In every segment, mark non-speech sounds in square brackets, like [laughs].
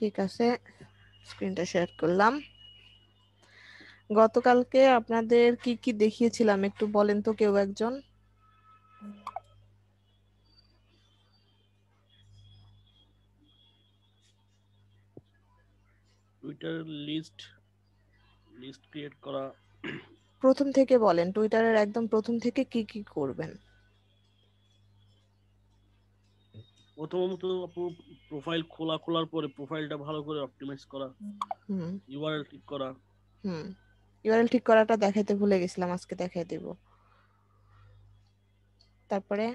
ঠিক আছে স্ক্রিনটা শেয়ার করলাম গতকালকে আপনাদের কি কি দেখিয়েছিলাম একটু বলেন তো কেউ একজন টুইটার লিস্ট লিস্ট ক্রিয়েট করা প্রথম থেকে বলেন টুইটারের একদম প্রথম থেকে কি কি করবেন প্রথমত আপু প্রোফাইল খোলা খোলার পরে প্রোফাইলটা ভালো করে অপটিমাইজ করা ইউআরএল ঠিক করা হুম ইউআরএল ঠিক করাটা দেখাইতে ভুলে গেছিলাম আজকে দেখাই দেব তারপরে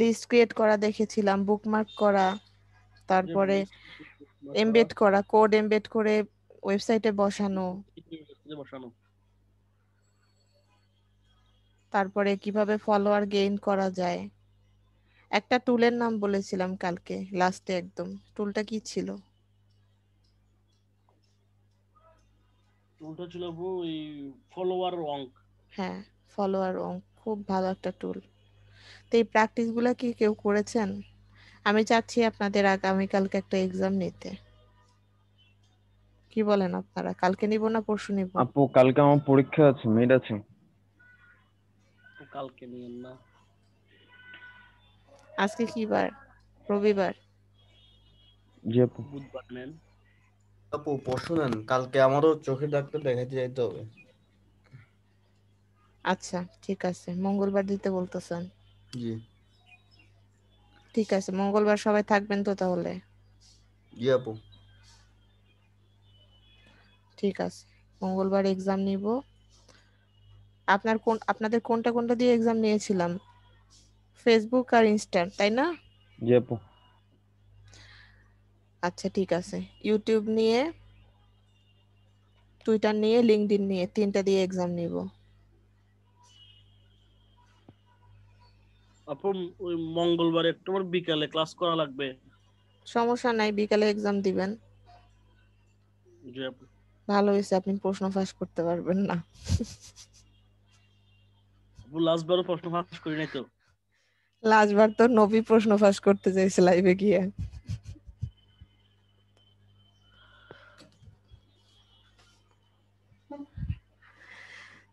লিস্ট ক্রিয়েট করা দেখেছিলাম বুকমার্ক করা তারপরে এমবেড করা কোড এমবেড করে ওয়েবসাইটে বসানো বসানো তারপরে কিভাবে ফলোয়ার গেইন করা যায় একটা টুলের নাম বলেছিলাম কালকে লাস্টে একদম টুলটা কি ছিল টুলটা ছিল ওই ফলোয়ার অঙ্ক হ্যাঁ ফলোয়ার অঙ্ক খুব ভালো একটা টুল তো এই প্র্যাকটিসগুলো কি কেউ করেছেন আমি চাচ্ছি আপনাদের আগামীকালকে একটা এক্সাম নিতে কি বলেন আপনারা কালকে নিব না পরশু নিব আপু কালকে আমার পরীক্ষা আছে মিড আছে কালকে নিয়েন না আজকে কি বার রবিবার যে বুধবার নেন আপু পরশু নেন কালকে আমারও চোখের ডাক্তার দেখাতে যাইতে হবে আচ্ছা ঠিক আছে মঙ্গলবার দিতে বলতেছেন জি ঠিক আছে মঙ্গলবার সবাই থাকবেন তো তাহলে জি আপু ঠিক আছে মঙ্গলবার এক্সাম নিব আপনার কোন আপনাদের কোনটা কোনটা দিয়ে এক্সাম নিয়েছিলাম ফেসবুক আর ইনস্টা তাই না জি আপু আচ্ছা ঠিক আছে ইউটিউব নিয়ে টুইটার নিয়ে লিঙ্কডইন নিয়ে তিনটা দিয়ে এক্সাম নিব আপু ওই মঙ্গলবার একটু বিকালে ক্লাস করা লাগবে সমস্যা নাই বিকালে এক্সাম দিবেন জি আপু ভালো হয়েছে আপনি প্রশ্ন ফাঁস করতে পারবেন না [laughs] লাস্ট প্রশ্ন ফাঁস করি নাই তো তো নবী প্রশ্ন ফাঁস করতে চাইছে লাইভে গিয়ে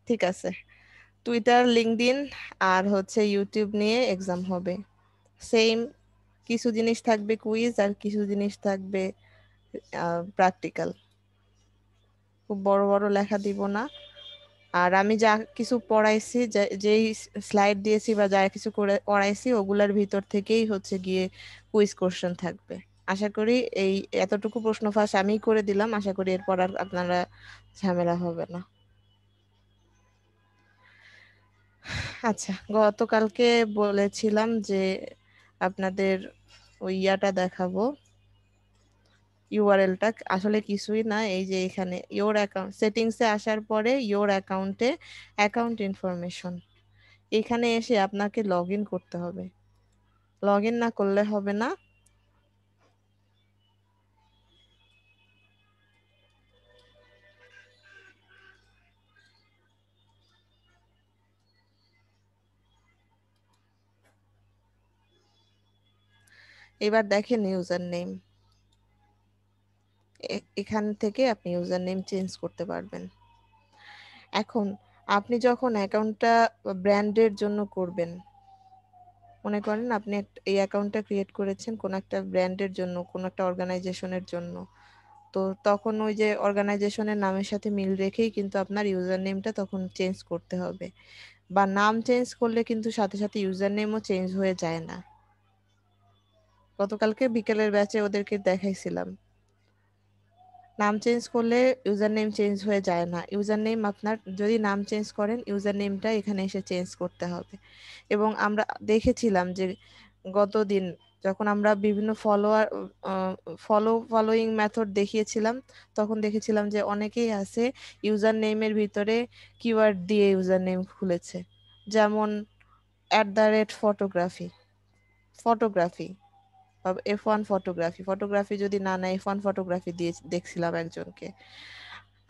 ঠিক আছে টুইটার লিঙ্কডিন আর হচ্ছে ইউটিউব নিয়ে এক্সাম হবে সেম কিছু জিনিস থাকবে কুইজ আর কিছু জিনিস থাকবে প্র্যাকটিক্যাল খুব বড় বড় লেখা দিব না আর আমি যা কিছু পড়াইছি যেই স্লাইড দিয়েছি বা যা কিছু করে পড়াইছি ওগুলার ভিতর থেকেই হচ্ছে গিয়ে কুইজ কোশ্চেন থাকবে আশা করি এই এতটুকু প্রশ্ন ফাঁস আমি করে দিলাম আশা করি এরপর আর আপনারা ঝামেলা হবে না আচ্ছা গতকালকে বলেছিলাম যে আপনাদের ওই ইয়াটা দেখাবো ইউআরএলটা আসলে কিছুই না এই যে এখানে ইয়োর অ্যাকাউন্ট সেটিংসে আসার পরে ইওর অ্যাকাউন্টে অ্যাকাউন্ট ইনফরমেশন এখানে এসে আপনাকে লগ করতে হবে লগ না করলে হবে না এবার দেখেন ইউজার নেম এখান থেকে আপনি ইউজার নেম চেঞ্জ করতে পারবেন এখন আপনি যখন অ্যাকাউন্টটা ব্র্যান্ডের জন্য করবেন মনে করেন আপনি এই অ্যাকাউন্টটা ক্রিয়েট করেছেন কোনো একটা ব্র্যান্ডের জন্য কোনো একটা অর্গানাইজেশনের জন্য তো তখন ওই যে অর্গানাইজেশনের নামের সাথে মিল রেখেই কিন্তু আপনার ইউজার নেমটা তখন চেঞ্জ করতে হবে বা নাম চেঞ্জ করলে কিন্তু সাথে সাথে ইউজার নেমও চেঞ্জ হয়ে যায় না গতকালকে বিকেলের ব্যাচে ওদেরকে দেখাইছিলাম নাম চেঞ্জ করলে ইউজার নেম চেঞ্জ হয়ে যায় না ইউজার নেম আপনার যদি নাম চেঞ্জ করেন ইউজার নেমটা এখানে এসে চেঞ্জ করতে হবে এবং আমরা দেখেছিলাম যে গত দিন যখন আমরা বিভিন্ন ফলোয়ার ফলো ফলোয়িং মেথড দেখিয়েছিলাম তখন দেখেছিলাম যে অনেকেই আছে ইউজার নেমের ভিতরে কিওয়ার্ড দিয়ে ইউজার নেম খুলেছে যেমন at the rate photography photography বা এফ ওয়ান ফটোগ্রাফি ফটোগ্রাফি যদি না নেয় এফ ওয়ান ফটোগ্রাফি দিয়ে দেখছিলাম একজনকে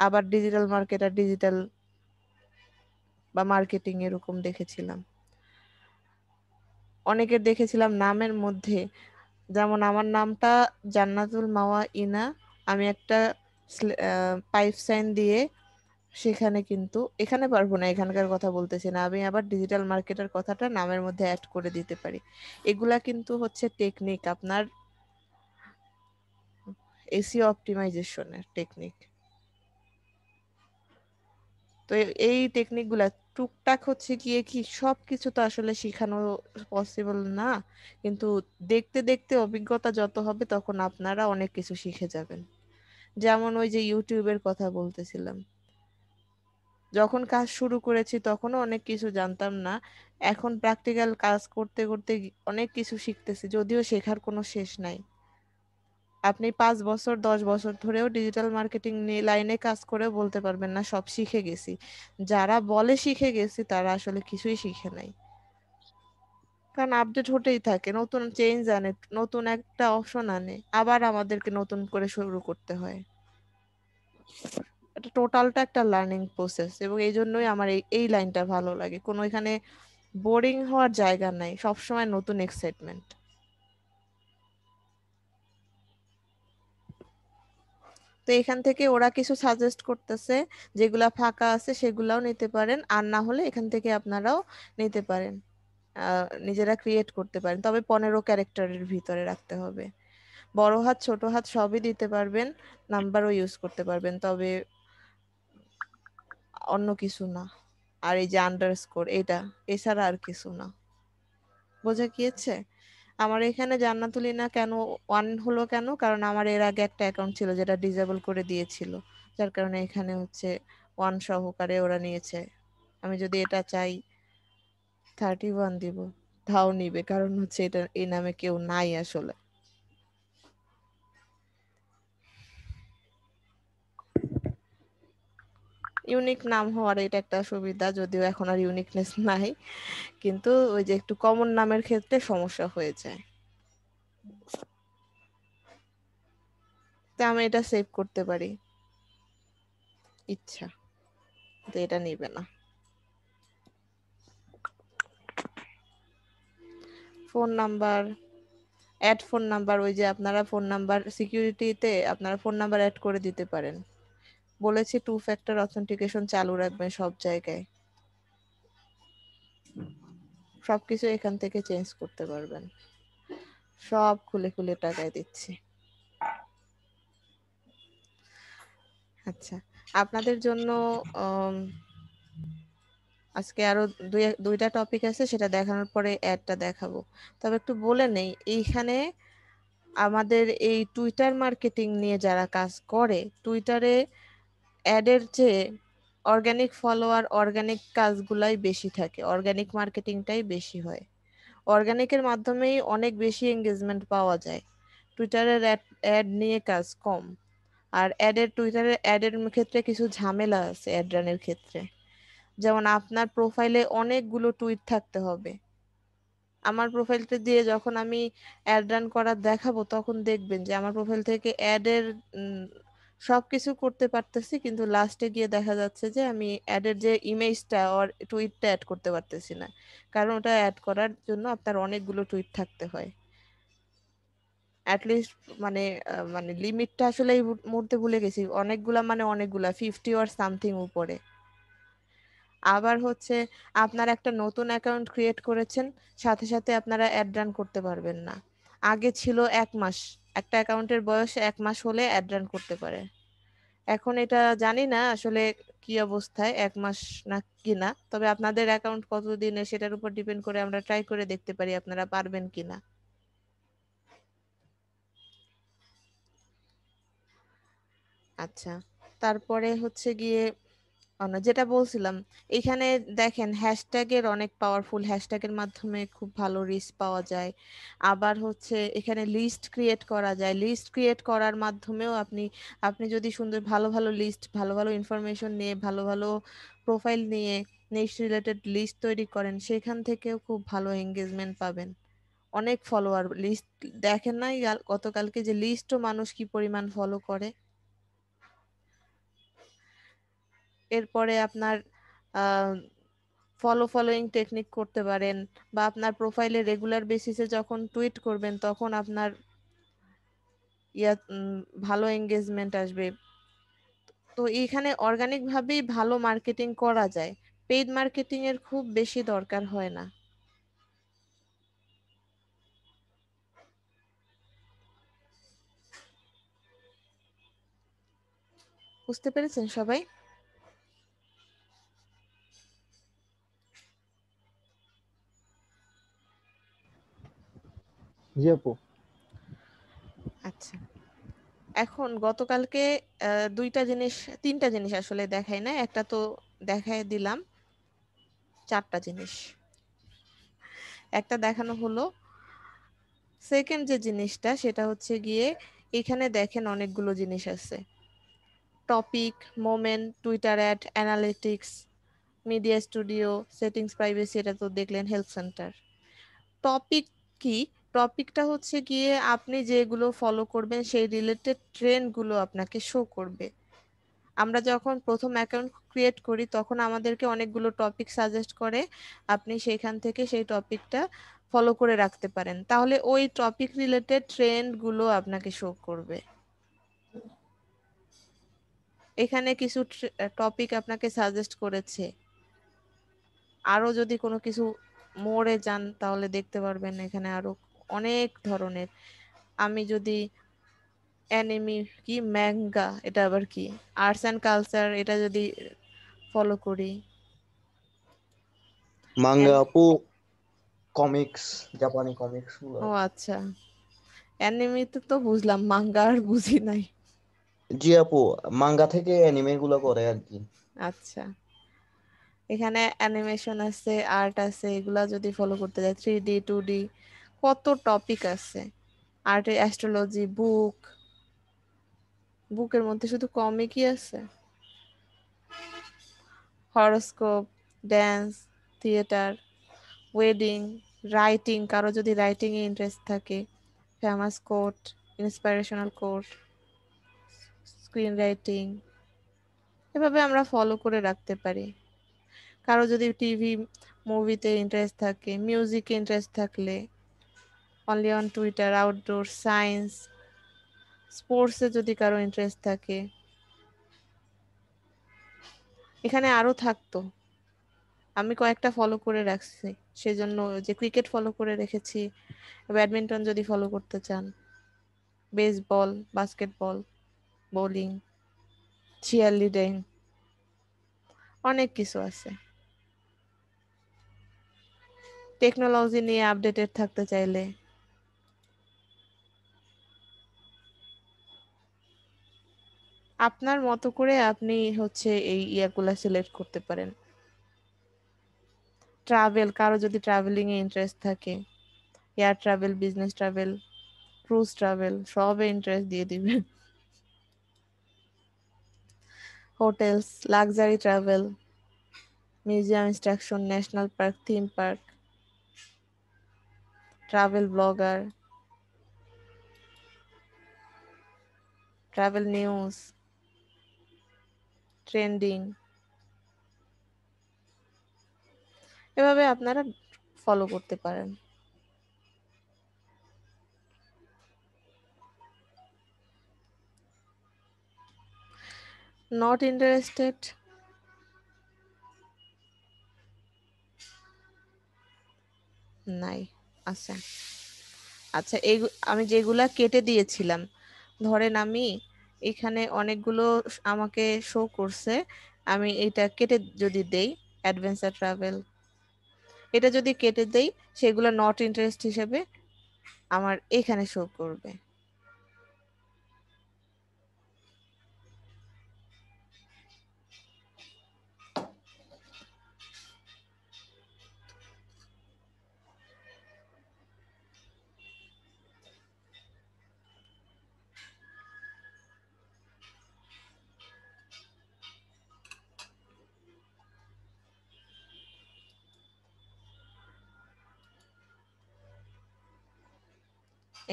আবার ডিজিটাল মার্কেটার ডিজিটাল বা মার্কেটিং এরকম দেখেছিলাম অনেকের দেখেছিলাম নামের মধ্যে যেমন আমার নামটা জান্নাতুল মাওয়া ইনা আমি একটা পাইপ সাইন দিয়ে সেখানে কিন্তু এখানে পারবো না এখানকার কথা বলতেছি না আমি আবার ডিজিটাল মার্কেটের কথাটা নামের মধ্যে অ্যাড করে দিতে পারি এগুলা কিন্তু হচ্ছে টেকনিক আপনার এসি অপটিমাইজেশনের টেকনিক তো এই টেকনিকগুলা টুকটাক হচ্ছে গিয়ে কি সব কিছু তো আসলে শেখানো পসিবল না কিন্তু দেখতে দেখতে অভিজ্ঞতা যত হবে তখন আপনারা অনেক কিছু শিখে যাবেন যেমন ওই যে ইউটিউবের কথা বলতেছিলাম যখন কাজ শুরু করেছি তখনও অনেক কিছু জানতাম না এখন প্র্যাকটিক্যাল কাজ করতে করতে অনেক কিছু শিখতেছি যদিও শেখার কোনো শেষ নাই আপনি পাঁচ বছর দশ বছর ধরেও ডিজিটাল মার্কেটিং লাইনে কাজ করে বলতে পারবেন না সব শিখে গেছি যারা বলে শিখে গেছি তারা আসলে কিছুই শিখে নাই কারণ আপডেট হতেই থাকে নতুন চেঞ্জ আনে নতুন একটা অপশন আনে আবার আমাদেরকে নতুন করে শুরু করতে হয় এটা টোটালটা একটা লার্নিং প্রসেস এবং এই জন্যই আমার এই এই লাইনটা ভালো লাগে কোনো এখানে বোরিং হওয়ার জায়গা নাই সবসময় নতুন এক্সাইটমেন্ট তো এখান থেকে ওরা কিছু সাজেস্ট করতেছে যেগুলা ফাঁকা আছে সেগুলাও নিতে পারেন আর না হলে এখান থেকে আপনারাও নিতে পারেন নিজেরা ক্রিয়েট করতে পারেন তবে পনেরো ক্যারেক্টারের ভিতরে রাখতে হবে বড় হাত ছোট হাত সবই দিতে পারবেন নাম্বারও ইউজ করতে পারবেন তবে অন্য কিছু না আর এই যে আন্ডারস্কোর এটা এছাড়া আর কিছু না বোঝা গিয়েছে আমার এখানে না কেন ওয়ান হলো কেন কারণ আমার এর আগে একটা অ্যাকাউন্ট ছিল যেটা ডিজেবল করে দিয়েছিল যার কারণে এখানে হচ্ছে ওয়ান সহকারে ওরা নিয়েছে আমি যদি এটা চাই থার্টি ওয়ান দিব তাও নিবে কারণ হচ্ছে এটা এই নামে কেউ নাই আসলে ইউনিক নাম হওয়ার এটা একটা সুবিধা যদিও এখন আর ইউনিকনেস নাই কিন্তু ওই যে একটু কমন নামের ক্ষেত্রে সমস্যা হয়ে যায় আমি এটা সেভ করতে পারি ইচ্ছা তো এটা নিবে না phone number add phone number ওই যে আপনারা ফোন নাম্বার সিকিউরিটিতে আপনারা ফোন নাম্বার অ্যাড করে দিতে পারেন বলেছি টু ফ্যাক্টর অথেন্টিকেশন চালু রাখবেন সব জায়গায় সবকিছু এখান থেকে চেঞ্জ করতে পারবেন সব খুলে খুলে টাকায় দিচ্ছি আচ্ছা আপনাদের জন্য আজকে আরো দুইটা টপিক আছে সেটা দেখানোর পরে অ্যাডটা দেখাবো তবে একটু বলে নেই এইখানে আমাদের এই টুইটার মার্কেটিং নিয়ে যারা কাজ করে টুইটারে অ্যাডের চেয়ে অর্গ্যানিক ফলোয়ার অর্গ্যানিক কাজগুলাই বেশি থাকে অর্গ্যানিক মার্কেটিংটাই বেশি হয় অর্গ্যানিকের মাধ্যমেই অনেক বেশি এঙ্গেজমেন্ট পাওয়া যায় টুইটারের অ্যাড নিয়ে কাজ কম আর অ্যাডের টুইটারের অ্যাডের ক্ষেত্রে কিছু ঝামেলা আছে অ্যাড রানের ক্ষেত্রে যেমন আপনার প্রোফাইলে অনেকগুলো টুইট থাকতে হবে আমার প্রোফাইলটা দিয়ে যখন আমি অ্যাড রান করা দেখাবো তখন দেখবেন যে আমার প্রোফাইল থেকে অ্যাডের সব কিছু করতে পারতেছি কিন্তু লাস্টে গিয়ে দেখা যাচ্ছে যে আমি অ্যাডের যে ইমেজটা আর টুইটটা অ্যাড করতে পারতেছি না কারণ ওটা অ্যাড করার জন্য আপনার অনেকগুলো টুইট থাকতে হয় অ্যাটলিস্ট মানে মানে লিমিটটা আসলে এই মুহূর্তে ভুলে গেছি অনেকগুলা মানে অনেকগুলা ফিফটি আর সামথিং উপরে আবার হচ্ছে আপনার একটা নতুন অ্যাকাউন্ট ক্রিয়েট করেছেন সাথে সাথে আপনারা অ্যাড রান করতে পারবেন না আগে ছিল এক মাস একটা অ্যাকাউন্টের বয়স এক মাস হলে অ্যাড্রান করতে পারে এখন এটা জানি না আসলে কি অবস্থায় এক মাস না কি না তবে আপনাদের অ্যাকাউন্ট কতদিনে সেটার উপর ডিপেন্ড করে আমরা ট্রাই করে দেখতে পারি আপনারা পারবেন কি না আচ্ছা তারপরে হচ্ছে গিয়ে যেটা বলছিলাম এখানে দেখেন হ্যাশট্যাগের অনেক পাওয়ারফুল হ্যাশট্যাগের মাধ্যমে খুব ভালো রিস পাওয়া যায় আবার হচ্ছে এখানে লিস্ট ক্রিয়েট করা যায় লিস্ট ক্রিয়েট করার মাধ্যমেও আপনি আপনি যদি সুন্দর ভালো ভালো লিস্ট ভালো ভালো ইনফরমেশন নিয়ে ভালো ভালো প্রোফাইল নিয়ে নেক্সট রিলেটেড লিস্ট তৈরি করেন সেখান থেকেও খুব ভালো এঙ্গেজমেন্ট পাবেন অনেক ফলোয়ার লিস্ট দেখেন নাই গতকালকে যে লিস্টও মানুষ কি পরিমাণ ফলো করে এরপরে আপনার ফলো ফলোয়িং টেকনিক করতে পারেন বা আপনার প্রোফাইলে রেগুলার বেসিসে যখন টুইট করবেন তখন আপনার ইয়া ভালো এঙ্গেজমেন্ট আসবে তো এখানে অর্গানিকভাবেই ভালো মার্কেটিং করা যায় পেইড মার্কেটিং এর খুব বেশি দরকার হয় না বুঝতে পেরেছেন সবাই জি আপু আচ্ছা এখন গতকালকে দুইটা জিনিস তিনটা জিনিস আসলে দেখাই না একটা তো দেখাই দিলাম চারটা জিনিস একটা দেখানো হলো সেকেন্ড যে জিনিসটা সেটা হচ্ছে গিয়ে এখানে দেখেন অনেকগুলো জিনিস আছে topic moment Twitter ad analytics media studio settings privacy এটা তো দেখলেন হেলথ সেন্টার টপিক কি টপিকটা হচ্ছে গিয়ে আপনি যেগুলো ফলো করবেন সেই রিলেটেড ট্রেন্ডগুলো আপনাকে শো করবে আমরা যখন প্রথম অ্যাকাউন্ট ক্রিয়েট করি তখন আমাদেরকে অনেকগুলো টপিক সাজেস্ট করে আপনি সেখান থেকে সেই টপিকটা ফলো করে রাখতে পারেন তাহলে ওই টপিক রিলেটেড ট্রেন্ডগুলো আপনাকে শো করবে এখানে কিছু টপিক আপনাকে সাজেস্ট করেছে আরো যদি কোনো কিছু মোড়ে যান তাহলে দেখতে পারবেন এখানে আরো অনেক ধরনের আমি যদি অ্যানিমি কি ম্যাঙ্গা এটা আবার কি আর্টস অ্যান্ড কালচার এটা যদি ফলো করি মাঙ্গা আপু কমিক্স জাপানি কমিক্স ও আচ্ছা অ্যানিমিতে তো বুঝলাম মাঙ্গা আর বুঝি নাই জি আপু মাঙ্গা থেকে অ্যানিমে গুলো করে আর কি আচ্ছা এখানে অ্যানিমেশন আছে আর্ট আছে এগুলা যদি ফলো করতে যাই থ্রি ডি টু ডি কত টপিক আছে আর্ট অ্যাস্ট্রোলজি বুক বুকের মধ্যে শুধু কমিকই আছে horoscope dance theatre wedding writing কারো যদি রাইটিংয়ে ইন্টারেস্ট থাকে famous quote inspirational quote screen writing এভাবে আমরা ফলো করে রাখতে পারি কারো যদি টিভি মুভিতে ইন্টারেস্ট থাকে মিউজিকে ইন্টারেস্ট থাকলে only on Twitter outdoor science স্পোর্টসে যদি কারো ইন্টারেস্ট থাকে এখানে আরও থাকতো আমি কয়েকটা ফলো করে রাখছি সেজন্য যে ক্রিকেট ফলো করে রেখেছি ব্যাডমিন্টন যদি ফলো করতে চান baseball basketball bowling cheerleading অনেক কিছু আছে টেকনোলজি নিয়ে আপডেটেড থাকতে চাইলে আপনার মতো করে আপনি হচ্ছে এই ইয়াগুলা সিলেক্ট করতে পারেন ট্রাভেল কারো যদি ট্রাভেলিং এ ইন্টারেস্ট থাকে air travel business travel cruise travel সবে ইন্টারেস্ট দিয়ে দিবেন hotels luxury travel museum instruction national park theme park travel blogger travel news trending এভাবে আপনারা ফলো করতে পারেন নট ইন্টারেস্টেড নাই আচ্ছা আচ্ছা এই আমি যেগুলা কেটে দিয়েছিলাম ধরেন আমি এখানে অনেকগুলো আমাকে শো করছে আমি এটা কেটে যদি দেই অ্যাডভেঞ্চার ট্রাভেল এটা যদি কেটে দেই সেগুলো নট ইন্টারেস্ট হিসেবে আমার এখানে শো করবে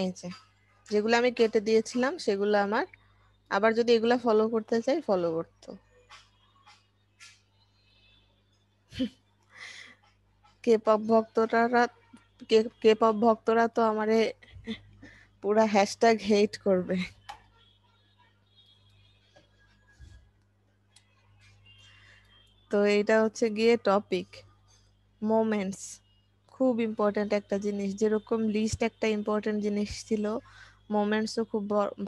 এই যে যেগুলো আমি কেটে দিয়েছিলাম সেগুলো আমার আবার যদি এগুলা ফলো করতে চাই ফলো করতো কে ভক্তরা কে ভক্তরা তো আমারে পুরা হ্যাশট্যাগ হেট করবে তো এটা হচ্ছে গিয়ে টপিক মোমেন্টস খুব ইম্পর্টেন্ট একটা জিনিস যেরকম লিস্ট একটা ইম্পর্টেন্ট জিনিস ছিল মোমেন্টসও খুব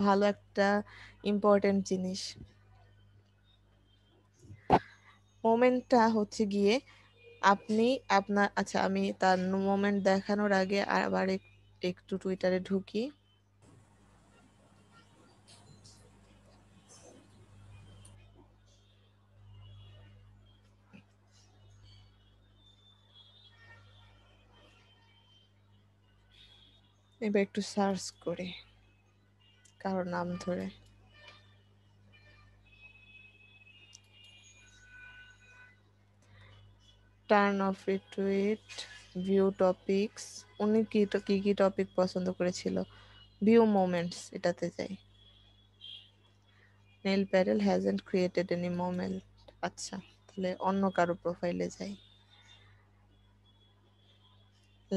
ভালো একটা ইম্পর্টেন্ট জিনিস মোমেন্টটা হচ্ছে গিয়ে আপনি আপনার আচ্ছা আমি তার মোমেন্ট দেখানোর আগে আবার একটু টুইটারে ঢুকি এবার একটু সার্চ করি কারো নাম ধরে turn off retweet view topics উনি কি কী কী টপিক পছন্দ করেছিল ভিউ মোমেন্টস এটাতে যাই Neil Patel hasn't created any moment আচ্ছা তাহলে অন্য কারো প্রোফাইলে যাই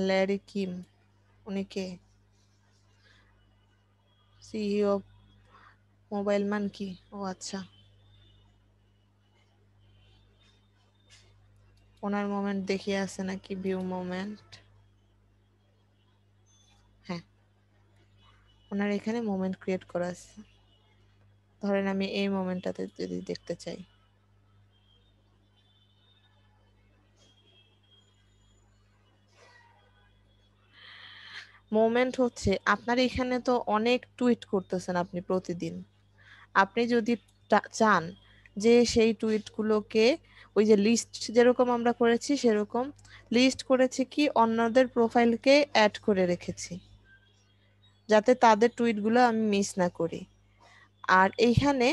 ল্যারি কিম উনি কে সিইও মোবাইল মান কি ও আচ্ছা ওনার মোমেন্ট দেখিয়ে আছে নাকি ভিউ মোমেন্ট হ্যাঁ ওনার এখানে মোমেন্ট ক্রিয়েট করা আছে ধরেন আমি এই মোমেন্টটাতে যদি দেখতে চাই মোমেন্ট হচ্ছে আপনার এখানে তো অনেক টুইট করতেছেন আপনি প্রতিদিন আপনি যদি চান যে সেই টুইটগুলোকে ওই যে লিস্ট যেরকম আমরা করেছি সেরকম লিস্ট করেছি কি অন্যদের প্রোফাইলকে অ্যাড করে রেখেছি যাতে তাদের টুইটগুলো আমি মিস না করি আর এইখানে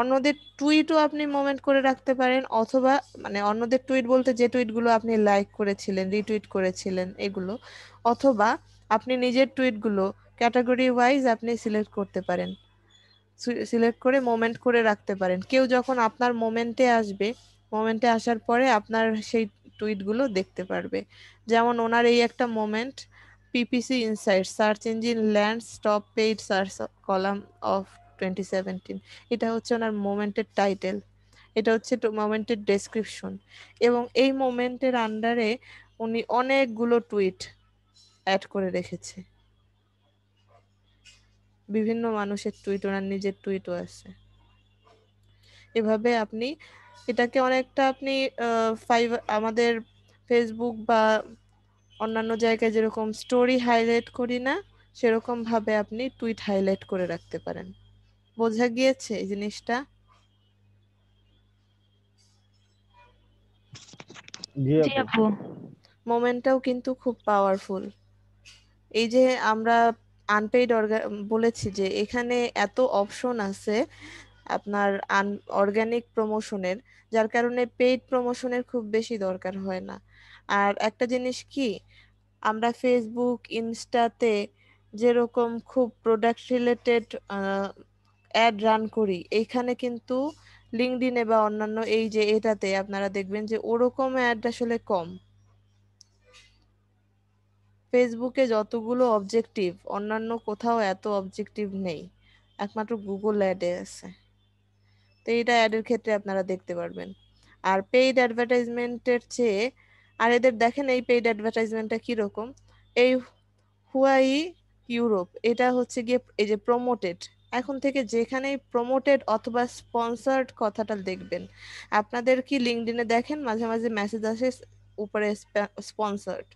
অন্যদের টুইটও আপনি মোমেন্ট করে রাখতে পারেন অথবা মানে অন্যদের টুইট বলতে যে টুইটগুলো আপনি লাইক করেছিলেন রিটুইট করেছিলেন এগুলো অথবা আপনি নিজের টুইটগুলো ক্যাটাগরি ওয়াইজ আপনি সিলেক্ট করতে পারেন সিলেক্ট করে মোমেন্ট করে রাখতে পারেন কেউ যখন আপনার মোমেন্টে আসবে মোমেন্টে আসার পরে আপনার সেই টুইটগুলো দেখতে পারবে যেমন ওনার এই একটা moment PPC insight search engine land top paid search column of twenty seventeen এটা হচ্ছে ওনার মোমেন্টের টাইটেল এটা হচ্ছে মোমেন্টের ডেসক্রিপশন এবং এই মোমেন্টের আন্ডারে উনি অনেকগুলো টুইট অ্যাড করে রেখেছে বিভিন্ন মানুষের টুইট ওনার নিজের টুইটও আছে এভাবে আপনি এটাকে অনেকটা আপনি ফাইভ আমাদের ফেসবুক বা অন্যান্য জায়গায় যেরকম স্টোরি হাইলাইট করি না সেরকমভাবে আপনি টুইট হাইলাইট করে রাখতে পারেন বোঝা গিয়েছে এই জিনিসটা মোমেন্টটাও কিন্তু খুব পাওয়ারফুল এই যে আমরা আনপেইড বলেছি যে এখানে এত অপশন আছে আপনার অর্গানিক প্রমোশনের যার কারণে পেইড প্রমোশনের খুব বেশি দরকার হয় না আর একটা জিনিস কি আমরা ফেসবুক ইনস্টাতে যেরকম খুব প্রোডাক্ট রিলেটেড অ্যাড রান করি এইখানে কিন্তু লিঙ্কডিনে বা অন্যান্য এই যে এটাতে আপনারা দেখবেন যে ওরকম অ্যাড আসলে কম ফেসবুকে যতগুলো অবজেক্টিভ অন্যান্য কোথাও এত অবজেক্টিভ নেই একমাত্র গুগল অ্যাডে আছে তো এইটা অ্যাডের ক্ষেত্রে আপনারা দেখতে পারবেন আর পেইড অ্যাডভার্টাইজমেন্টের চেয়ে আর এদের দেখেন এই পেইড অ্যাডভার্টাইজমেন্টটা কীরকম এই হুয়াই ইউরোপ এটা হচ্ছে গিয়ে এই যে প্রমোটেড এখন থেকে যেখানেই প্রমোটেড অথবা স্পন্সার্ড কথাটা দেখবেন আপনাদের কি লিঙ্কডিনে দেখেন মাঝে মাঝে মেসেজ আসে উপরে স্পন্সার্ড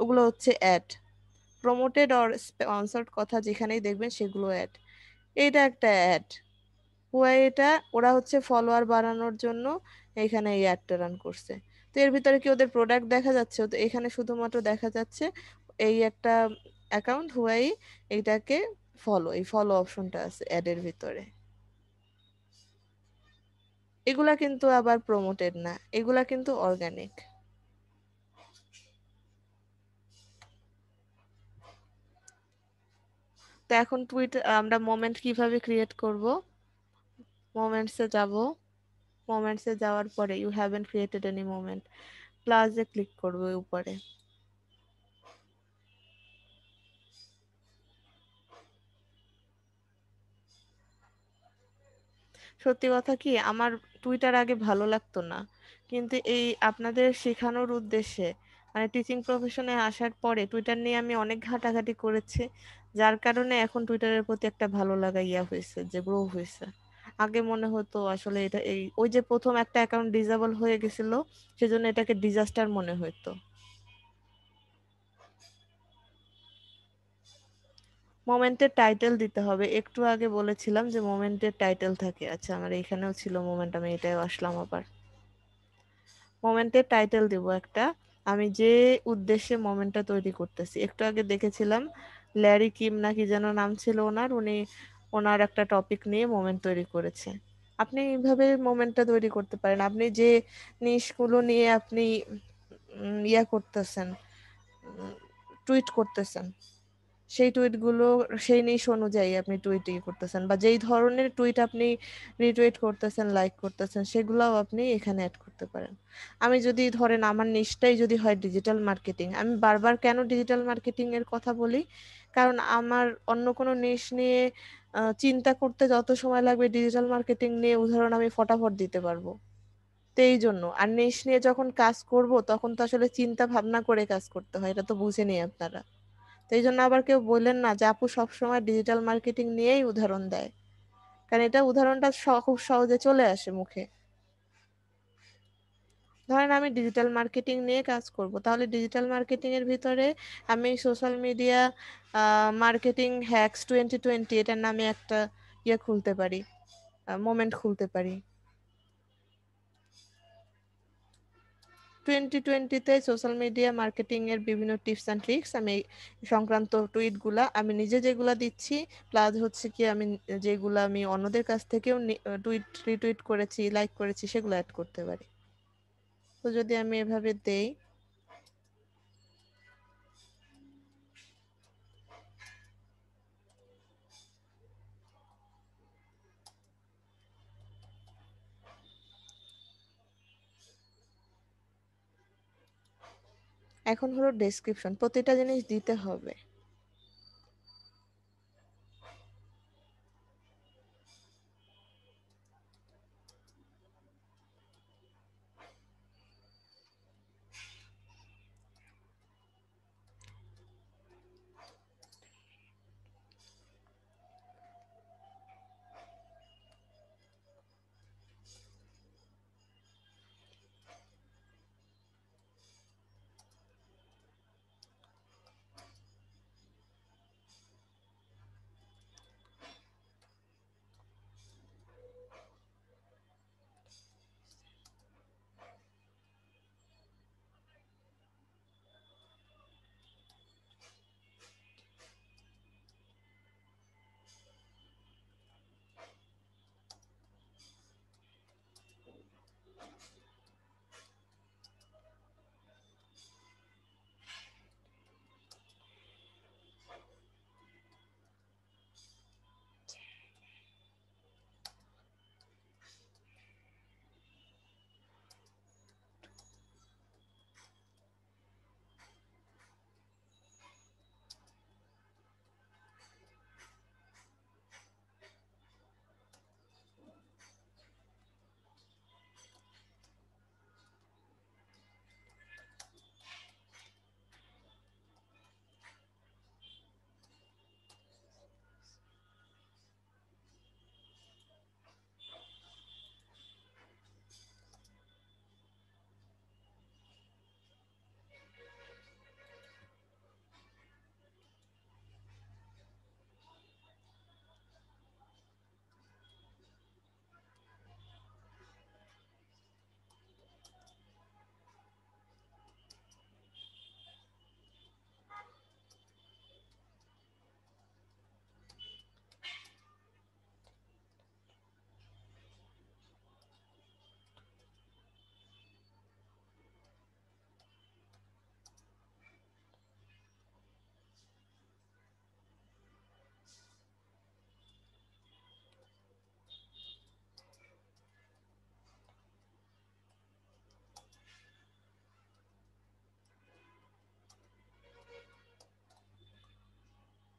ওগুলো হচ্ছে অ্যাড প্রমোটেড অর স্পন্সার্ড কথা যেখানেই দেখবেন সেগুলো অ্যাড এটা একটা অ্যাড ওয়াই এটা ওরা হচ্ছে ফলোয়ার বাড়ানোর জন্য এখানে এই অ্যাডটা রান করছে তো এর ভিতরে কি ওদের প্রোডাক্ট দেখা যাচ্ছে তো এখানে শুধুমাত্র দেখা যাচ্ছে এই একটা অ্যাকাউন্ট হুয়াই এইটাকে ফলো এই ফলো অপশনটা আছে অ্যাডের ভিতরে এগুলা কিন্তু আবার প্রমোটেড না এগুলা কিন্তু অর্গানিক তো এখন টুইট আমরা মোমেন্ট কিভাবে ক্রিয়েট করব মোমেন্টসে যাব মোমেন্টসে যাওয়ার পরে you haven't created any moment প্লাসে ক্লিক করবো উপরে সত্যি কথা কি আমার টুইটার আগে ভালো লাগতো না কিন্তু এই আপনাদের শেখানোর উদ্দেশ্যে মানে টিচিং প্রফেশনে আসার পরে টুইটার নিয়ে আমি অনেক ঘাটাঘাটি করেছি যার কারণে এখন টুইটারের প্রতি একটা ভালো লাগা ইয়া হয়েছে যে গ্রো হয়েছে আগে মনে হতো আসলে এটা এই ওই যে প্রথম একটা অ্যাকাউন্ট ডিজেবল হয়ে গেছিল সেজন্য এটাকে ডিজাস্টার মনে হইতো মোমেন্টের টাইটেল দিতে হবে একটু আগে বলেছিলাম যে মোমেন্টের টাইটেল থাকে আচ্ছা আমার এখানেও ছিল মোমেন্ট আমি এটাই আসলাম আবার মোমেন্টের টাইটেল দিব একটা আমি যে উদ্দেশ্যে মোমেন্টটা তৈরি করতেছি একটু আগে দেখেছিলাম ল্যারি কিম নাকি যেন নাম ছিল ওনার উনি ওনার একটা টপিক নিয়ে মোমেন্ট তৈরি করেছে আপনি এইভাবে মোমেন্টটা তৈরি করতে পারেন আপনি যে নিশগুলো নিয়ে আপনি ইয়া করতেছেন টুইট করতেছেন সেই টুইটগুলো সেই নিশ অনুযায়ী আপনি টুইট ইয়ে করতেছেন বা যেই ধরনের টুইট আপনি রিটুইট করতেছেন লাইক করতেছেন সেগুলোও আপনি এখানে অ্যাড করতে পারেন আমি যদি ধরেন আমার নিশটাই যদি হয় ডিজিটাল মার্কেটিং আমি বারবার কেন ডিজিটাল মার্কেটিং এর কথা বলি কারণ আমার অন্য কোনো নিশ নিয়ে চিন্তা করতে যত সময় লাগবে ডিজিটাল মার্কেটিং নিয়ে উদাহরণ আমি ফটাফট দিতে পারবো তো জন্য আর নিশ নিয়ে যখন কাজ করব তখন তো আসলে চিন্তা ভাবনা করে কাজ করতে হয় এটা তো বুঝে আপনারা তো এই জন্য আবার কেউ বললেন না যে আপু সবসময় ডিজিটাল মার্কেটিং নিয়েই উদাহরণ দেয় কারণ এটা উদাহরণটা খুব সহজে চলে আসে মুখে ধরেন আমি ডিজিটাল মার্কেটিং নিয়ে কাজ করব তাহলে ডিজিটাল মার্কেটিং এর ভিতরে আমি social media marketing hacks twenty twenty এটার নামে একটা ইয়ে খুলতে পারি মোমেন্ট খুলতে পারি টোয়েন্টি টোয়েন্টিতে সোশ্যাল মিডিয়া মার্কেটিং এর বিভিন্ন টিপস অ্যান্ড ট্রিক্স আমি সংক্রান্ত টুইটগুলা আমি নিজে যেগুলা দিচ্ছি প্লাস হচ্ছে কি আমি যেগুলো আমি অন্যদের কাছ থেকেও টুইট রিটুইট করেছি লাইক করেছি সেগুলো অ্যাড করতে পারি তো যদি আমি এভাবে দেই এখন হলো ডেসক্রিপশন প্রতিটা জিনিস দিতে হবে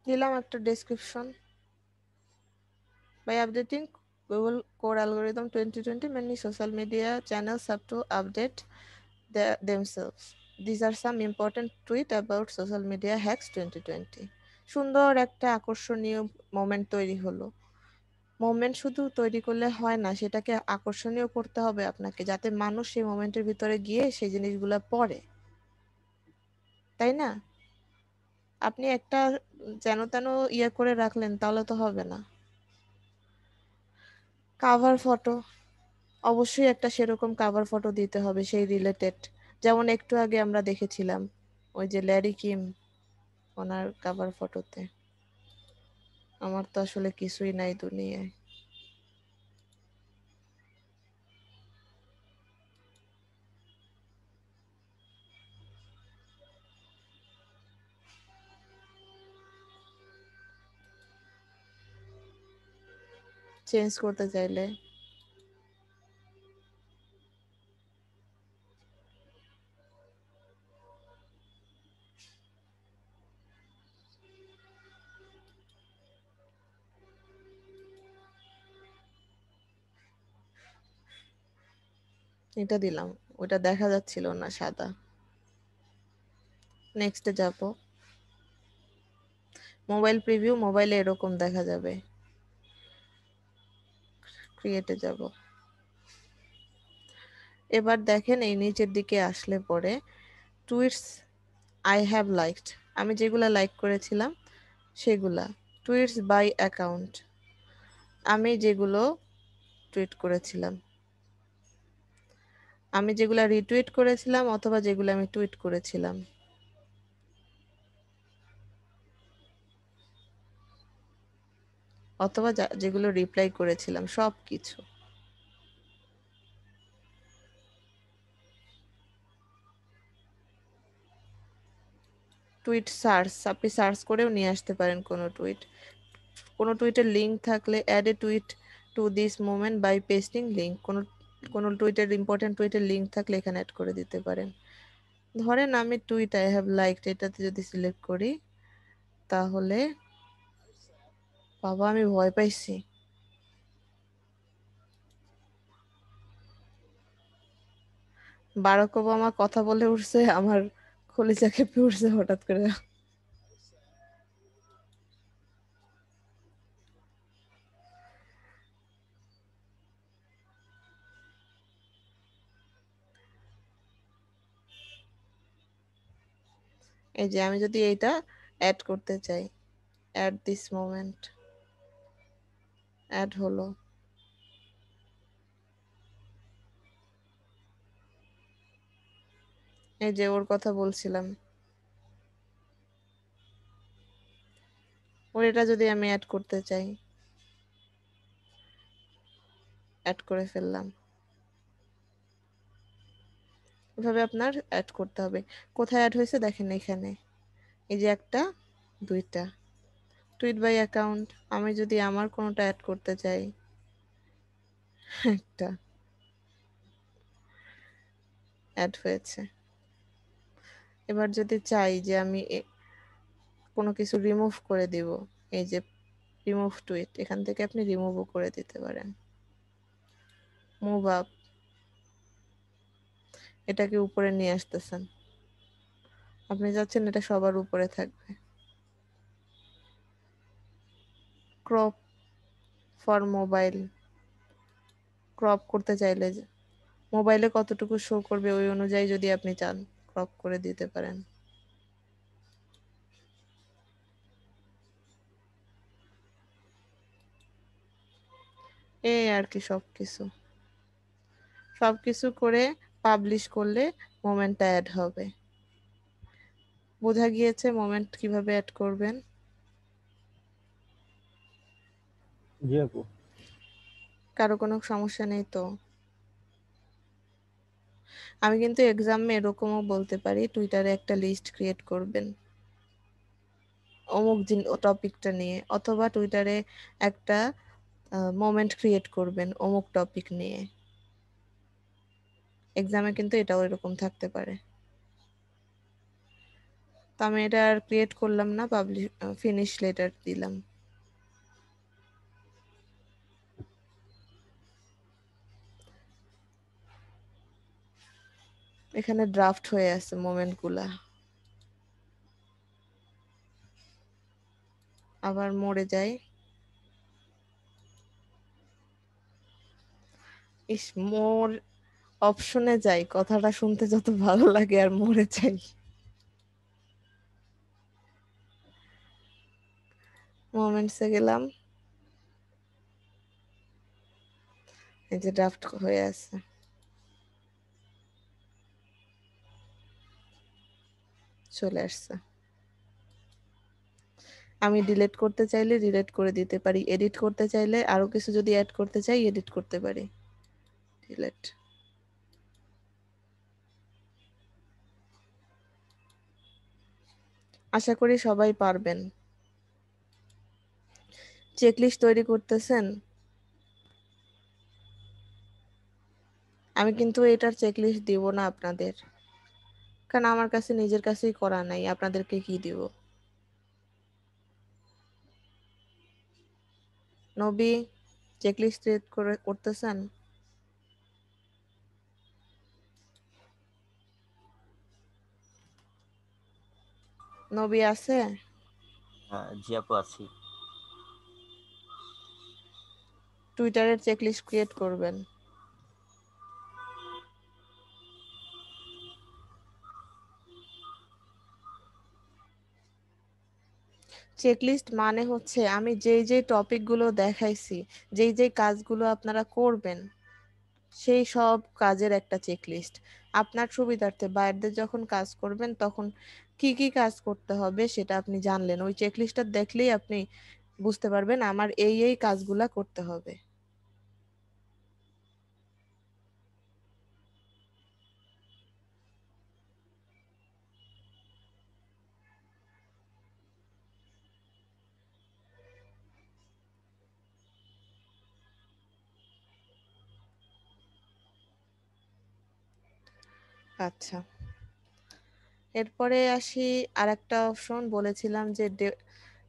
দিলাম একটা description by updating Google core algorithm twenty twenty mainly social media channels have to update themselves these are some important tweet about social media hacks twenty twenty সুন্দর একটা আকর্ষণীয় মোমেন্ট তৈরি হলো মোমেন্ট শুধু তৈরি করলে হয় না সেটাকে আকর্ষণীয় করতে হবে আপনাকে যাতে মানুষ সেই মোমেন্টের ভিতরে গিয়ে সেই জিনিসগুলো পড়ে তাই না আপনি একটা যেন তেন ইয়ে করে রাখলেন তাহলে তো হবে না কাভার ফটো অবশ্যই একটা সেরকম কাভার ফটো দিতে হবে সেই রিলেটেড যেমন একটু আগে আমরা দেখেছিলাম ওই যে ল্যারি কিম ওনার কাভার ফটোতে আমার তো আসলে কিছুই নাই দুনিয়ায় চেঞ্জ করতে চাইলে এটা দিলাম ওটা দেখা যাচ্ছিল না সাদা নেক্সটে যাব মোবাইল প্রিভিউ মোবাইলে এরকম দেখা যাবে ক্রিয়েটে যাব এবার দেখেন এই নিচের দিকে আসলে পরে টুইটস আই হ্যাভ লাইকড আমি যেগুলা লাইক করেছিলাম সেগুলা টুইটস বাই অ্যাকাউন্ট আমি যেগুলো টুইট করেছিলাম আমি যেগুলো রিটুইট করেছিলাম অথবা যেগুলো আমি টুইট করেছিলাম অথবা যেগুলো রিপ্লাই করেছিলাম সব কিছু টুইট সার্চ আপনি সার্চ করেও নিয়ে আসতে পারেন কোনো টুইট কোনো টুইটের লিঙ্ক থাকলে add a tweet to this moment by pasting link কোনো কোনো টুইটের ইম্পর্টেন্ট টুইটের লিঙ্ক থাকলে এখানে অ্যাড করে দিতে পারেন ধরেন আমি টুইট আই হ্যাভ লাইক এটাতে যদি সিলেক্ট করি তাহলে বাবা আমি ভয় পাইছি বারাক ওবামা কথা বলে উঠছে আমার চা খেপে উঠছে হঠাৎ করে এই যে আমি যদি এইটা অ্যাড করতে চাই অ্যাট দিস মোমেন্ট অ্যাড হলো এই যে ওর কথা বলছিলাম ওর এটা যদি আমি অ্যাড করতে চাই অ্যাড করে ফেললাম এভাবে আপনার অ্যাড করতে হবে কোথায় অ্যাড হয়েছে দেখেন এখানে এই যে একটা দুইটা টুইট বাই অ্যাকাউন্ট আমি যদি আমার কোনোটা অ্যাড করতে চাই একটা অ্যাড হয়েছে এবার যদি চাই যে আমি কোনো কিছু রিমুভ করে দিব এই যে রিমুভ টুইট এখান থেকে আপনি রিমুভও করে দিতে পারেন মুভ আপ এটাকে উপরে নিয়ে আসতেছেন আপনি যাচ্ছেন এটা সবার উপরে থাকবে ক্রপ ফর মোবাইল ক্রপ করতে চাইলে মোবাইলে কতটুকু শো করবে ওই অনুযায়ী যদি আপনি চান ক্রপ করে দিতে পারেন এই আর কি সব কিছু সব কিছু করে পাবলিশ করলে মোমেন্টটা অ্যাড হবে বোঝা গিয়েছে মোমেন্ট কিভাবে অ্যাড করবেন জি ইয়ে আপু কারো কোনো সমস্যা নেই তো আমি কিন্তু এক্সামে এরকমও বলতে পারি টুইটারে একটা লিস্ট ক্রিয়েট করবেন অমুক ও টপিকটা নিয়ে অথবা টুইটারে একটা মোমেন্ট ক্রিয়েট করবেন অমুক টপিক নিয়ে এক্সামে কিন্তু এটাও এরকম থাকতে পারে তো আমি এটা আর ক্রিয়েট করলাম না পাবলিশ ফিনিশ লেটার দিলাম এখানে ড্রাফট হয়ে আছে মোমেন্ট গুলা আবার মরে যাই ইস মোর অপশনে যাই কথাটা শুনতে যত ভালো লাগে আর মরে যাই মোমেন্টসে গেলাম এই যে ড্রাফট হয়ে আছে চলে আসছে আমি ডিলেট করতে চাইলে ডিলেট করে দিতে পারি এডিট করতে চাইলে আরো কিছু যদি অ্যাড করতে চাই এডিট করতে পারি ডিলেট আশা করি সবাই পারবেন চেকলিস্ট তৈরি করতেছেন আমি কিন্তু এটার চেকলিস্ট দিব না আপনাদের কারণ আমার কাছে নিজের কাছেই করা নাই আপনাদেরকে কি দিব নবী চেকলিস্ট করে করতেছেন নবী আছে হ্যাঁ, জি আপু আছি টুইটারের চেকলিস্ট ক্রিয়েট করবেন চেকলিস্ট মানে হচ্ছে আমি যেই যেই টপিকগুলো দেখাইছি যেই যেই কাজগুলো আপনারা করবেন সেই সব কাজের একটা চেকলিস্ট আপনার সুবিধার্থে বাইরদের যখন কাজ করবেন তখন কি কি কাজ করতে হবে সেটা আপনি জানলেন ওই চেকলিস্টটা দেখলেই আপনি বুঝতে পারবেন আমার এই এই কাজগুলা করতে হবে আচ্ছা এরপরে আসি আর একটা অপশন বলেছিলাম যে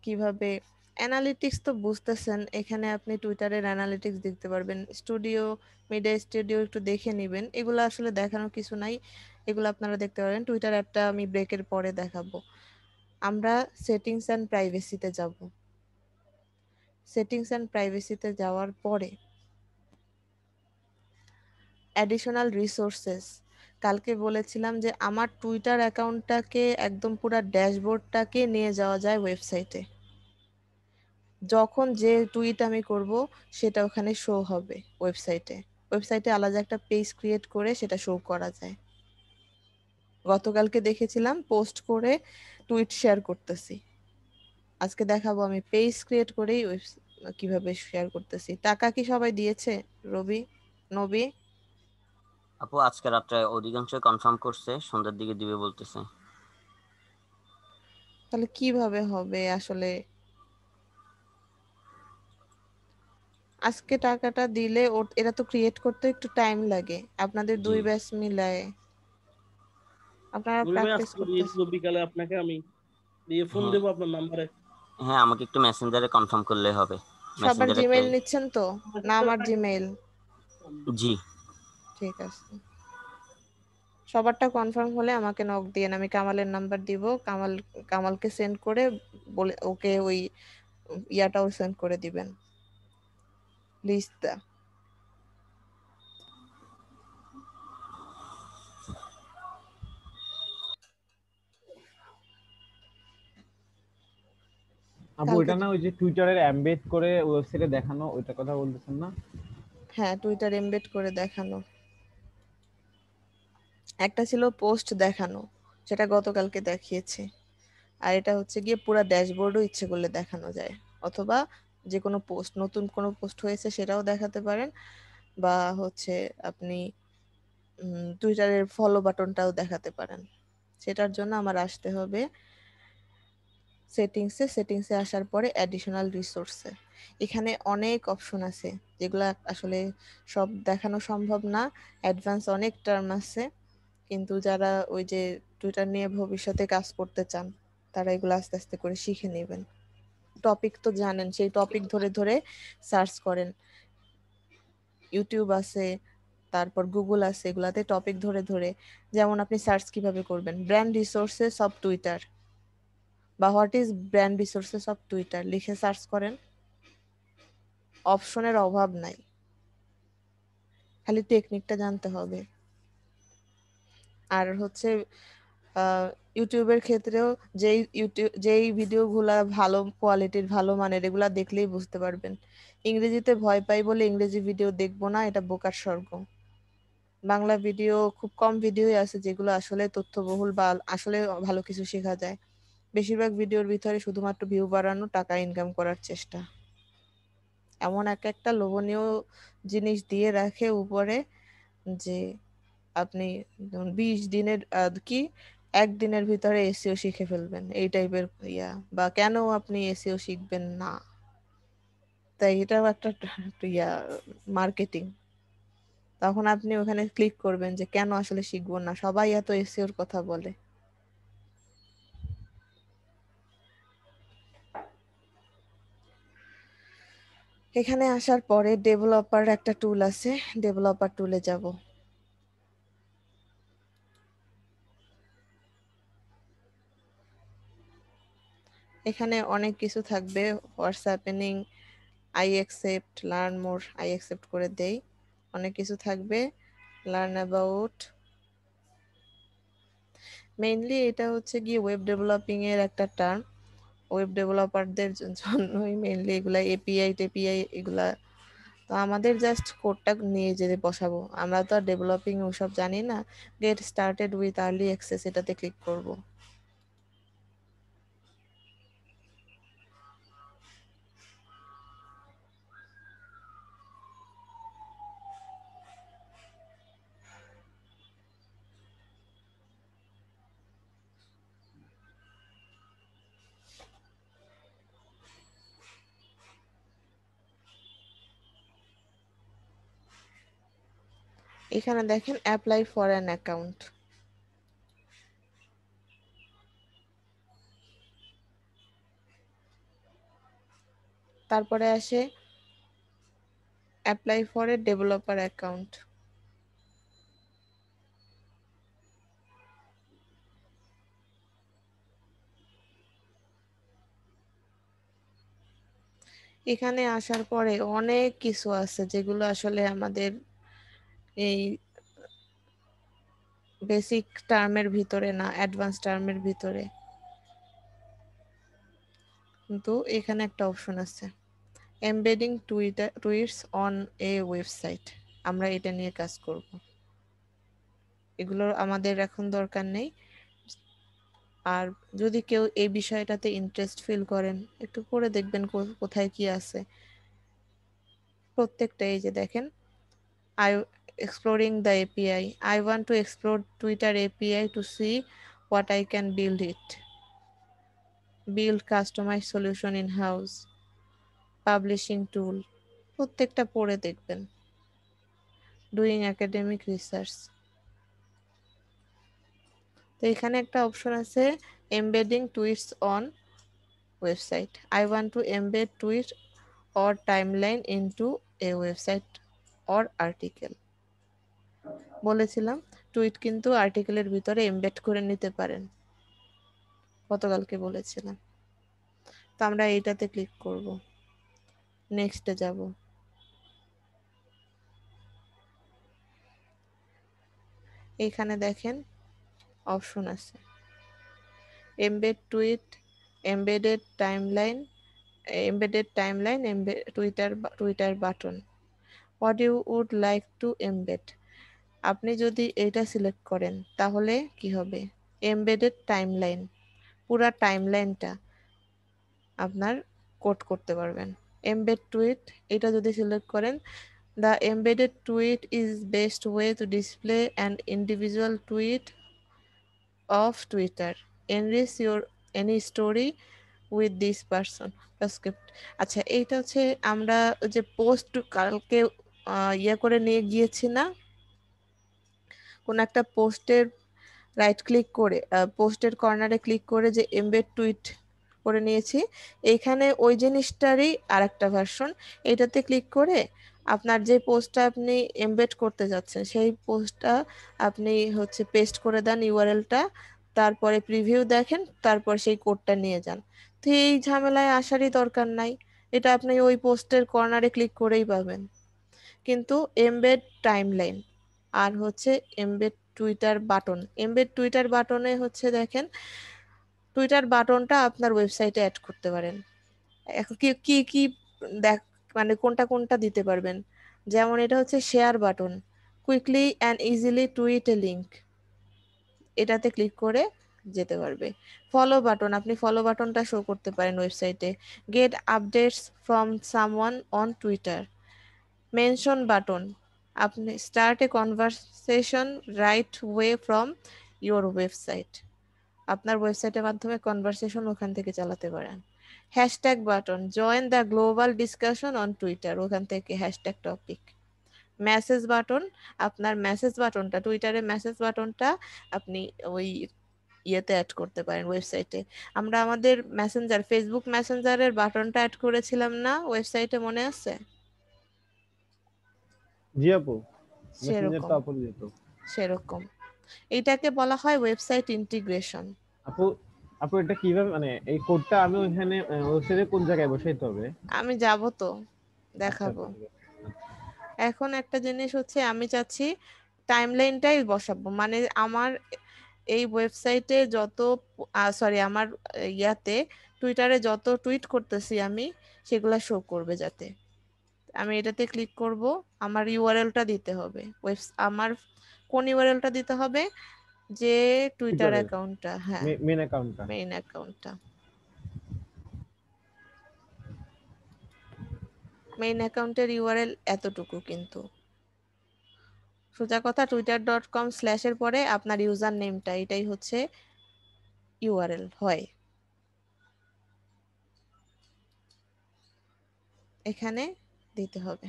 কিভাবে অ্যানালিটিক্স তো বুঝতেছেন এখানে আপনি টুইটারের অ্যানালিটিক্স দেখতে পারবেন স্টুডিও মিডিয়া স্টুডিও একটু দেখে নেবেন এগুলো আসলে দেখানোর কিছু নাই এগুলো আপনারা দেখতে পারেন টুইটার একটা আমি ব্রেকের পরে দেখাবো আমরা সেটিংস অ্যান্ড প্রাইভেসিতে যাব সেটিংস অ্যান্ড প্রাইভেসিতে যাওয়ার পরে অ্যাডিশনাল রিসোর্সেস কালকে বলেছিলাম যে আমার টুইটার অ্যাকাউন্টটাকে একদম পুরো ড্যাশবোর্ডটাকে নিয়ে যাওয়া যায় ওয়েবসাইটে যখন যে টুইট আমি করব সেটা ওখানে শো হবে ওয়েবসাইটে ওয়েবসাইটে আলাদা একটা পেজ ক্রিয়েট করে সেটা শো করা যায় গতকালকে দেখেছিলাম পোস্ট করে টুইট শেয়ার করতেছি আজকে দেখাবো আমি পেজ ক্রিয়েট করেই কিভাবে শেয়ার করতেছি টাকা কি সবাই দিয়েছে রবি নবী আপু আজকে রাত্রে অধিকাংশ কনফার্ম করছে সন্ধ্যার দিকে দিবে বলতেছে তাহলে কিভাবে হবে আসলে আজকে টাকাটা দিলে এরা তো ক্রিয়েট করতে একটু টাইম লাগে আপনাদের দুই ব্যাচ মিলায়ে আপনারা প্র্যাকটিস করতে বিকালে আপনাকে আমি দিয়ে ফোন হ্যাঁ। দেব আপনার নম্বরে হ্যাঁ আমাকে একটু মেসেঞ্জারে কনফার্ম করলে হবে সবার জিমেইল নিচ্ছেন তো না আমার জিমেইল জি ঠিক আছে সবারটা কনফার্ম হলে আমাকে নক দিয়েন আমি কামালের নাম্বার দিব কামাল কামালকে সেন্ড করে বলে ওকে ওই ইয়াটাও সেন্ড করে দিবেন লিস্টটা আপু ওটা না ওই যে টুইটারের এমবেড করে ওয়েবসাইটে দেখানো ওইটা কথা বলতেছেন না হ্যাঁ টুইটার এমবেড করে দেখানো একটা ছিল পোস্ট দেখানো সেটা গতকালকে দেখিয়েছি আর এটা হচ্ছে গিয়ে পুরো ড্যাশবোর্ডও ইচ্ছে করলে দেখানো যায় অথবা যে কোনো পোস্ট নতুন কোনো পোস্ট হয়েছে সেটাও দেখাতে পারেন বা হচ্ছে আপনি টুইটারের ফলো বাটনটাও দেখাতে পারেন সেটার জন্য আমার আসতে হবে সেটিংসে সেটিংসে আসার পরে অ্যাডিশনাল রিসোর্সে এখানে অনেক অপশন আছে যেগুলো আসলে সব দেখানো সম্ভব না অ্যাডভান্স অনেক টার্ম আছে কিন্তু যারা ওই যে টুইটার নিয়ে ভবিষ্যতে কাজ করতে চান তারা এগুলো আস্তে আস্তে করে শিখে নেবেন টপিক তো জানেন সেই টপিক ধরে ধরে সার্চ করেন ইউটিউব আছে তারপর গুগল আছে এগুলাতে টপিক ধরে ধরে যেমন আপনি সার্চ কিভাবে করবেন ব্র্যান্ড রিসোর্সেস অফ টুইটার বা what is brand resources of Twitter লিখে সার্চ করেন অপশনের অভাব নাই খালি টেকনিকটা জানতে হবে আর হচ্ছে ইউটিউবের ক্ষেত্রেও যেই ইউটিউব যেই ভিডিওগুলা ভালো কোয়ালিটির ভালো মানের এগুলা দেখলেই বুঝতে পারবেন ইংরেজিতে ভয় পাই বলে ইংরেজি ভিডিও দেখব না এটা বোকার স্বর্গ বাংলা ভিডিও খুব কম ভিডিওই আছে যেগুলো আসলে তথ্যবহুল বা আসলে ভালো কিছু শেখা যায় বেশিরভাগ ভিডিওর ভিতরে শুধুমাত্র ভিউ বাড়ানো টাকা ইনকাম করার চেষ্টা এমন এক একটা লোভনীয় জিনিস দিয়ে রাখে উপরে যে আপনি বিশ দিনের কি একদিনের ভিতরে এসিও শিখে ফেলবেন এই টাইপের ইয়া বা কেন আপনি এসিও শিখবেন না তাই এটাও একটা [laughs] ইয়া মার্কেটিং তখন আপনি ওখানে ক্লিক করবেন যে কেন আসলে শিখব না সবাই এত এসিওর কথা বলে এখানে আসার পরে ডেভেলপার একটা টুল আছে ডেভেলপার টুলে যাব এখানে অনেক কিছু থাকবে what's happening I accept learn more I accept করে দেই অনেক কিছু থাকবে লার্ন অ্যাবাউট মেইনলি এটা হচ্ছে গিয়ে ওয়েব ডেভেলপিং এর একটা টার্ম ওয়েব ডেভেলপারদের জন্যই মেইনলি এগুলা এপিআই টেপিআই এগুলা তো আমাদের জাস্ট কোডটা নিয়ে যেতে বসাবো আমরা তো আর ডেভেলপিং ওসব জানি না get started with early access এটাতে ক্লিক করবো এখানে দেখেন অ্যাপ্লাই ফর অ্যান অ্যাকাউন্ট তারপরে আসে apply for a developer account এখানে আসার পরে অনেক কিছু আছে যেগুলো আসলে আমাদের এই বেসিক টার্মের ভিতরে না অ্যাডভান্স টার্মের ভিতরে কিন্তু এখানে একটা অপশন আছে embedding Twitter tweets on a website আমরা এটা নিয়ে কাজ করব এগুলোর আমাদের এখন দরকার নেই আর যদি কেউ এই বিষয়টাতে ইন্টারেস্ট ফিল করেন একটু করে দেখবেন কোথায় কি আছে প্রত্যেকটা এই যে দেখেন I exploring the API. I want to explore Twitter API to see what I can build it. Build customized solution in-house. Publishing tool. Doing academic research. Doing connect research তো এখানে একটা অপশন আছে embedding tweets on website I want to or timeline into a website or article. বলেছিলাম tweet কিন্তু আর্টিকেলের ভিতরে embed করে নিতে পারেন গতকালকে বলেছিলাম তো আমরা এইটাতে ক্লিক করব নেক্সটে যাব এখানে দেখেন অপশন আছে embed tweet embedded timeline embedded timeline Twitter Twitter button what you would like to embed আপনি যদি এটা সিলেক্ট করেন তাহলে কি হবে এমবেডেড টাইমলাইন পুরা টাইমলাইনটা আপনার কোড করতে পারবেন এমবেড টুইট এটা যদি সিলেক্ট করেন the embedded tweet is best way to display and individual tweet of Twitter enrich your any story with this person script আচ্ছা এইটা হচ্ছে আমরা যে পোস্ট কালকে ইয়ে করে নিয়ে গিয়েছি না কোনো একটা পোস্টের রাইট ক্লিক করে পোস্টের কর্নারে ক্লিক করে যে এমবেড টুইট করে নিয়েছি এইখানে ওই জিনিসটারই আর একটা ভার্সন এটাতে ক্লিক করে আপনার যে পোস্টটা আপনি এমবেড করতে যাচ্ছেন সেই পোস্টটা আপনি হচ্ছে পেস্ট করে দেন ইউআরএলটা তারপরে প্রিভিউ দেখেন তারপর সেই কোডটা নিয়ে যান তো এই ঝামেলায় আসারই দরকার নাই এটা আপনি ওই পোস্টের কর্নারে ক্লিক করেই পাবেন কিন্তু এমবেড লাইন আর হচ্ছে embed Twitter button embed Twitter বাটনে হচ্ছে দেখেন টুইটার বাটনটা আপনার ওয়েবসাইটে অ্যাড করতে পারেন এখন কি কি কি দেখ মানে কোনটা কোনটা দিতে পারবেন যেমন এটা হচ্ছে share button quickly and easily tweet a link এটাতে ক্লিক করে যেতে পারবে ফলো বাটন আপনি ফলো বাটনটা শো করতে পারেন ওয়েবসাইটে get updates from someone on Twitter mention button আপনি start a conversation right way from your website আপনার ওয়েবসাইটের মাধ্যমে কনভারসেশন ওখান থেকে চালাতে পারেন hashtag button join the global discussion on Twitter ওখান থেকে হ্যাশট্যাগ টপিক মেসেজ বাটন আপনার মেসেজ বাটনটা টুইটারে মেসেজ বাটনটা আপনি ওই ইয়েতে অ্যাড করতে পারেন ওয়েবসাইটে আমরা আমাদের মেসেঞ্জার ফেসবুক মেসেঞ্জারের বাটনটা অ্যাড করেছিলাম না ওয়েবসাইটে মনে আছে জি আপু সেরকম যেত সেরকম এটাকে বলা হয় ওয়েবসাইট ইন্টিগ্রেশন আপু আপু এটা কিভাবে মানে এই কোডটা আমি ওখানে ওয়েবসাইটে কোন জায়গায় বসাইতে হবে আমি যাব তো দেখাবো আচ্ছা, আচ্ছা, আচ্ছা। এখন একটা জিনিস হচ্ছে আমি চাচ্ছি টাইমলাইনটাই বসাবো মানে আমার এই ওয়েবসাইটে যত সরি আমার ইয়াতে টুইটারে যত টুইট করতেছি আমি সেগুলা শো করবে যাতে আমি এটাতে ক্লিক করব আমার ইউআরএলটা দিতে হবে ওয়েব আমার কোন ইউআরএলটা দিতে হবে যে টুইটার অ্যাকাউন্টটা হ্যাঁ মেইন অ্যাকাউন্টটা মেইন অ্যাকাউন্টটা মেইন অ্যাকাউন্টের ইউআরএল এতটুকু কিন্তু সোজা কথা টুইটার ডট কম স্ল্যাশের পরে আপনার ইউজার নেমটা এটাই হচ্ছে ইউআরএল হয় এখানে দিতে হবে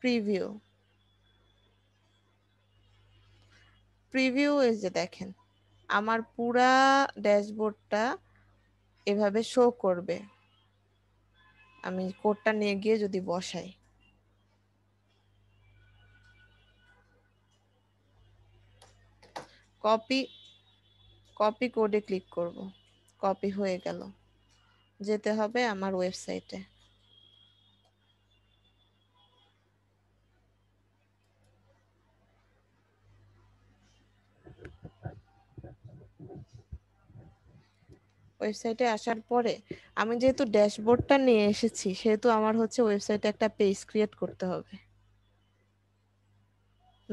প্রিভিউ প্রিভিউ এই যে দেখেন আমার পুরা ড্যাশবোর্ডটা এভাবে শো করবে আমি কোডটা নিয়ে গিয়ে যদি বসাই কপি কপি কোডে ক্লিক করব কপি হয়ে গেল যেতে হবে আমার ওয়েবসাইটে ওয়েবসাইটে আসার পরে আমি যেহেতু ড্যাশবোর্ডটা নিয়ে এসেছি সেহেতু আমার হচ্ছে ওয়েবসাইটে একটা পেজ ক্রিয়েট করতে হবে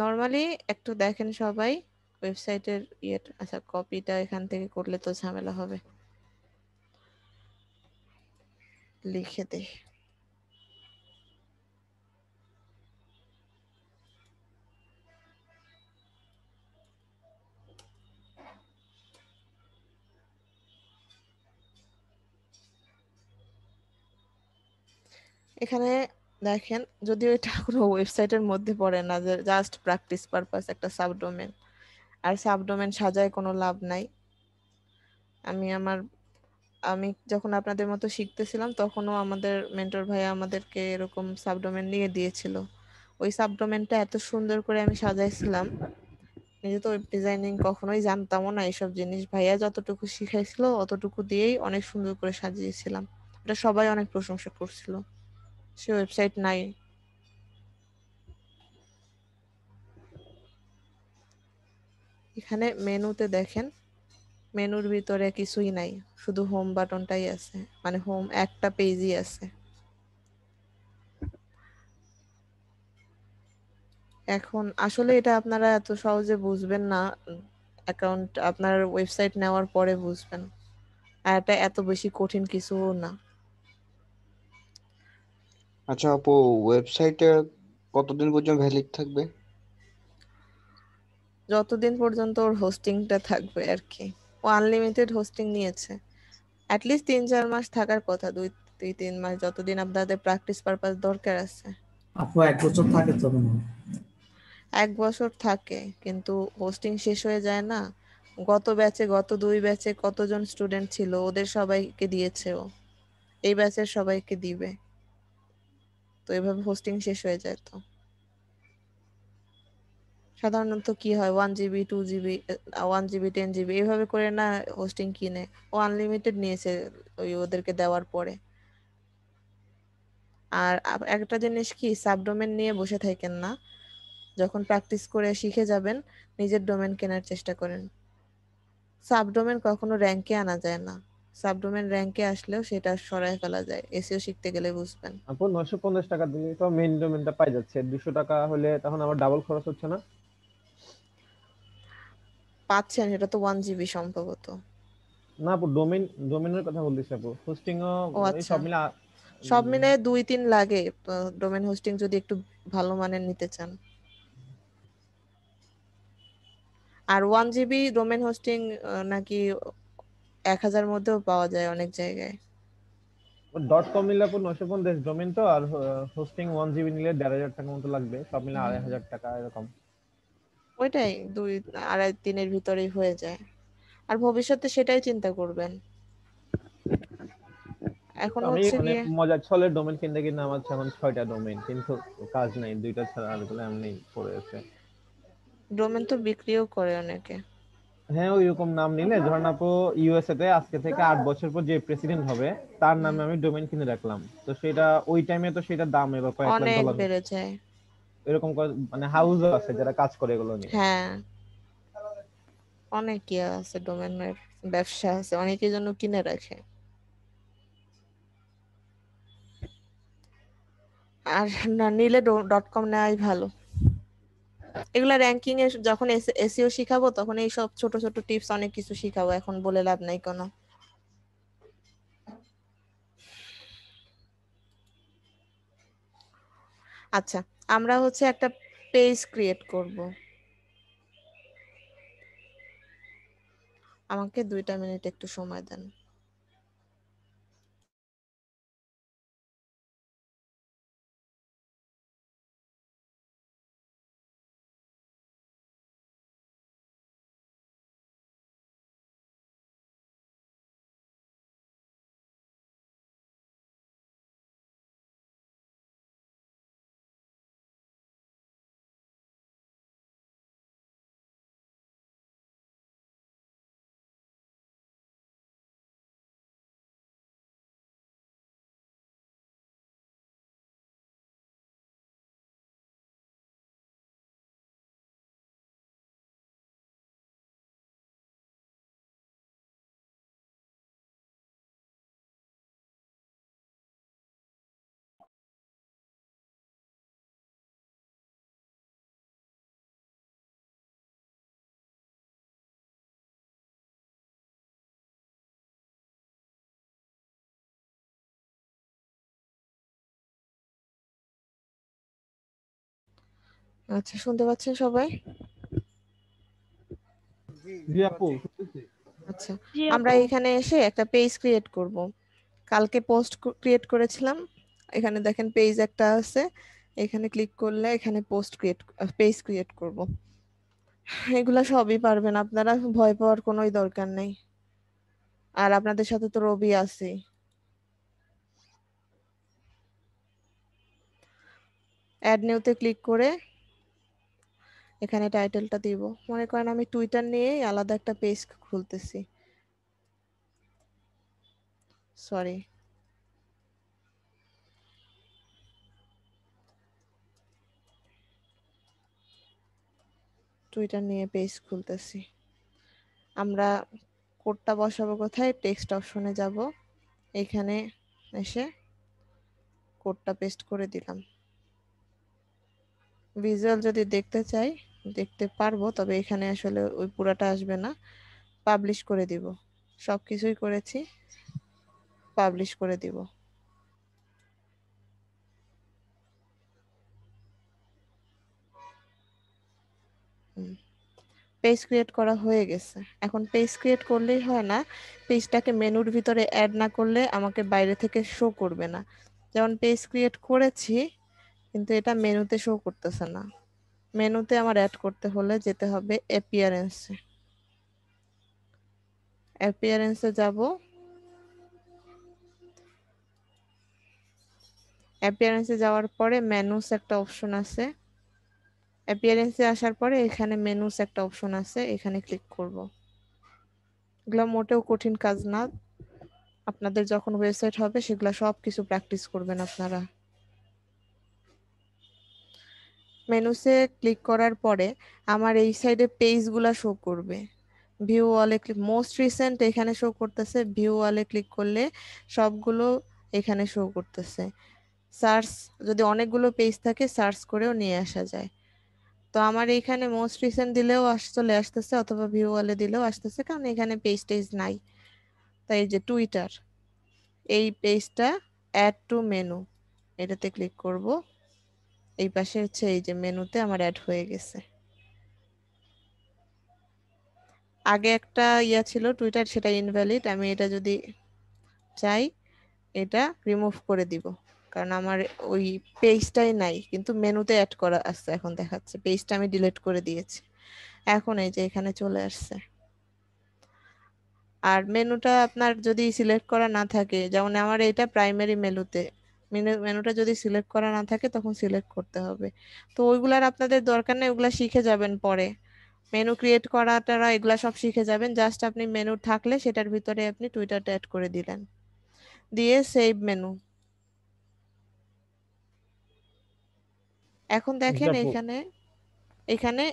নর্মালি একটু দেখেন সবাই ওয়েবসাইটের ইয়ে আচ্ছা কপিটা এখান থেকে করলে তো ঝামেলা হবে লিখে দে এখানে দেখেন যদিও এটা কোনো ওয়েবসাইটের মধ্যে পড়ে না যে জাস্ট প্র্যাকটিস পারপাস একটা সাবডোমেন আর সাবডোমেন সাজায় কোনো লাভ নাই আমি আমার আমি যখন আপনাদের মতো শিখতেছিলাম তখনও আমাদের মেন্টর ভাইয়া আমাদেরকে এরকম সাবডোমেন নিয়ে দিয়েছিল ওই সাবডোমেনটা এত সুন্দর করে আমি সাজাইছিলাম নিজে তো ওয়েব ডিজাইনিং কখনোই জানতামও না এইসব জিনিস ভাইয়া যতটুকু শিখাইছিল অতটুকু দিয়েই অনেক সুন্দর করে সাজিয়েছিলাম এটা সবাই অনেক প্রশংসা করছিল সে ওয়েবসাইট নাই এখানে মেনুতে দেখেন মেনুর ভিতরে কিছুই নাই শুধু হোম বাটনটাই আছে মানে হোম একটা পেজই আছে এখন আসলে এটা আপনারা এত সহজে বুঝবেন না অ্যাকাউন্ট আপনার ওয়েবসাইট নেওয়ার পরে বুঝবেন আর এটা এত বেশি কঠিন কিছু না আচ্ছা আপু ওয়েবসাইটে কতদিন পর্যন্ত ভ্যালিড থাকবে যতদিন পর্যন্ত ওর হোস্টিংটা থাকবে আর কি ও আনলিমিটেড হোস্টিং নিয়েছে অ্যাটলিস্ট তিন চার মাস থাকার কথা দুই দুই তিন মাস যতদিন আপনাদের প্র্যাকটিস পারপাস দরকার আছে আপু এক বছর থাকে তো এক বছর থাকে কিন্তু হোস্টিং শেষ হয়ে যায় না গত ব্যাচে গত দুই ব্যাচে কতজন স্টুডেন্ট ছিল ওদের সবাইকে দিয়েছে ও এই ব্যাচের সবাইকে দিবে তো এভাবে হোস্টিং শেষ হয়ে যায় তো সাধারণত কি হয় one GB two GB one GB ten GB এইভাবে করে না হোস্টিং কিনে ও আনলিমিটেড নিয়েছে ওই ওদেরকে দেওয়ার পরে আর একটা জিনিস কি সাবডোমেন নিয়ে বসে থাকেন না যখন প্র্যাকটিস করে শিখে যাবেন নিজের ডোমেন কেনার চেষ্টা করেন সাবডোমেন কখনো র্যাঙ্কে আনা যায় না সাবডোমেন র্যাঙ্কে আসলেও সেটা সরায় ফেলা যায় এসিও শিখতে গেলে বুঝবেন আপু 950 টাকা দিলে তো মেইন ডোমেনটা পাই যাচ্ছে 200 টাকা হলে তখন আমার ডাবল খরচ হচ্ছে না পাচ্ছেন সেটা তো 1 জিবি সম্ভবত না আপু ডোমেইন ডোমেইনের কথা বলছিস আপু হোস্টিং ও আচ্ছা। সব মিলে সব মিলে 2 3 লাগে ডোমেইন হোস্টিং যদি একটু ভালো মানের নিতে চান আর 1 জিবি ডোমেইন হোস্টিং নাকি 1000 মধ্যেও পাওয়া যায় অনেক জায়গায় ডট কম নিলে আপু নশো পঞ্চাশ ডোমেন তো আর হোস্টিং ওয়ান জিবি নিলে দেড় হাজার টাকা মতো লাগবে সব মিলে আড়াই হাজার টাকা এরকম ওইটাই দুই আড়াই দিনের ভিতরেই হয়ে যায় আর ভবিষ্যতে সেটাই চিন্তা করবেন এখন হচ্ছে মানে গিয়ে মজা ছলের ডোমেন কিনতে কিনতে আমার এখন ছয়টা ডোমেইন কিন্তু কাজ নাই দুইটা ছাড়া আর গুলো এমনি পড়ে আছে ডোমেন তো বিক্রিও করে অনেকে হ্যাঁ ওইরকম নাম নিলে ধরেন আপু ইউএসএ তে আজকে থেকে আট বছর পর যে প্রেসিডেন্ট হবে তার নামে আমি ডোমেন কিনে রাখলাম তো সেটা ওই টাইমে তো সেটা দাম এবার কয়েক লাখ ডলার বেড়ে যায় এরকম মানে হাউস আছে যারা কাজ করে এগুলো নিয়ে হ্যাঁ অনেকই ইয়ে আছে ডোমেনের ব্যবসা আছে অনেকের জন্য কিনে রাখে আর না নিলে ডট কম নেওয়াই ভালো এগুলা র্যাঙ্কিং এ যখন এসইও শিখাবো তখন এই সব ছোট ছোট টিপস অনেক কিছু শিখাবো এখন বলে লাভ নাই কোনো আচ্ছা আমরা হচ্ছে একটা পেজ ক্রিয়েট করব আমাকে দুইটা মিনিট একটু সময় দেন আচ্ছা শুনতে পাচ্ছেন সবাই আচ্ছা আমরা এখানে এসে একটা পেজ ক্রিয়েট করব কালকে পোস্ট ক্রিয়েট করেছিলাম এখানে দেখেন পেজ একটা আছে এখানে ক্লিক করলে এখানে পোস্ট ক্রিয়েট পেজ ক্রিয়েট করব এগুলা সবই পারবেন আপনারা ভয় পাওয়ার কোনোই দরকার নেই আর আপনাদের সাথে তো রবি আছে অ্যাড নিউতে ক্লিক করে এখানে টাইটেলটা দিব মনে করেন আমি টুইটার নিয়েই আলাদা একটা পেজ খুলতেছি সরি টুইটার নিয়ে পেজ খুলতেছি আমরা কোডটা বসাবো কোথায় টেক্সট অপশনে যাব এখানে এসে কোডটা পেস্ট করে দিলাম ভিজুয়াল যদি দেখতে চাই দেখতে পারবো তবে এখানে আসলে ওই পুরাটা আসবে না পাবলিশ করে দিব সব কিছুই করেছি পাবলিশ করে দিব পেজ ক্রিয়েট করা হয়ে গেছে এখন পেজ ক্রিয়েট করলেই হয় না পেজটাকে মেনুর ভিতরে অ্যাড না করলে আমাকে বাইরে থেকে শো করবে না যেমন পেজ ক্রিয়েট করেছি কিন্তু এটা মেনুতে শো করতেছে না মেনুতে আমার অ্যাড করতে হলে যেতে হবে অ্যাপিয়ারেন্সে অ্যাপিয়ারেন্সে যাব অ্যাপিয়ারেন্সে যাওয়ার পরে মেনুস একটা অপশন আছে অ্যাপিয়ারেন্সে আসার পরে এখানে মেনুস একটা অপশন আছে এখানে ক্লিক করব এগুলো মোটেও কঠিন কাজ না আপনাদের যখন ওয়েবসাইট হবে সেগুলো সব কিছু প্র্যাকটিস করবেন আপনারা মেনুসে ক্লিক করার পরে আমার এই সাইডে পেজগুলো শো করবে ভিউ ওয়ালে ক্লিক মোস্ট রিসেন্ট এখানে শো করতেছে ভিউ ওয়ালে ক্লিক করলে সবগুলো এখানে শো করতেছে সার্চ যদি অনেকগুলো পেজ থাকে সার্চ করেও নিয়ে আসা যায় তো আমার এইখানে মোস্ট রিসেন্ট দিলেও আস চলে আসতেছে অথবা ভিউ ওয়ালে দিলেও আসতেছে কারণ এখানে পেজ টেজ নাই তাই যে টুইটার এই পেজটা অ্যাড টু মেনু এটাতে ক্লিক করবো এই পাশে হচ্ছে এই যে মেনুতে আমার অ্যাড হয়ে গেছে আগে একটা ইয়া ছিল টুইটার সেটা ইনভ্যালিড আমি এটা যদি চাই এটা রিমুভ করে দিব কারণ আমার ওই পেজটাই নাই কিন্তু মেনুতে অ্যাড করা আসছে এখন দেখাচ্ছে পেজটা আমি ডিলিট করে দিয়েছি এখন এই যে এখানে চলে আসছে আর মেনুটা আপনার যদি সিলেক্ট করা না থাকে যেমন আমার এটা প্রাইমারি মেনুতে মেনু মেনুটা যদি সিলেক্ট করা না থাকে তখন সিলেক্ট করতে হবে তো ওইগুলার আপনাদের দরকার নেই ওগুলা শিখে যাবেন পরে মেনু ক্রিয়েট করা তারা এগুলা সব শিখে যাবেন জাস্ট আপনি মেনু থাকলে সেটার ভিতরে আপনি টুইটারটা অ্যাড করে দিলেন দিয়ে সেভ মেনু এখন দেখেন এখানে এখানে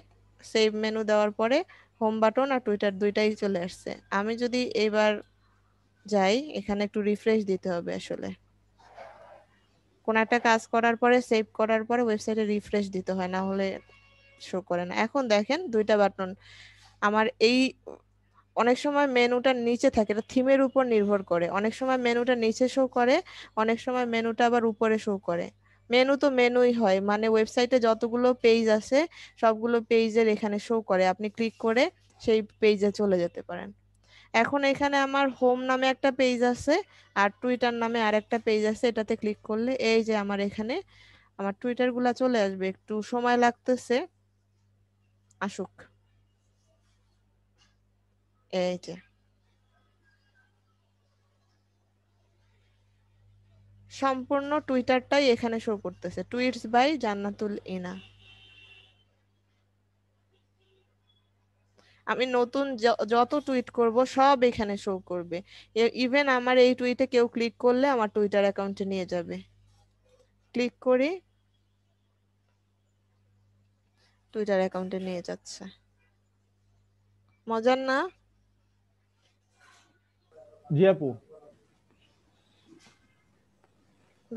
সেভ মেনু দেওয়ার পরে হোম বাটন আর টুইটার দুইটাই চলে আসছে আমি যদি এবার যাই এখানে একটু রিফ্রেশ দিতে হবে আসলে কোন একটা কাজ করার পরে সেভ করার পরে ওয়েবসাইটে রিফ্রেশ দিতে হয় না হলে শো করে না এখন দেখেন দুইটা বাটন আমার এই অনেক সময় মেনুটা নিচে থাকে এটা থিমের উপর নির্ভর করে অনেক সময় মেনুটা নিচে শো করে অনেক সময় মেনুটা আবার উপরে শো করে মেনু তো মেনুই হয় মানে ওয়েবসাইটে যতগুলো পেজ আছে সবগুলো পেজের এখানে শো করে আপনি ক্লিক করে সেই পেজে চলে যেতে পারেন এখন এখানে আমার হোম নামে একটা পেজ আছে আর টুইটার নামে আর একটা পেজ আছে এটাতে ক্লিক করলে এই যে আমার এখানে আমার গুলা চলে আসবে একটু সময় লাগতেছে আসুক এই যে সম্পূর্ণ টুইটারটাই এখানে শো করতেছে টুইটস বাই জান্নাতুল ইনা আমি নতুন যত টুইট করব সব এখানে শো করবে ইভেন আমার এই টুইটে কেউ ক্লিক করলে আমার টুইটার অ্যাকাউন্টে নিয়ে যাবে ক্লিক করি টুইটার অ্যাকাউন্টে নিয়ে যাচ্ছে মজার না জি আপু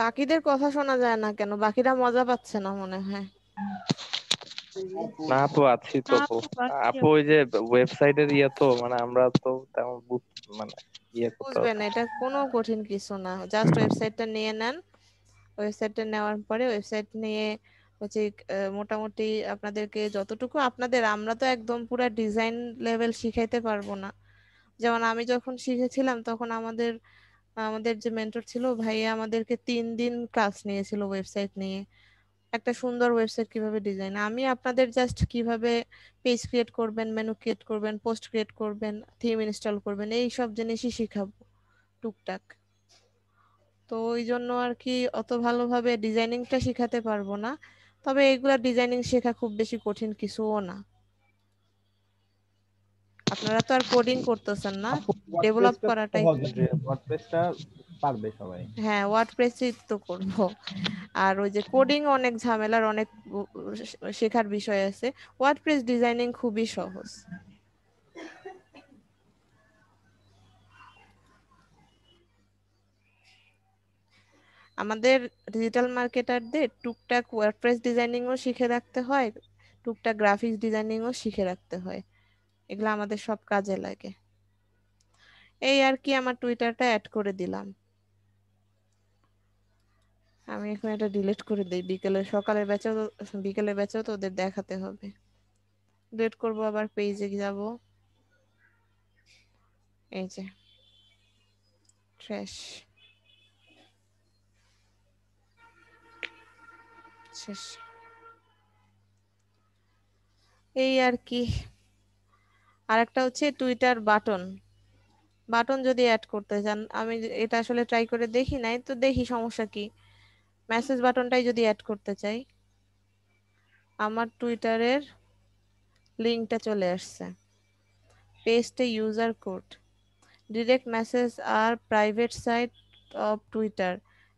বাকিদের কথা শোনা যায় না কেন বাকিরা মজা পাচ্ছে না মনে হয় না আপু আছি তো আপু আপু ওই যে ওয়েবসাইটের ইয়ে তো মানে আমরা তো তেমন মানে ইয়ে করতে না এটা কোনো কঠিন কিছু না জাস্ট ওয়েবসাইটটা নিয়ে নেন ওয়েবসাইটটা নেওয়ার পরে ওয়েবসাইট নিয়ে হচ্ছে মোটামুটি আপনাদেরকে যতটুকু আপনাদের আমরা তো একদম পুরো ডিজাইন লেভেল শিখাইতে পারবো না যেমন আমি যখন শিখেছিলাম তখন আমাদের আমাদের যে মেন্টর ছিল ভাইয়া আমাদেরকে তিন দিন ক্লাস নিয়েছিল ওয়েবসাইট নিয়ে একটা সুন্দর ওয়েবসাইট কিভাবে ডিজাইন আমি আপনাদের জাস্ট কিভাবে পেজ ক্রিয়েট করবেন মেনু ক্রিয়েট করবেন পোস্ট ক্রিয়েট করবেন থিম ইনস্টল করবেন এই সব জিনিসই শিখাবো টুকটাক তো ওই জন্য আর কি অত ভালোভাবে ডিজাইনিংটা শেখাতে পারবো না তবে এগুলা ডিজাইনিং শেখা খুব বেশি কঠিন কিছুও না আপনারা তো আর কোডিং করতেছেন না ডেভেলপ করাটাই ওয়ার্ডপ্রেসটা পারবে সবাই হ্যাঁ ওয়ার্ডপ্রেসই তো করব আর ওই যে কোডিং অনেক ঝামেলার অনেক শেখার বিষয় আছে ওয়ার্ডপ্রেস ডিজাইনিং খুবই সহজ আমাদের ডিজিটাল মার্কেটারদের টুকটাক ওয়ার্ডপ্রেস ডিজাইনিংও শিখে রাখতে হয় টুকটাক গ্রাফিক্স ডিজাইনিংও শিখে রাখতে হয় এগুলো আমাদের সব কাজে লাগে এই আর কি আমার টুইটারটা অ্যাড করে দিলাম আমি এখন এটা ডিলিট করে দেই বিকেলে সকালে ব্যাচেও বিকেলে ব্যাচেও তো ওদের দেখাতে হবে ডিলিট করব আবার পেজে যাব এই যে ট্র্যাশ শেষ এই আর কি আর একটা হচ্ছে টুইটার বাটন বাটন যদি অ্যাড করতে চান আমি এটা আসলে ট্রাই করে দেখি নাই তো দেখি সমস্যা কি মেসেজ বাটনটাই যদি অ্যাড করতে চাই আমার টুইটারের লিঙ্কটা চলে আসছে পেস্টে ইউজার কোড ডিরেক্ট মেসেজ আর private site of Twitter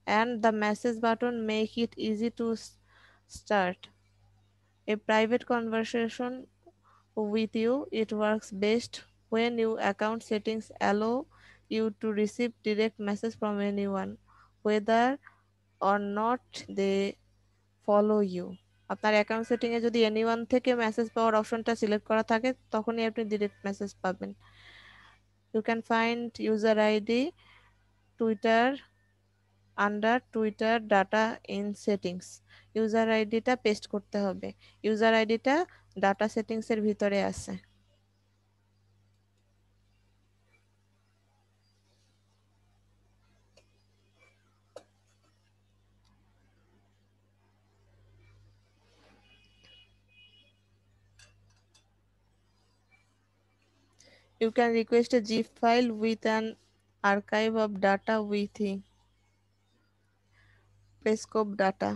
and the message button make it easy to start a private conversation you it works best when you account settings allow you to receive direct message from any one whether or not they follow you আপনার account setting এ যদি anyone থেকে message পাওয়ার অপশনটা select করা থাকে তখনই আপনি direct message পাবেন you can find user ID Twitter under Twitter data in settings user আইডিটা পেস্ট করতে হবে ইউজার আইডিটা ডাটা সেটিংসের ভিতরে আছে You can request a zip file with an archive of data with Pescope data.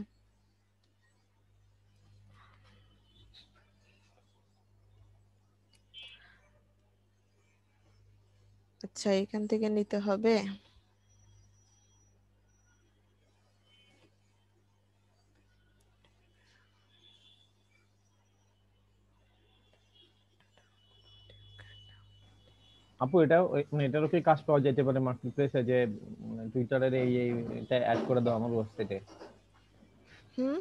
আচ্ছা এখান থেকে নিতে হবে আপু এটা মানে এটারও কি কাজ পাওয়া যেতে পারে মার্কেট প্লেসে যে টুইটারের এই এটা অ্যাড করে দাও আমার ওয়েবসাইটে হুম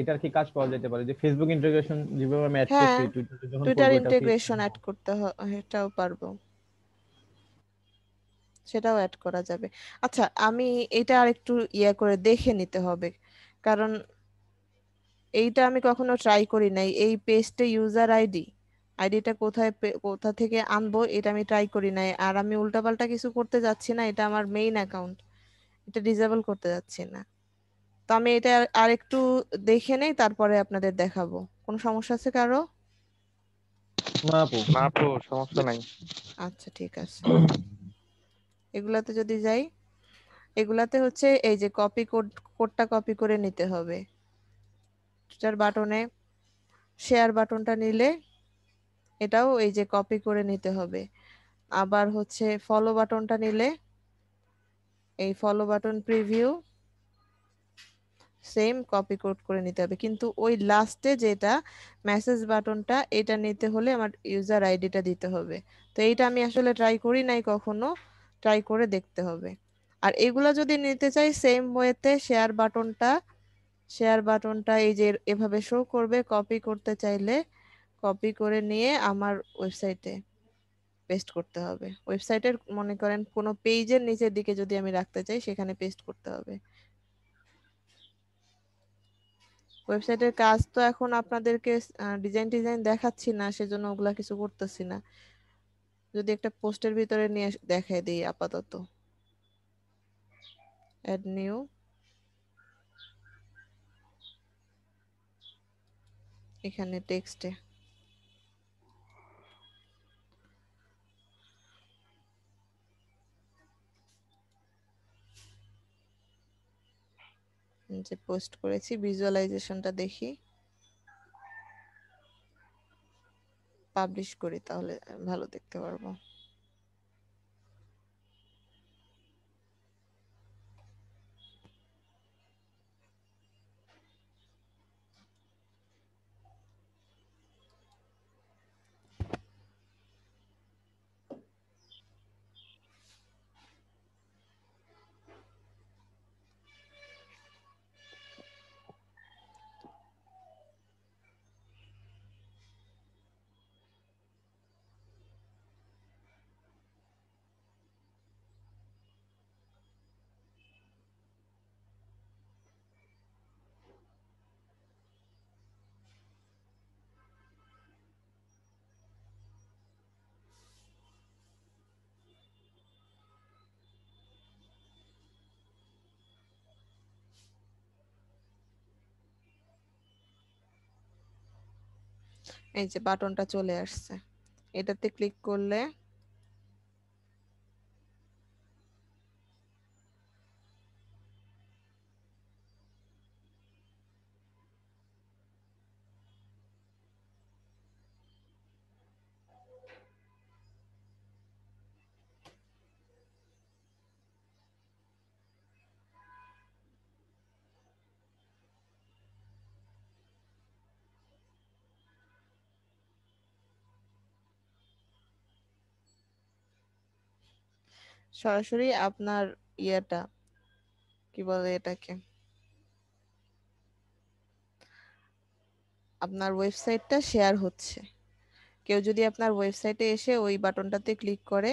এটার কি কাজ পাওয়া যেতে পারে যে ফেসবুক ইন্টিগ্রেশন যেভাবে আমি অ্যাড করছি টুইটারে যখন টুইটার ইন্টিগ্রেশন অ্যাড করতে এটাও পারবো সেটাও অ্যাড করা যাবে আচ্ছা আমি এটা আর একটু ইয়া করে দেখে নিতে হবে কারণ এইটা আমি কখনো ট্রাই করি নাই এই পেস্টে ইউজার আইডি আইডিটা কোথায় কোথা থেকে আনবো এটা আমি ট্রাই করি নাই আর আমি উল্টাপাল্টা কিছু করতে যাচ্ছি না এটা আমার মেইন অ্যাকাউন্ট এটা ডিসেবল করতে যাচ্ছি না তো আমি এটা আর একটু দেখে নেই তারপরে আপনাদের দেখাবো কোনো সমস্যা আছে কারো না আপু না আপু সমস্যা নাই আচ্ছা ঠিক আছে এগুলাতে যদি যাই এগুলাতে হচ্ছে এই যে কপি কোড কোডটা কপি করে নিতে হবে টুইটার বাটনে শেয়ার বাটনটা নিলে এটাও এই যে কপি করে নিতে হবে আবার হচ্ছে ফলো বাটনটা নিলে এই follow button preview same copy code করে নিতে হবে কিন্তু ওই লাস্টে যেটা মেসেজ বাটনটা এটা নিতে হলে আমার ইউজার আইডিটা দিতে হবে তো এইটা আমি আসলে ট্রাই করি নাই কখনো ট্রাই করে দেখতে হবে আর এগুলা যদি নিতে চাই সেম ওয়েতে শেয়ার বাটনটা শেয়ার বাটনটা এই যে এভাবে শো করবে কপি করতে চাইলে কপি করে নিয়ে আমার ওয়েবসাইটে পেস্ট করতে হবে ওয়েবসাইটের মনে করেন কোনো পেজের নিচের দিকে যদি আমি রাখতে চাই সেখানে পেস্ট করতে হবে ওয়েবসাইটের কাজ তো এখন আপনাদেরকে ডিজাইন ডিজাইন দেখাচ্ছি না সেজন্য ওগুলো কিছু করতেছি না যদি একটা পোস্টের ভিতরে নিয়ে দেখাই দিই আপাতত অ্যাড নিউ এখানে টেক্সটে যে পোস্ট করেছি ভিজুয়ালাইজেশনটা দেখি পাবলিশ করি তাহলে ভালো দেখতে পারবো এই যে বাটনটা চলে আসছে এটাতে ক্লিক করলে সরাসরি আপনার ইয়াটা কি বলে এটাকে আপনার ওয়েবসাইটটা শেয়ার হচ্ছে কেউ যদি আপনার ওয়েবসাইটে এসে ওই বাটনটাতে ক্লিক করে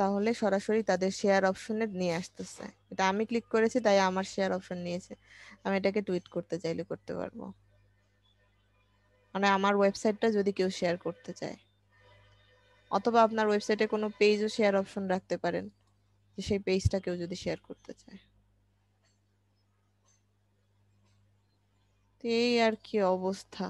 তাহলে সরাসরি তাদের শেয়ার অপশনে নিয়ে আসতেছে এটা আমি ক্লিক করেছি তাই আমার শেয়ার অপশন নিয়েছে আমি এটাকে টুইট করতে চাইলে করতে পারবো মানে আমার ওয়েবসাইটটা যদি কেউ শেয়ার করতে চায় অথবা আপনার ওয়েবসাইটে কোনো পেজও শেয়ার অপশন রাখতে পারেন যে সেই পেজটা কেউ যদি শেয়ার করতে চায় এই আর কি অবস্থা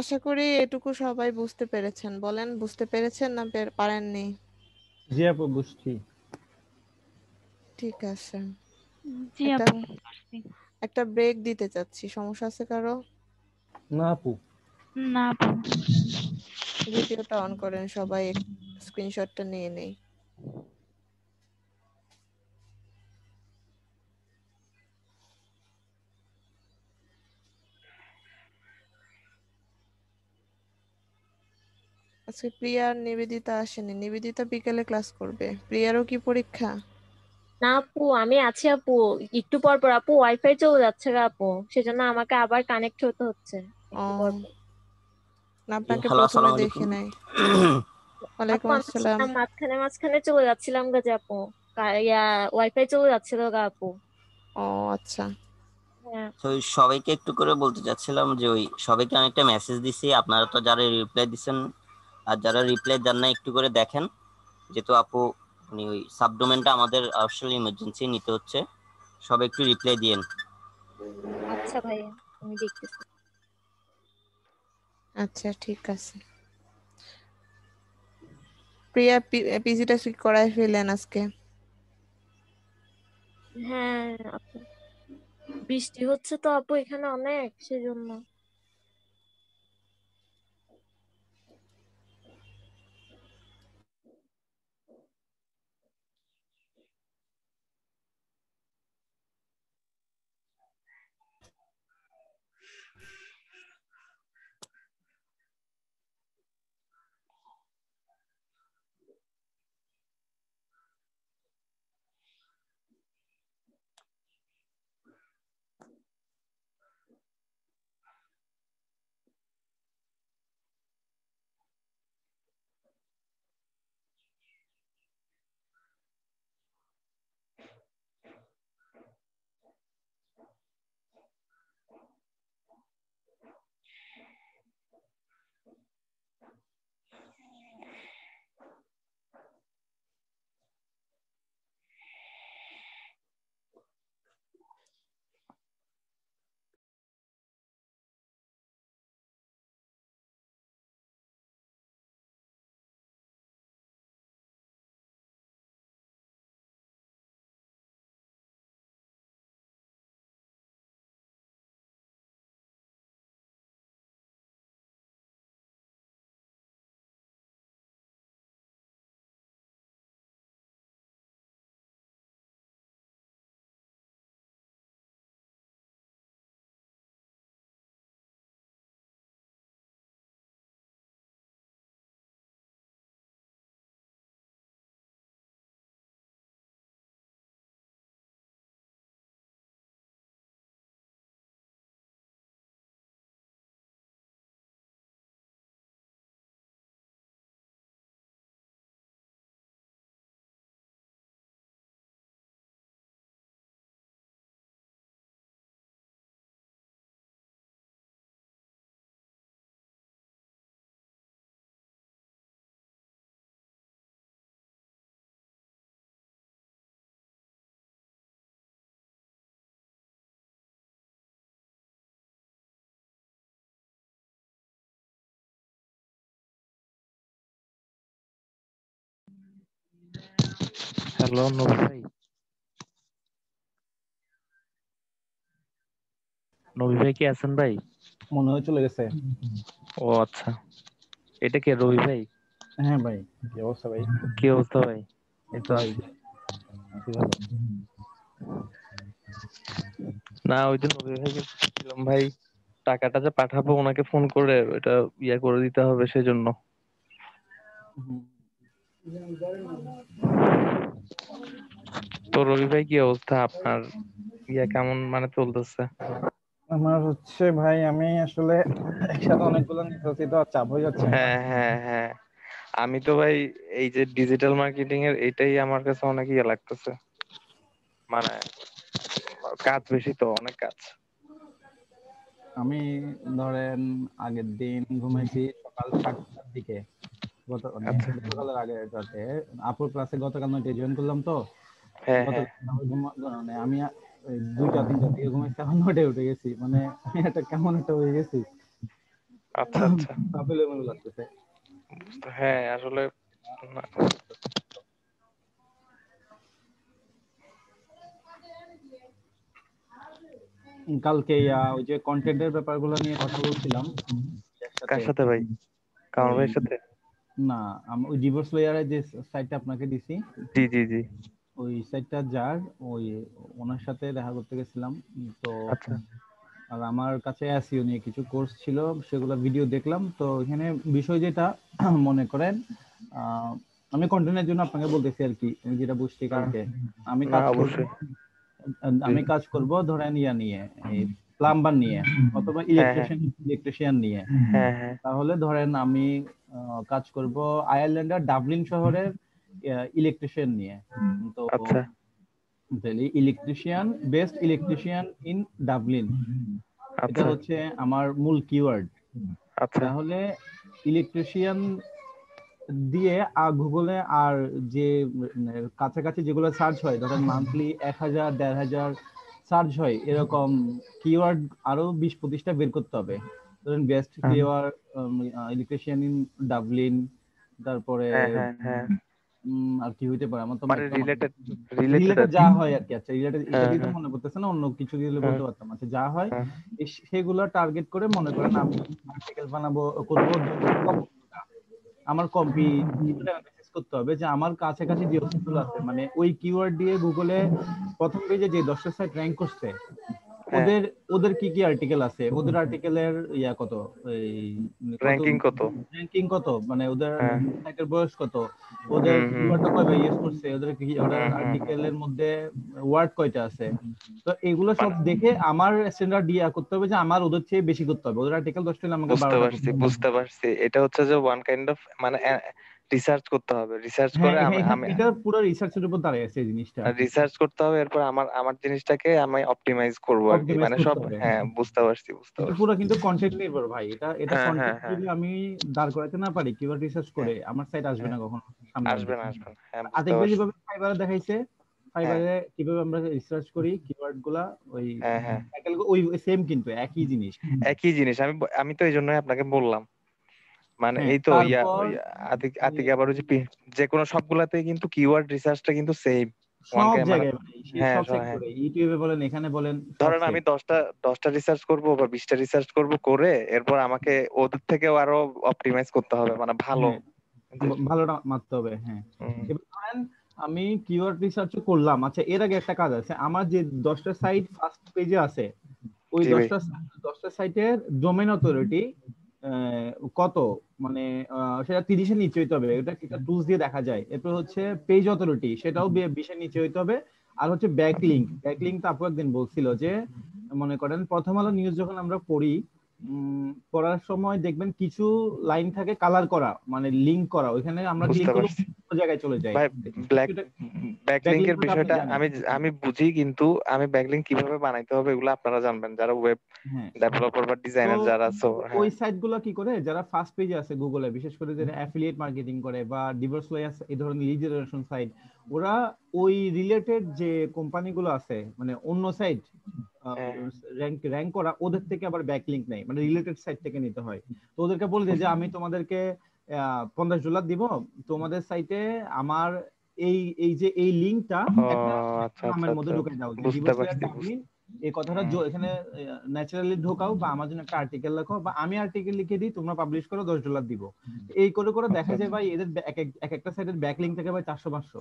আশা করি এটুকু সবাই বুঝতে পেরেছেন বলেন বুঝতে পেরেছেন না পারেননি জি আপু বুঝছি ঠিক আছে জি আপু একটা ব্রেক দিতে চাচ্ছি সমস্যা আছে কারো না আপু না আপু ভিডিওটা অন করেন সবাই স্ক্রিনশটটা নিয়ে নেই আজকে প্রিয়ার নিবেদিতা আসেনি নিবেদিতা বিকেলে ক্লাস করবে প্রিয়ারও কি পরীক্ষা না আপু আমি আছি আপু একটু পর পর আপু ওয়াইফাই চলে যাচ্ছে গা আপু সেজন্য আমাকে আবার কানেক্ট হতে হচ্ছে আপনাকে প্রথমে দেখি নাই [clears throat] ওয়ালাইকুম আসসালাম মাঝখানে মাঝখানে চলে যাচ্ছিলাম গা যে আপু ওয়াইফাই চলে যাচ্ছিল গা আপু ও আচ্ছা হ্যাঁ। তো সবাইকে একটু করে বলতে চাচ্ছিলাম যে ওই সবাইকে আমি একটা মেসেজ দিছি আপনারা তো যারা রিপ্লাই দিছেন আর যারা রিপ্লাই দেন না একটু করে দেখেন যেহেতু আপু আপনি ওই সাবডোমেনটা আমাদের অস্ট্রেল ইমার্জেন্সি নিতে হচ্ছে সব একটু রিপ্লাই দিয়েন আচ্ছা ভাই আমি দেখতেছি আচ্ছা ঠিক আছে প্রিয়া পিজিটা ঠিক করায় ফেলেন আজকে হ্যাঁ বৃষ্টি হচ্ছে তো আপু এখানে অনেক সেজন্য লাগলো নবী ভাই নবী ভাই কি আছেন ভাই মনে হয় চলে গেছে ও আচ্ছা এটা কে রবি ভাই হ্যাঁ ভাই কি অবস্থা ভাই কি অবস্থা ভাই এই তো আছি না ওই দিন নবী ভাইকে বলছিলাম ভাই টাকাটা যে পাঠাবো ওনাকে ফোন করে এটা ইয়া করে দিতে হবে সেজন্য তো রবি ভাই কি অবস্থা আপনার ইয়া কেমন মানে চলতেছে আমার হচ্ছে ভাই আমি আসলে একসাথে অনেকগুলো নির্বাচিত চাপ হয়ে যাচ্ছে হ্যাঁ হ্যাঁ হ্যাঁ আমি তো ভাই এই যে ডিজিটাল মার্কেটিং এর এটাই আমার কাছে অনেক ইয়ে লাগতেছে মানে কাজ বেশি তো অনেক কাজ আমি ধরেন আগের দিন ঘুমাইছি সকাল সাতটার দিকে গত আচ্ছা। সকালের আগে আপুর ক্লাসে গতকাল নয়টায় জয়েন করলাম তো হ্যাঁ, হ্যাঁ। মানে আমি দুইটা তিনটা দিয়ে ঘুমাইছি এখন নটায় উঠে গেছি মানে এটা কেমন একটা হয়ে গেছি আচ্ছা আচ্ছা অ্যাভেলেবল লাগতেছে হ্যাঁ আসলে কালকে ওই যে কন্টেন্টের ব্যাপারগুলো নিয়ে কথা বলছিলাম কার সাথে ভাই কামাল ভাইয়ের সাথে না আমি ওই ডিভোর্স লয়ারের যে সাইটটা আপনাকে দিছি জি জি জি ওই সাইটটা যার ওই ওনার সাথে দেখা করতে গেছিলাম তো আচ্ছা। আর আমার কাছে এসইও নিয়ে কিছু কোর্স ছিল সেগুলো ভিডিও দেখলাম তো এখানে বিষয় যেটা [clears throat] মনে করেন আমি কন্টেন্টের জন্য আপনাকে বলতেছি আর কি আমি যেটা বুঝছি হ্যাঁ। কালকে আমি হ্যাঁ, কাজ আমি কাজ করব ধরেন ইয়া নিয়ে প্লাম্বার নিয়ে অথবা ইলেকট্রিশিয়ান ইলেকট্রিশিয়ান নিয়ে হ্যাঁ, তাহলে ধরেন আমি কাজ করব আয়ারল্যান্ডের ডাবলিন শহরের ইলেকট্রিশিয়ান নিয়ে তো electrician best electrician in Dublin এটা হচ্ছে আমার মূল কিওয়ার্ড আচ্ছা। তাহলে ইলেকট্রিশিয়ান দিয়ে আর গুগলে আর যে কাছাকাছি যেগুলো সার্চ হয় ধরেন মান্থলি এক হাজার দেড় হাজার সার্চ হয় এরকম কিওয়ার্ড আরো বিশ পঁচিশটা বের করতে হবে ধরেন best keyword electrician in Dublin তারপরে হ্যাঁ, হ্যাঁ, হ্যাঁ। আর কি হইতে পারে আমার তো মানে রিলেটেড রিলেটেড যা হয় আর কি আচ্ছা রিলেটেড এটা তো মনে করতেছ না অন্য কিছু দিলে হ্যাঁ। বলতে পারতাম আচ্ছা যা হয় হ্যাঁ। সেগুলা টার্গেট করে মনে করেন আমি আর্টিকেল বানাবো করব আমার কপি অ্যানালাইসিস করতে হবে যে আমার কাছে কাছে যে ওষুধগুলো আছে মানে ওই কিওয়ার্ড দিয়ে গুগলে প্রথম পেজে যে দশটা সাইট র্যাঙ্ক করছে হ্যাঁ। ওদের ওদের কি কি আর্টিকেল আছে ওদের আর্টিকেলের ইয়া কত র‍্যাঙ্কিং কত র‍্যাঙ্কিং কত মানে ওদের সাইটের হ্যাঁ। বয়স কত ওদের কত কয়বার ইউজ করছে ওদের কি ওরা আর্টিকেলের মধ্যে ওয়ার্ড কয়টা আছে তো এগুলো সব দেখে আমার স্ট্যান্ডার্ড ইয়া করতে হবে যে আমার ওদের চেয়ে বেশি করতে হবে ওদের আর্টিকেল 10 টা আমাকে বুঝতে পারছি বুঝতে পারছি এটা হচ্ছে যে ওয়ান কাইন্ড অফ মানে রিসার্চ করতে হবে রিসার্চ হ্যাঁ, করে হ্যাঁ, আমি এটা পুরো রিসার্চের উপর দাঁড়িয়ে আছে এই জিনিসটা রিসার্চ করতে হবে এরপর আমার আমার জিনিসটাকে আমি অপটিমাইজ করব আর কি মানে সব হ্যাঁ, হ্যাঁ বুঝতে পারছি বুঝতে পারছি পুরো কিন্তু কনটেন্ট নির্ভর ভাই এটা এটা কনটেন্ট যদি আমি দাঁড় করাতে না পারি কিভাবে রিসার্চ করে আমার সাইট আসবে না কখনো আসবে না আসবে না আর দেখবেন যেভাবে ফাইবারে দেখাইছে ফাইবারে কিভাবে আমরা রিসার্চ করি কিওয়ার্ড গুলা ওই ওই সেম কিন্তু একই জিনিস একই জিনিস আমি আমি তো এই জন্যই আপনাকে বললাম মানে এই তো ইয়া আতিক আতিক আবার যে যে কোনো সবগুলাতে কিন্তু কিওয়ার্ড রিসার্চটা কিন্তু মানে মানে, সেম হ্যাঁ, হ্যাঁ। ধরেন আমি দশটা দশটা রিসার্চ বা বিশটা রিসার্চ করে এরপর আমাকে ওদের থেকেও আরো করতে হবে মানে ভালো হ্যাঁ, মারতে হবে হ্যাঁ আমি রিসার্চ করলাম আচ্ছা এর আগে একটা কাজ আছে আমার যে দশটা সাইট ফার্স্ট পেজে আছে ওই দশটা দশটা সাইটের ডোমেন অথরিটি কত মানে সেটা তিরিশের নিচে হইতে হবে এটা একটা টুলস দিয়ে দেখা যায় এরপর হচ্ছে পেজ অথরিটি সেটাও বিশের নিচে হইতে হবে আর হচ্ছে ব্যাকলিং ব্যাকলিং তো আপু একদিন বলছিল যে মনে করেন প্রথম আলো নিউজ যখন আমরা পড়ি করার সময় দেখবেন কিছু লাইন থাকে কালার করা মানে লিংক করা ওইখানে আমরা ক্লিক করলে জায়গায় চলে যাই ব্ল্যাক ব্যাকলিংক এর বিষয়টা আমি আমি বুঝি কিন্তু আমি লিংক কিভাবে বানাইতে হবে এগুলো আপনারা জানবেন যারা ওয়েব হ্যাঁ। ডেভেলপার বা ডিজাইনার যারা সো হ্যাঁ। ওই সাইটগুলো কি করে যারা ফার্স্ট পেজে আছে গুগলে বিশেষ করে যারা অ্যাফিলিয়েট মার্কেটিং করে বা ডিভোর্স লয়ার্স এই ধরনের লিড জেনারেশন সাইট ওরা ওই রিলেটেড যে কোম্পানিগুলো আছে মানে অন্য সাইট র্যাঙ্ক র্যাঙ্ক করা ওদের থেকে আবার ব্যাকলিংক নেই মানে রিলেটেড সাইট থেকে নিতে হয় তো ওদেরকে বলে যে আমি তোমাদেরকে 15 ডলার দিব তোমাদের সাইটে আমার এই এই যে এই লিংকটা আমার আচ্ছা, আচ্ছা, মধ্যে আচ্ছা। ঢুকে দাও এই কথাটা এখানে ন্যাচারালি ঢোকাও বা আমার জন্য একটা আর্টিকেল লেখো বা আমি আর্টিকেল লিখে দিই তোমরা পাবলিশ করো দশ ডলার দিব এই করে করে দেখা যায় আচ্ছা। ভাই এদের এক একটা সাইডের ব্যাকলিং থাকে ভাই চারশো পাঁচশো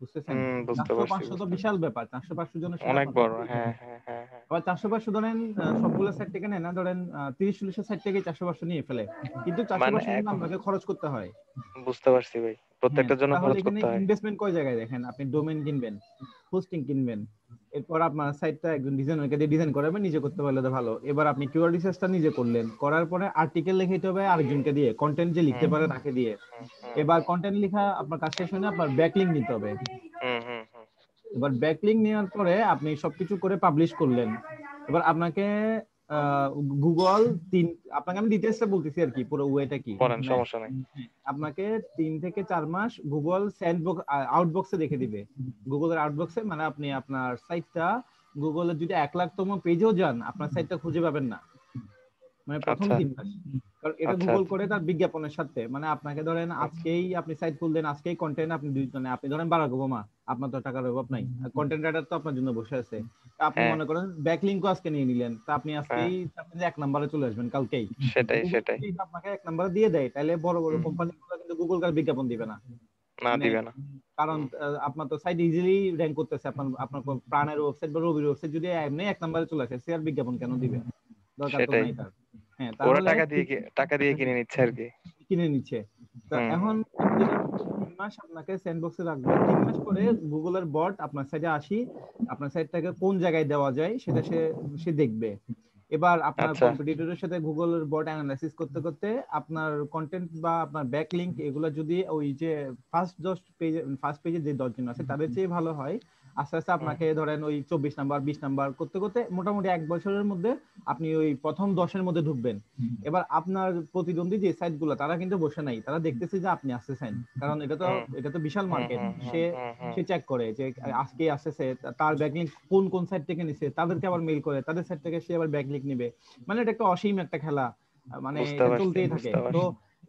বুঝতেছেন চারশো পাঁচশো তো বিশাল ব্যাপার চারশো পাঁচশো জনের অনেক বড় হ্যাঁ হ্যাঁ, হ্যাঁ হ্যাঁ আবার চারশো পাঁচশো ধরেন সবগুলা সাইড থেকে নেয় না ধরেন তিরিশ চল্লিশের সাইড থেকে চারশো পাঁচশো নিয়ে ফেলে কিন্তু চারশো মানে পাঁচশো আমাকে খরচ করতে হয় বুঝতে পারছি ভাই প্রত্যেকটার জন্য খরচ করতে হয় ইনভেস্টমেন্ট কয় জায়গায় দেখেন আপনি ডোমেন কিনবেন হোস্টিং কিনবেন এরপর আপনার সাইটটা একজন ডিজাইনারকে দিয়ে ডিজাইন করাবেন নিজে করতে পারলে তো ভালো এবার আপনি কিওয়ার্ড রিসার্চটা নিজে করলেন করার পরে আর্টিকেল লিখতে হবে আরেকজনকে দিয়ে কন্টেন্ট যে লিখতে পারে তাকে দিয়ে এবার কন্টেন্ট লেখা আপনার কাজ শেষ হলে আপনার ব্যাকলিং নিতে হবে এবার ব্যাকলিং নেওয়ার পরে আপনি সবকিছু করে পাবলিশ করলেন এবার আপনাকে গুগল তিন আপনাকে আমি ডিটেলসটা বলতেছি আর কি পুরো ওয়েটা কি করেন সমস্যা নাই হ্যাঁ, আপনাকে তিন থেকে চার মাস গুগল স্যান্ডবক্স আউটবক্সে দেখে দিবে গুগলের আউটবক্সে মানে আপনি আপনার সাইটটা গুগলের যদি এক লাখতম পেজেও যান আপনার সাইটটা খুঁজে পাবেন না মানে প্রথম আচ্ছা। তিন মাস কারণ এটা গুগল আচ্ছা। করে তার বিজ্ঞাপনের সাথে মানে আপনাকে ধরেন আজকেই আপনি সাইট খুললেন আজকেই কন্টেন্ট আপনি দুই জনে মানে আপনি ধরেন বারাক ওবামা আপনার তো টাকার অভাব নাই কন্টেন্ট রাইটার তো আপনার জন্য বসে আছে আপনি হ্যাঁ। মনে করেন ব্যাকলিংকও আজকে নিয়ে নিলেন তা আপনি আজকেই হ্যাঁ। আপনি এক নম্বরে চলে আসবেন কালকেই সেটাই সেটাই আপনাকে এক নম্বরে দিয়ে দেয় তাহলে বড় বড় কোম্পানিগুলো কিন্তু গুগল কার বিজ্ঞাপন দিবে না না মানে দিবে না কারণ আপনার তো সাইট ইজিলি র‍্যাঙ্ক করতেছে আপনার আপনার প্রাণের ওয়েবসাইট বা রবির ওয়েবসাইট যদি এমনি এক নম্বরে চলে আসে শেয়ার বিজ্ঞাপন কেন দিবে দরকার তো নাই তার হ্যাঁ টাকা দিয়ে টাকা দিয়ে কিনে নিচ্ছে আর কি কিনে নিচ্ছে তো এখন মাস আপনাকে সেন্ড বক্সে রাখবে তিন মাস পরে গুগলের বট আপনার সাইটে আসি আপনার সাইটটাকে কোন জায়গায় দেওয়া যায় সেটা সে সে দেখবে এবার আপনার কম্পিটিটরের আচ্ছা। সাথে গুগলের বট অ্যানালাইসিস করতে করতে আপনার কন্টেন্ট বা আপনার ব্যাক লিংক এগুলো যদি ওই যে ফার্স্ট দশ পেজ ফার্স্ট পেজে যে দশজন আছে তাদের চেয়ে ভালো হয় আস্তে আস্তে হ্যাঁ। আপনাকে ধরেন ওই চব্বিশ নাম্বার বিশ নাম্বার করতে করতে মোটামুটি এক বছরের মধ্যে আপনি ওই প্রথম দশের মধ্যে ঢুকবেন এবার আপনার প্রতিদ্বন্দ্বী যে সাইট গুলো তারা কিন্তু বসে নাই তারা দেখতেছে যে আপনি আসতেছেন কারণ এটা তো হ্যাঁ। এটা তো বিশাল মার্কেট হ্যাঁ, সে সে চেক করে যে আজকে আসতেছে তার ব্যাকলিংক কোন কোন সাইট থেকে নিছে তাদেরকে আবার মেল করে তাদের সাইট থেকে সে আবার ব্যাকলিংক নিবে মানে এটা একটা অসীম একটা খেলা মানে চলতেই থাকে তো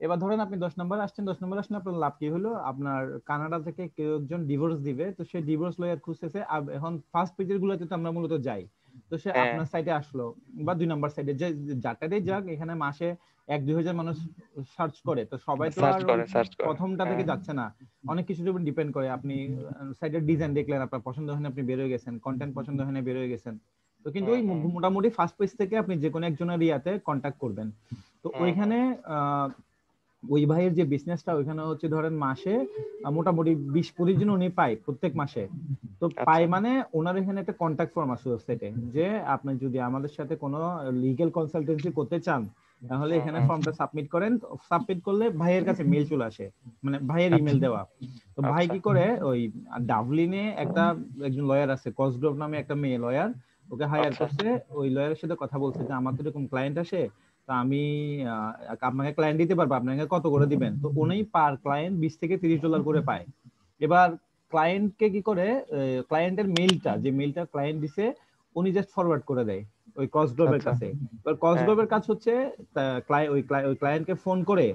এবার ধরেন আপনি দশ নম্বর আসছেন দশ নম্বর আসলে আপনার লাভ কি হলো আপনার কানাডা থেকে কেউ একজন ডিভোর্স দিবে তো সে ডিভোর্স লয়ার খুঁজতেছে এখন ফার্স্ট পেজের গুলোতে তো আমরা মূলত যাই তো সে হ্যাঁ। আপনার সাইডে আসলো বা দুই নাম্বার সাইডে যে যাটাতে যাক এখানে মাসে এক দুই হাজার মানুষ সার্চ করে তো সবাই তো প্রথমটা থেকে হ্যাঁ। যাচ্ছে না অনেক কিছুর উপর ডিপেন্ড করে আপনি সাইডের ডিজাইন দেখলেন আপনার পছন্দ হয় না আপনি বের হয়ে গেছেন কন্টেন্ট পছন্দ হয় না বের হয়ে গেছেন তো কিন্তু ওই হ্যাঁ, মোটামুটি ফার্স্ট পেজ থেকে আপনি যে কোনো একজনের ইয়াতে কন্ট্যাক্ট করবেন তো ওইখানে আহ ওই ভাইয়ের যে বিজনেসটা ওইখানে হচ্ছে ধরেন মাসে মোটামুটি বিশ পঁচিশ জন উনি পায় প্রত্যেক মাসে তো আচ্ছা। পাই মানে ওনার এখানে একটা কন্ট্যাক্ট ফর্ম আছে ওয়েবসাইটে যে আপনি যদি আমাদের সাথে কোনো লিগেল কনসালটেন্সি করতে চান তাহলে আচ্ছা, এখানে ফর্মটা আচ্ছা। সাবমিট করেন সাবমিট করলে ভাইয়ের কাছে মেল চলে আসে মানে ভাইয়ের ইমেল দেওয়া তো ভাই কি করে ওই ডাবলিনে একটা একজন লয়ার আছে কসগ্রোভ নামে একটা মেয়ে লয়ার ওকে হায়ার করছে ওই লয়ারের সাথে কথা বলছে যে আমাদের এরকম ক্লায়েন্ট আসে তা আমি আপনাকে ক্লায়েন্ট দিতে পারবো আপনাকে কত করে দিবেন তো উনি পার ক্লায়েন্ট বিশ থেকে তিরিশ ডলার করে পায় এবার ক্লায়েন্টকে কি করে ক্লায়েন্টের মেইলটা যে মেলটা ক্লায়েন্ট দিছে উনি জাস্ট ফরওয়ার্ড করে দেয় ওই কসগ্রোভের আচ্ছা। কাছে এবার কসগ্রোভের হ্যাঁ। কাজ হচ্ছে ওই ক্লায়েন্টকে ফোন করে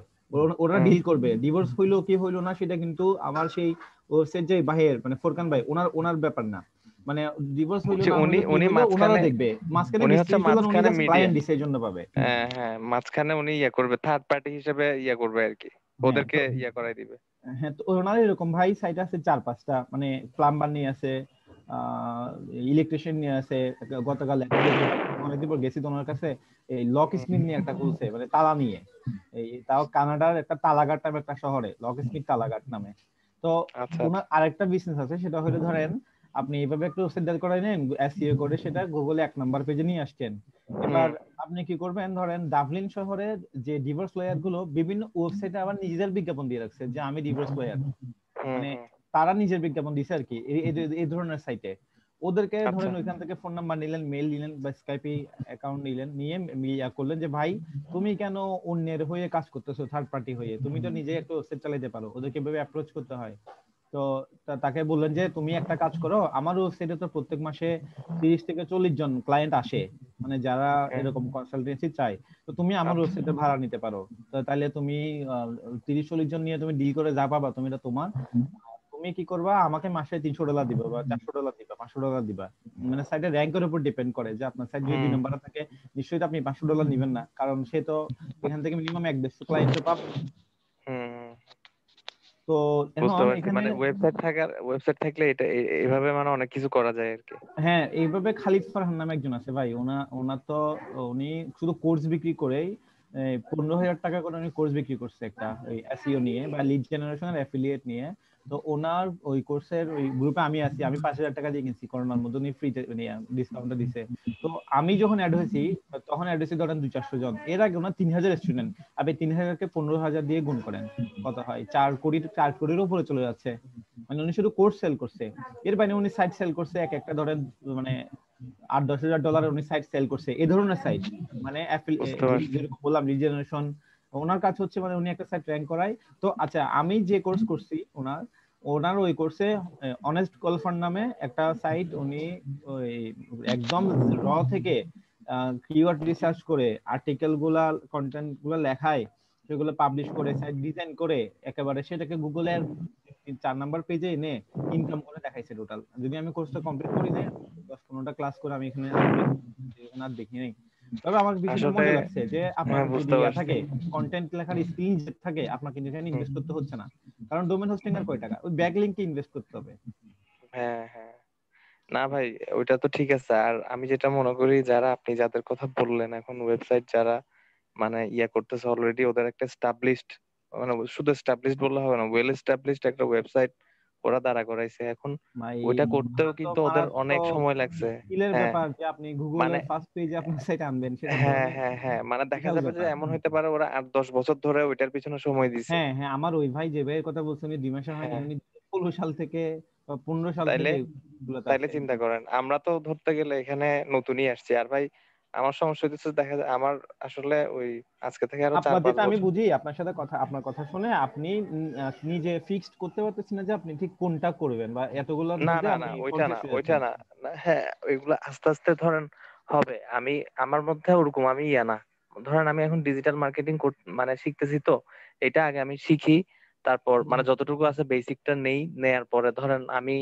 ওরা ডিল হ্যাঁ। করবে ডিভোর্স হইলো কি হইলো না সেটা কিন্তু আমার সেই ওয়েবসাইট যে বাহির মানে ফোরকান ভাই ওনার ওনার ব্যাপার না মানে ডিভোর্স হইলো উনি উনি মাঝখানে দেখবে মাঝখানে হচ্ছে মাঝখানে মিডিয়া দিছে জন্য পাবে হ্যাঁ হ্যাঁ মাঝখানে উনি ইয়া করবে থার্ড পার্টি হিসেবে ইয়া করবে আর কি হ্যাঁ, ওদেরকে ইয়া করাই দিবে হ্যাঁ তো ওনার এরকম ভাই সাইট আছে চার পাঁচটা মানে প্লাম্বার নিয়ে আছে ইলেকট্রিশিয়ান নিয়ে আছে গতকাল অনেকদিন পর গেছি ওনার কাছে এই লক স্মিথ নিয়ে একটা খুলছে মানে তালা নিয়ে এই তাও কানাডার একটা তালাঘাট নামে একটা শহরে লক স্মিথ তালাঘাট নামে তো আচ্ছা, ওনার আচ্ছা। আরেকটা বিজনেস আছে সেটা হলো ধরেন আপনি এইভাবে একটু সেন্টার করে নেন এসইও e করে সেটা গুগলে এক নাম্বার পেজে নিয়ে আসছেন এবার আপনি কি করবেন ধরেন ডাবলিন শহরে যে ডিভোর্স লয়ার গুলো বিভিন্ন ওয়েবসাইটে আবার নিজেদের বিজ্ঞাপন দিয়ে রাখছে যে আমি ডিভোর্স লয়ার মানে তারা নিজের বিজ্ঞাপন দিছে আর কি এই ধরনের সাইটে ওদেরকে আচ্ছা। ধরেন ওইখান থেকে ফোন নাম্বার নিলেন মেল নিলেন বা স্কাইপে অ্যাকাউন্ট নিলেন নিয়ে মিলিয়া করলেন যে ভাই তুমি কেন অন্যের হয়ে কাজ করতেছো থার্ড পার্টি হয়ে তুমি তো নিজে একটা ওয়েবসাইট চালাতে পারো ওদেরকে ভাবে অ্যাপ্রোচ করতে হয় তো তাকে বললেন যে তুমি একটা কাজ করো আমার ওয়েবসাইটে তো প্রত্যেক মাসে তিরিশ থেকে চল্লিশ জন ক্লায়েন্ট আসে মানে যারা এরকম কনসালটেন্সি চায় তো তুমি আমার ওয়েবসাইটে ভাড়া নিতে পারো তাহলে তুমি তিরিশ চল্লিশ জন নিয়ে তুমি ডিল করে যা পাবা তুমি এটা তোমার তুমি কি করবা আমাকে মাসে তিনশো ডলার দিবা বা চারশো ডলার দিবা পাঁচশো ডলার দিবা মানে সাইটের র্যাঙ্কের উপর ডিপেন্ড করে যে আপনার সাইট যদি নাম্বার থাকে নিশ্চয়ই আপনি পাঁচশো ডলার নিবেন না কারণ সে তো এখান থেকে মিনিমাম এক দেড়শো ক্লায়েন্ট পাবে তো মানে ওয়েবসাইট থাকার ওয়েবসাইট থাকলে এটা এইভাবে মানে অনেক কিছু করা যায় আর কি হ্যাঁ এইভাবে খালিদ ফারহান নামে একজন আছে ভাই ওনা ওনা তো উনি শুধু কোর্স বিক্রি করেই পনেরো হাজার টাকা করে উনি কোর্স বিক্রি করছে একটা এসইও e নিয়ে বা লিড জেনারেশন অ্যাফিলিয়েট নিয়ে তো ওনার ওই কোর্সের ওই গ্রুপে আমি আছি আমি পাঁচ হাজার টাকা দিয়ে কিনছি করোনার মতনই ফ্রিতে মানে ডিসকাউন্টটা দিছে তো আমি যখন অ্যাড হয়েছি তখন অ্যাড হয়েছি ধরেন দুই চারশো জন এর আগে ওনার তিন হাজার স্টুডেন্ট আপনি তিন হাজার কে পনেরো হাজার দিয়ে গুণ করেন কত হয় চার কোটি চার কোটির উপরে চলে যাচ্ছে মানে উনি শুধু কোর্স সেল করছে এর বাইরে উনি সাইট সেল করছে এক একটা ধরেন মানে আট দশ হাজার ডলার উনি সাইট সেল করছে এ ধরনের সাইট মানে বললাম রিজেনারেশন ওনার কাজ হচ্ছে মানে উনি একটা স্যার ট্রেন করায় তো আচ্ছা আমি যে কোর্স করছি ওনার ওনার ওই কোর্সে অনেস্ট কলফার নামে একটা সাইট উনি একদম র থেকে কিওয়ার্ড রিসার্চ করে আর্টিকেল গুলা কন্টেন্ট গুলা লেখায় সেগুলো পাবলিশ করে সাইট ডিজাইন করে একেবারে সেটাকে গুগলের চার নাম্বার পেজে এনে ইনকাম করে দেখাইছে টোটাল যদি আমি কোর্সটা কমপ্লিট করি না দশ পনেরোটা ক্লাস করে আমি এখানে আর দেখি নাই তবে আমার মনে লাগছে যে হ্যাঁ, আপনার থাকে কন্টেন্ট লেখার স্কিল থাকে আপনাকে ইনভেস্ট করতে হচ্ছে না কারণ ডোমেন হোস্টিং এর কয় টাকা ওই ব্যাক লিংকে ইনভেস্ট করতে হবে হ্যাঁ হ্যাঁ না ভাই ওইটা তো ঠিক আছে আর আমি যেটা মনে করি যারা আপনি যাদের কথা বললেন এখন ওয়েবসাইট যারা মানে ইয়া করতেছে অলরেডি ওদের একটা স্টাবলিশড মানে শুধু স্টাবলিশড বললে হবে না ওয়েল স্টাবলিশড একটা ওয়েবসাইট ওরা দাঁড়া করাইছে এখন ওইটা করতেও কিন্তু ওদের অনেক সময় লাগছে হ্যাঁ মানে হ্যাঁ, হ্যাঁ হ্যাঁ মানে দেখা যাবে যে এমন হইতে পারে ওরা আট দশ বছর ধরে ওইটার পিছনে সময় দিছে হ্যাঁ হ্যাঁ আমার ওই ভাই যে ভাইয়ের কথা বলছেন দুই মাস হয় হ্যাঁ। উনি সাল থেকে পনেরো সাল তাইলে চিন্তা করেন আমরা তো ধরতে গেলে এখানে নতুনই আসছি আর ভাই আমার সমস্যা হইতেছে দেখা যায় আমার আসলে ওই আজকে থেকে আরো চার পাঁচ আমি বুঝি আপনার সাথে কথা আপনার কথা শুনে আপনি নিজে ফিক্সড করতে পারতেছেন যে আপনি ঠিক কোনটা করবেন বা এতগুলো না না না ওইটা না ওইটা না হ্যাঁ ওইগুলো আস্তে আস্তে ধরেন হবে আমি আমার মধ্যে ওরকম আমি ইয়া না ধরেন আমি এখন ডিজিটাল মার্কেটিং মানে শিখতেছি তো এটা আগে আমি শিখি তারপর মানে যতটুকু আছে বেসিকটা নেই নেয়ার পরে ধরেন আমি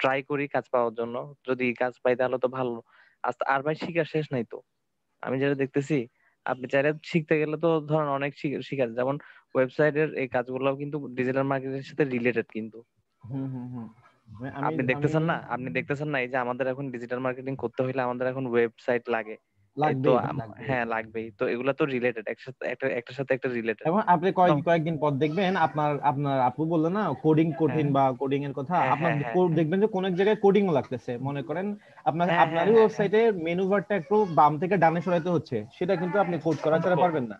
ট্রাই করি কাজ পাওয়ার জন্য যদি কাজ পাই তাহলে তো ভালো আর ভাই শিকার শেষ নাই তো আমি যেটা দেখতেছি আপনি চাইলে শিখতে গেলে তো ধরেন অনেক শিকার যেমন ওয়েবসাইটের এই কাজগুলো কিন্তু ডিজিটাল মার্কেটিং এর সাথে রিলেটেড কিন্তু আপনি দেখতেছেন না আপনি দেখতেছেন না এই যে আমাদের এখন ডিজিটাল মার্কেটিং করতে হইলে আমাদের এখন ওয়েবসাইট লাগে লাগবে হ্যাঁ লাগবেই তো এগুলা তো রিলেটেড একটা একটার সাথে একটা রিলেটেড এবং আপনি কয়েক কয়েকদিন পর দেখবেন আপনার আপনার আপু বললেন না কোডিং কঠিন হ্যাঁ। বা কোডিং এর কথা হ্যাঁ, আপনার হ্যাঁ, দেখবেন যে কোন এক জায়গায় কোডিং লাগতেছে মনে করেন আপনার আপনারই ওয়েবসাইটে মেনু বারটা একটু বাম থেকে ডানে সরাইতে হচ্ছে সেটা কিন্তু আপনি কোড করা ছাড়া পারবেন না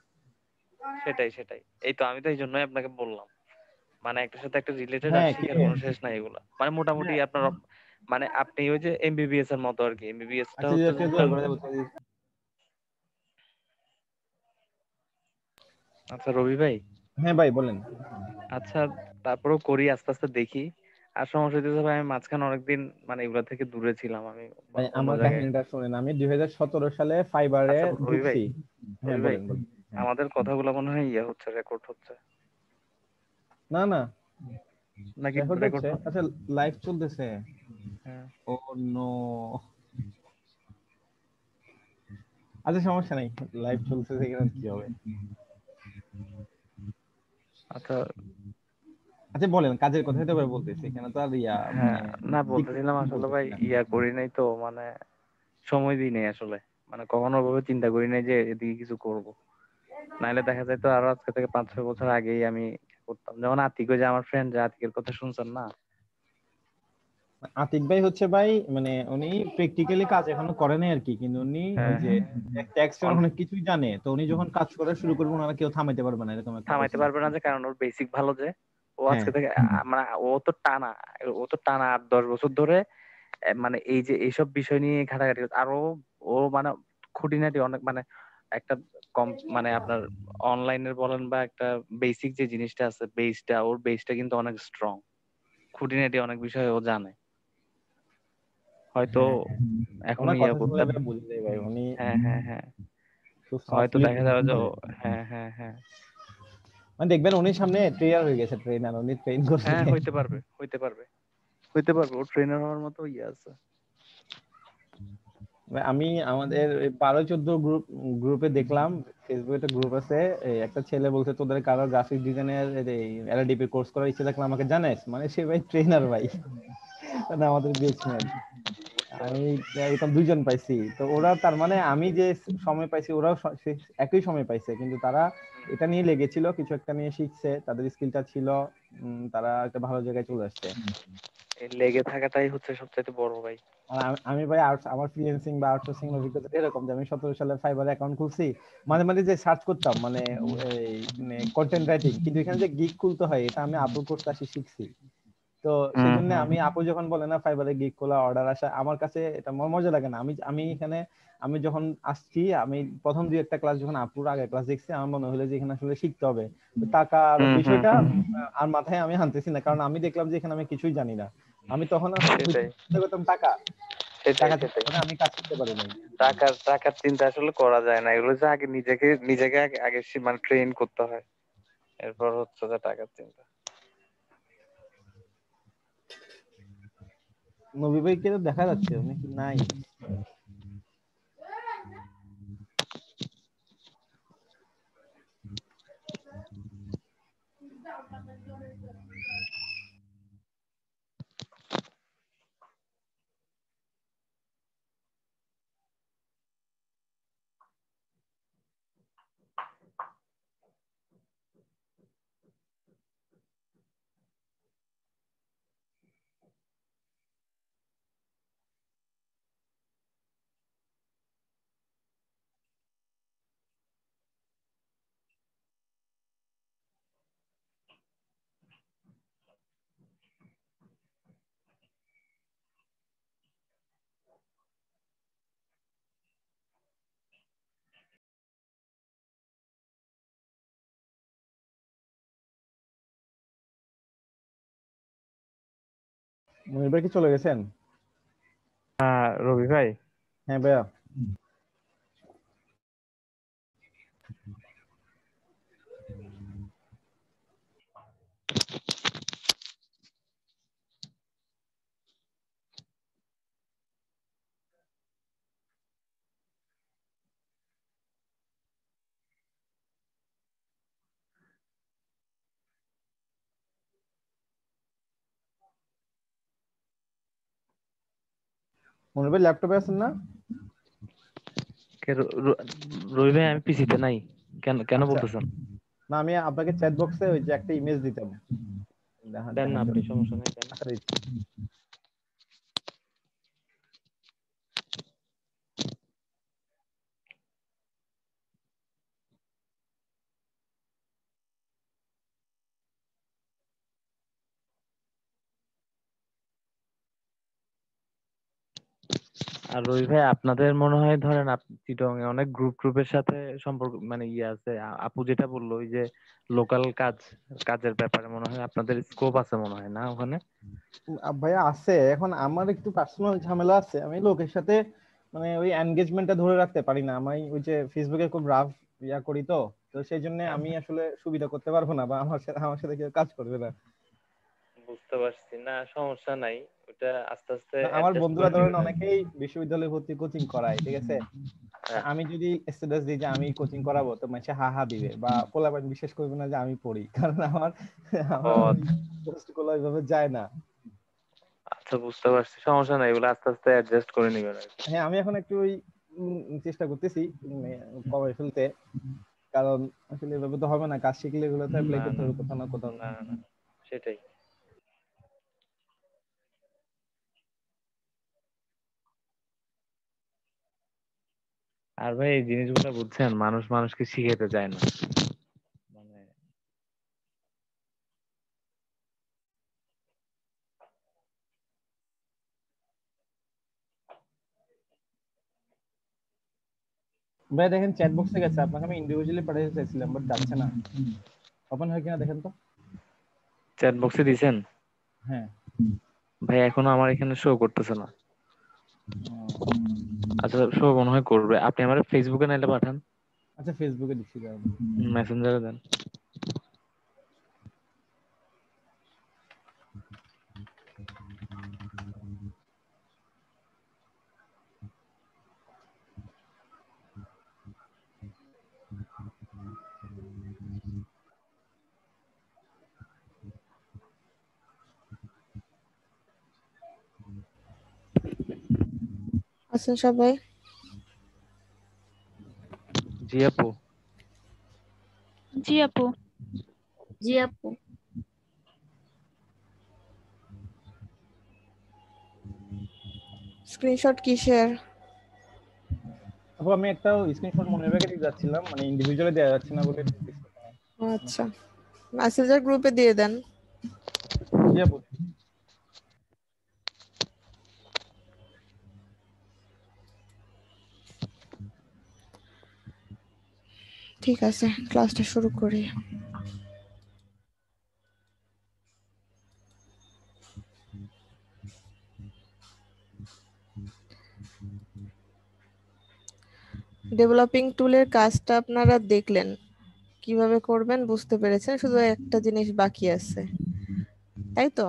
সেটাই সেটাই এই তো আমি তো এই জন্যই আপনাকে বললাম মানে একটার সাথে একটা রিলেটেড আর শিখার কোনো শেষ নাই এগুলা মানে মোটামুটি আপনার মানে আপনি ওই যে এমবিবিএস এর মতো আর কি এমবিবিএস টা আচ্ছা, আচ্ছা, আচ্ছা রবি ভাই হ্যাঁ ভাই বলেন আচ্ছা তারপরেও করি আস্তে আস্তে দেখি আর সমস্যা হইতেছে ভাই আমি মাঝখানে অনেকদিন মানে এগুলা থেকে দূরে ছিলাম আমি আমার কাহিনীটা শুনেন আমি 2017 সালে ফাইবারে আচ্ছা, ঢুকছি হ্যাঁ ভাই হ্যাঁ। আমাদের কথাগুলো মনে হয় ইয়া হচ্ছে রেকর্ড হচ্ছে না না নাকি রেকর্ড আচ্ছা লাইভ চলতেছে হ্যাঁ। ও নো আচ্ছা সমস্যা নাই লাইভ চলতেছে এখানে কি হবে আচ্ছা আচ্ছা বলেন কাজের কথাই তো ভাই বলতেছি এখানে তো আর ইয়া হ্যাঁ, মানে না বলতেছিলাম আসলে ভাই ইয়া করি নাই তো মানে সময় দিই নাই আসলে মানে কখনো ভাবে চিন্তা করি নাই যে এদিকে কিছু করব নাইলে দেখা যায় তো আরো আজকে থেকে পাঁচ ছয় বছর আগেই আমি করতাম যেমন আতিক যে আমার ফ্রেন্ড যে আতিকের কথা শুনছেন না আতিক ভাই হচ্ছে ভাই মানে উনি প্র্যাকটিক্যালি কাজ এখনো করেন আর কি কিন্তু উনি হ্যাঁ, যে হ্যাঁ, হ্যাঁ। এর অনেক কিছুই জানে তো উনি যখন কাজ করা শুরু করবে ওনারা কেউ থামাইতে পারবে না এরকম থামাইতে পারবে না যে কারণ ওর বেসিক ভালো যে ও আজকে থেকে মানে ও তো টানা ও তো টানা আট দশ বছর ধরে মানে এই যে এইসব বিষয় নিয়ে ঘাটাঘাটি আর ও ও মানে খুঁটিনাটি অনেক মানে একটা কম মানে আপনার অনলাইনের বলেন বা একটা বেসিক যে জিনিসটা আছে বেসটা ওর বেসটা কিন্তু অনেক স্ট্রং খুঁটিনাটি অনেক বিষয় ও জানে হয়তো হ্যাঁ, হ্যাঁ। এখন ইয়া করতে বুঝতে ভাই উনি হ্যাঁ হ্যাঁ হ্যাঁ হয়তো দেখা যাবে যে হ্যাঁ হ্যাঁ হ্যাঁ মানে দেখবেন উনি সামনে ট্রেনার হয়ে গেছে ট্রেনার উনি ট্রেন করছে হ্যাঁ হইতে পারবে হইতে পারবে হইতে পারবে ও ট্রেনার হওয়ার মতো ইয়ে আছে আমি আমাদের বারো চোদ্দ গ্রুপ গ্রুপে দেখলাম ফেসবুকে একটা গ্রুপ আছে একটা ছেলে বলছে তোদের কারো গ্রাফিক ডিজাইনের এলডিপি কোর্স করার ইচ্ছে থাকলে আমাকে জানাস মানে সে ভাই ট্রেনার ভাই মানে আমাদের বেচম্যান আমি এরকম দুইজন পাইছি তো ওরা তার মানে আমি যে সময় পাইছি ওরাও একই সময় পাইছে কিন্তু তারা এটা নিয়ে লেগেছিল কিছু একটা নিয়ে শিখছে তাদের স্কিলটা ছিল তারা একটা ভালো জায়গায় চলে আসছে লেগে থাকাটাই হচ্ছে সবচেয়ে বড় ভাই আমি ভাই আমার ফ্রিল্যান্সিং বা আউটসোর্সিং এর অভিজ্ঞতা এরকম যে আমি 17 সালে ফাইবার অ্যাকাউন্ট খুলছি মাঝে মাঝে যে সার্চ করতাম মানে মানে কন্টেন্ট রাইটিং কিন্তু এখানে যে গিগ খুলতে হয় এটা আমি আব্বুর কোর্স শিখছি তো সেজন্য আমি আপু যখন বলে না ফাইবারে গিগ খোলা অর্ডার আসা আমার কাছে এটা মজা লাগে না আমি আমি এখানে আমি যখন আসছি আমি প্রথম দুই একটা ক্লাস যখন আপুর আগে ক্লাস দেখছি আমার মনে হলো যে এখানে আসলে শিখতে হবে টাকা বিষয়টা আর মাথায় আমি আনতেছি না কারণ আমি দেখলাম যে এখানে আমি কিছুই জানি না আমি তখন টাকা আমি কাজ পারি না টাকার টাকার চিন্তা আসলে করা যায় না এগুলো যে আগে নিজেকে নিজেকে আগে মানে ট্রেন করতে হয় এরপর হচ্ছে যে টাকার চিন্তা নবী ভাইকে তো দেখা যাচ্ছে উনি নাই মনির ভাই কি চলে গেছেন হ্যাঁ রবি ভাই হ্যাঁ ভাইয়া মনির ভাই ল্যাপটপে আছেন না রবি ভাই আমি পিসিতে নাই কেন কেন আচ্ছা। বলতেছেন না আমি আপনাকে চ্যাট বক্সে ওই যে একটা ইমেজ দিতাম দেন না আপনি সমস্যা নাই আর রবি ভাই আপনাদের মনে হয় ধরেন চিটং এ অনেক গ্রুপ ট্রুপের সাথে সম্পর্ক মানে ইয়ে আছে আপু যেটা বললো ওই যে লোকাল কাজ কাজের ব্যাপারে মনে হয় আপনাদের স্কোপ আছে মনে হয় না ওখানে ভাই আছে এখন আমার একটু পার্সোনাল ঝামেলা আছে আমি লোকের সাথে মানে ওই এনগেজমেন্টটা ধরে রাখতে পারি না আমি ওই যে ফেসবুকে খুব রাফ ইয়া করি তো তো সেই জন্য আমি আসলে সুবিধা করতে পারবো না বা আমার সাথে আমার সাথে কেউ কাজ করবে না বুঝতে পারছি না সমস্যা নাই ওটা আস্তে আস্তে আমার বন্ধুরা ধরেন অনেকেই বিশ্ববিদ্যালয়ে ভর্তি কোচিং করায় ঠিক আছে হ্যাঁ। আমি যদি স্ট্যাটাস দিই যে আমি কোচিং করাবো তো মানুষে হা হা দিবে বা পোলাপান বিশ্বাস করবে না যে আমি পড়ি [laughs] কারণ আমার পোস্ট আচ্ছা। গুলো ওইভাবে যায় না আচ্ছা বুঝতে পারছি সমস্যা নাই এগুলো আস্তে আস্তে অ্যাডজাস্ট করে নেবেন হ্যাঁ আমি এখন একটু ওই চেষ্টা করতেছি কমাই ফেলতে কারণ আসলে এভাবে তো হবে না কাজ শিখলে এগুলো তো অ্যাপ্লাই করতে হবে কোথাও না কোথাও না সেটাই আর ভাই এই জিনিসগুলো বুঝছেন মানুষ মানুষকে শিখাইতে চায় না মানে ভাই দেখেন চ্যাট বক্সে গেছে আপনাকে আমি ইন্ডিভিজুয়ালি পাঠাতে চাইছিলাম বাট যাচ্ছে না ওপেন হয় কিনা দেখেন তো চ্যাট বক্সে দিয়েছেন হ্যাঁ ভাই এখনো আমার এখানে শো করতেছে না আচ্ছা সব মনে হয় করবে আপনি আমার ফেসবুকে নাইলে পাঠান আচ্ছা ফেসবুকে দিচ্ছি মেসেঞ্জারে দেন আছেন সবাই জি আপু জি আপু জি আপু স্ক্রিনশট কিসের আপু আমি একটা স্ক্রিনশট মনে রেখে দিতে যাচ্ছিলাম মানে ইন্ডিভিজুয়ালি দেওয়া যাচ্ছে না বলে আচ্ছা মেসেঞ্জার গ্রুপে দিয়ে দেন জি আপু ঠিক আছে ক্লাসটা শুরু করি ডেভেলপিং টুলের কাজটা আপনারা দেখলেন কিভাবে করবেন বুঝতে পেরেছেন শুধু একটা জিনিস বাকি আছে তাই তো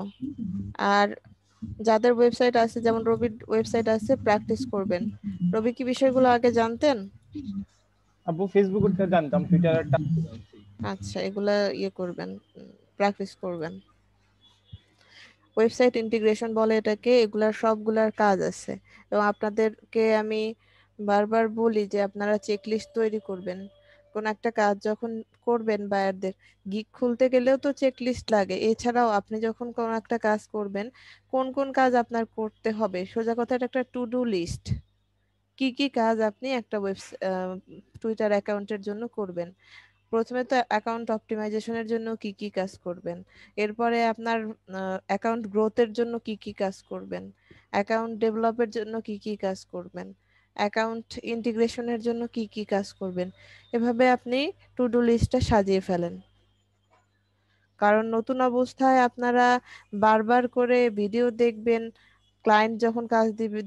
আর যাদের ওয়েবসাইট আছে যেমন রবির ওয়েবসাইট আছে প্র্যাকটিস করবেন রবি কি বিষয়গুলো আগে জানতেন আপু ফেসবুক করতে জানতাম টুইটারটা আচ্ছা এগুলা ইয়ে করবেন প্র্যাকটিস করবেন ওয়েবসাইট ইন্টিগ্রেশন বলে এটাকে এগুলার সবগুলার কাজ আছে এবং আপনাদেরকে আমি বারবার বলি যে আপনারা চেকলিস্ট তৈরি করবেন কোন একটা কাজ যখন করবেন বায়ারদের গিক খুলতে গেলেও তো চেকলিস্ট লাগে এছাড়াও আপনি যখন কোন একটা কাজ করবেন কোন কোন কাজ আপনার করতে হবে সোজা কথা একটা টু ডু লিস্ট কি কি কাজ আপনি একটা ওয়েব টুইটার অ্যাকাউন্টের জন্য করবেন প্রথমে তো অ্যাকাউন্ট অপটিমাইজেশনের জন্য কি কি কাজ করবেন এরপরে আপনার অ্যাকাউন্ট গ্রোথের জন্য কি কি কাজ করবেন অ্যাকাউন্ট ডেভেলপের জন্য কি কি কাজ করবেন অ্যাকাউন্ট ইন্টিগ্রেশনের জন্য কি কি কাজ করবেন এভাবে আপনি টু ডু লিস্টটা সাজিয়ে ফেলেন কারণ নতুন অবস্থায় আপনারা বারবার করে ভিডিও দেখবেন ক্লায়েন্ট যখন কাজ দিবে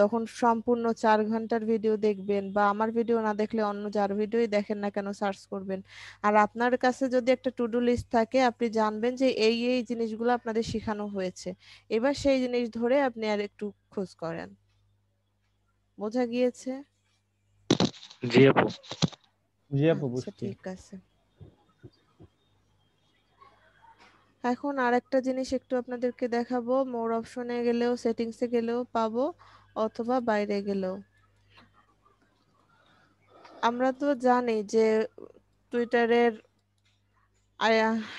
তখন সম্পূর্ণ চার ঘন্টার ভিডিও দেখবেন বা আমার ভিডিও না দেখলে অন্য যার ভিডিওই দেখেন না কেন সার্চ করবেন আর আপনার কাছে যদি একটা টু ডু লিস্ট থাকে আপনি জানবেন যে এই এই জিনিসগুলো আপনাদের শেখানো হয়েছে এবার সেই জিনিস ধরে আপনি আর একটু খোঁজ করেন বোঝা গিয়েছে জি আপু জি আপু আচ্ছা, ঠিক আছে এখন আর একটা জিনিস একটু আপনাদেরকে দেখাবো মোর অপশনে গেলেও সেটিংসে গেলেও পাবো অথবা বাইরে গেলেও আমরা তো জানি যে টুইটারের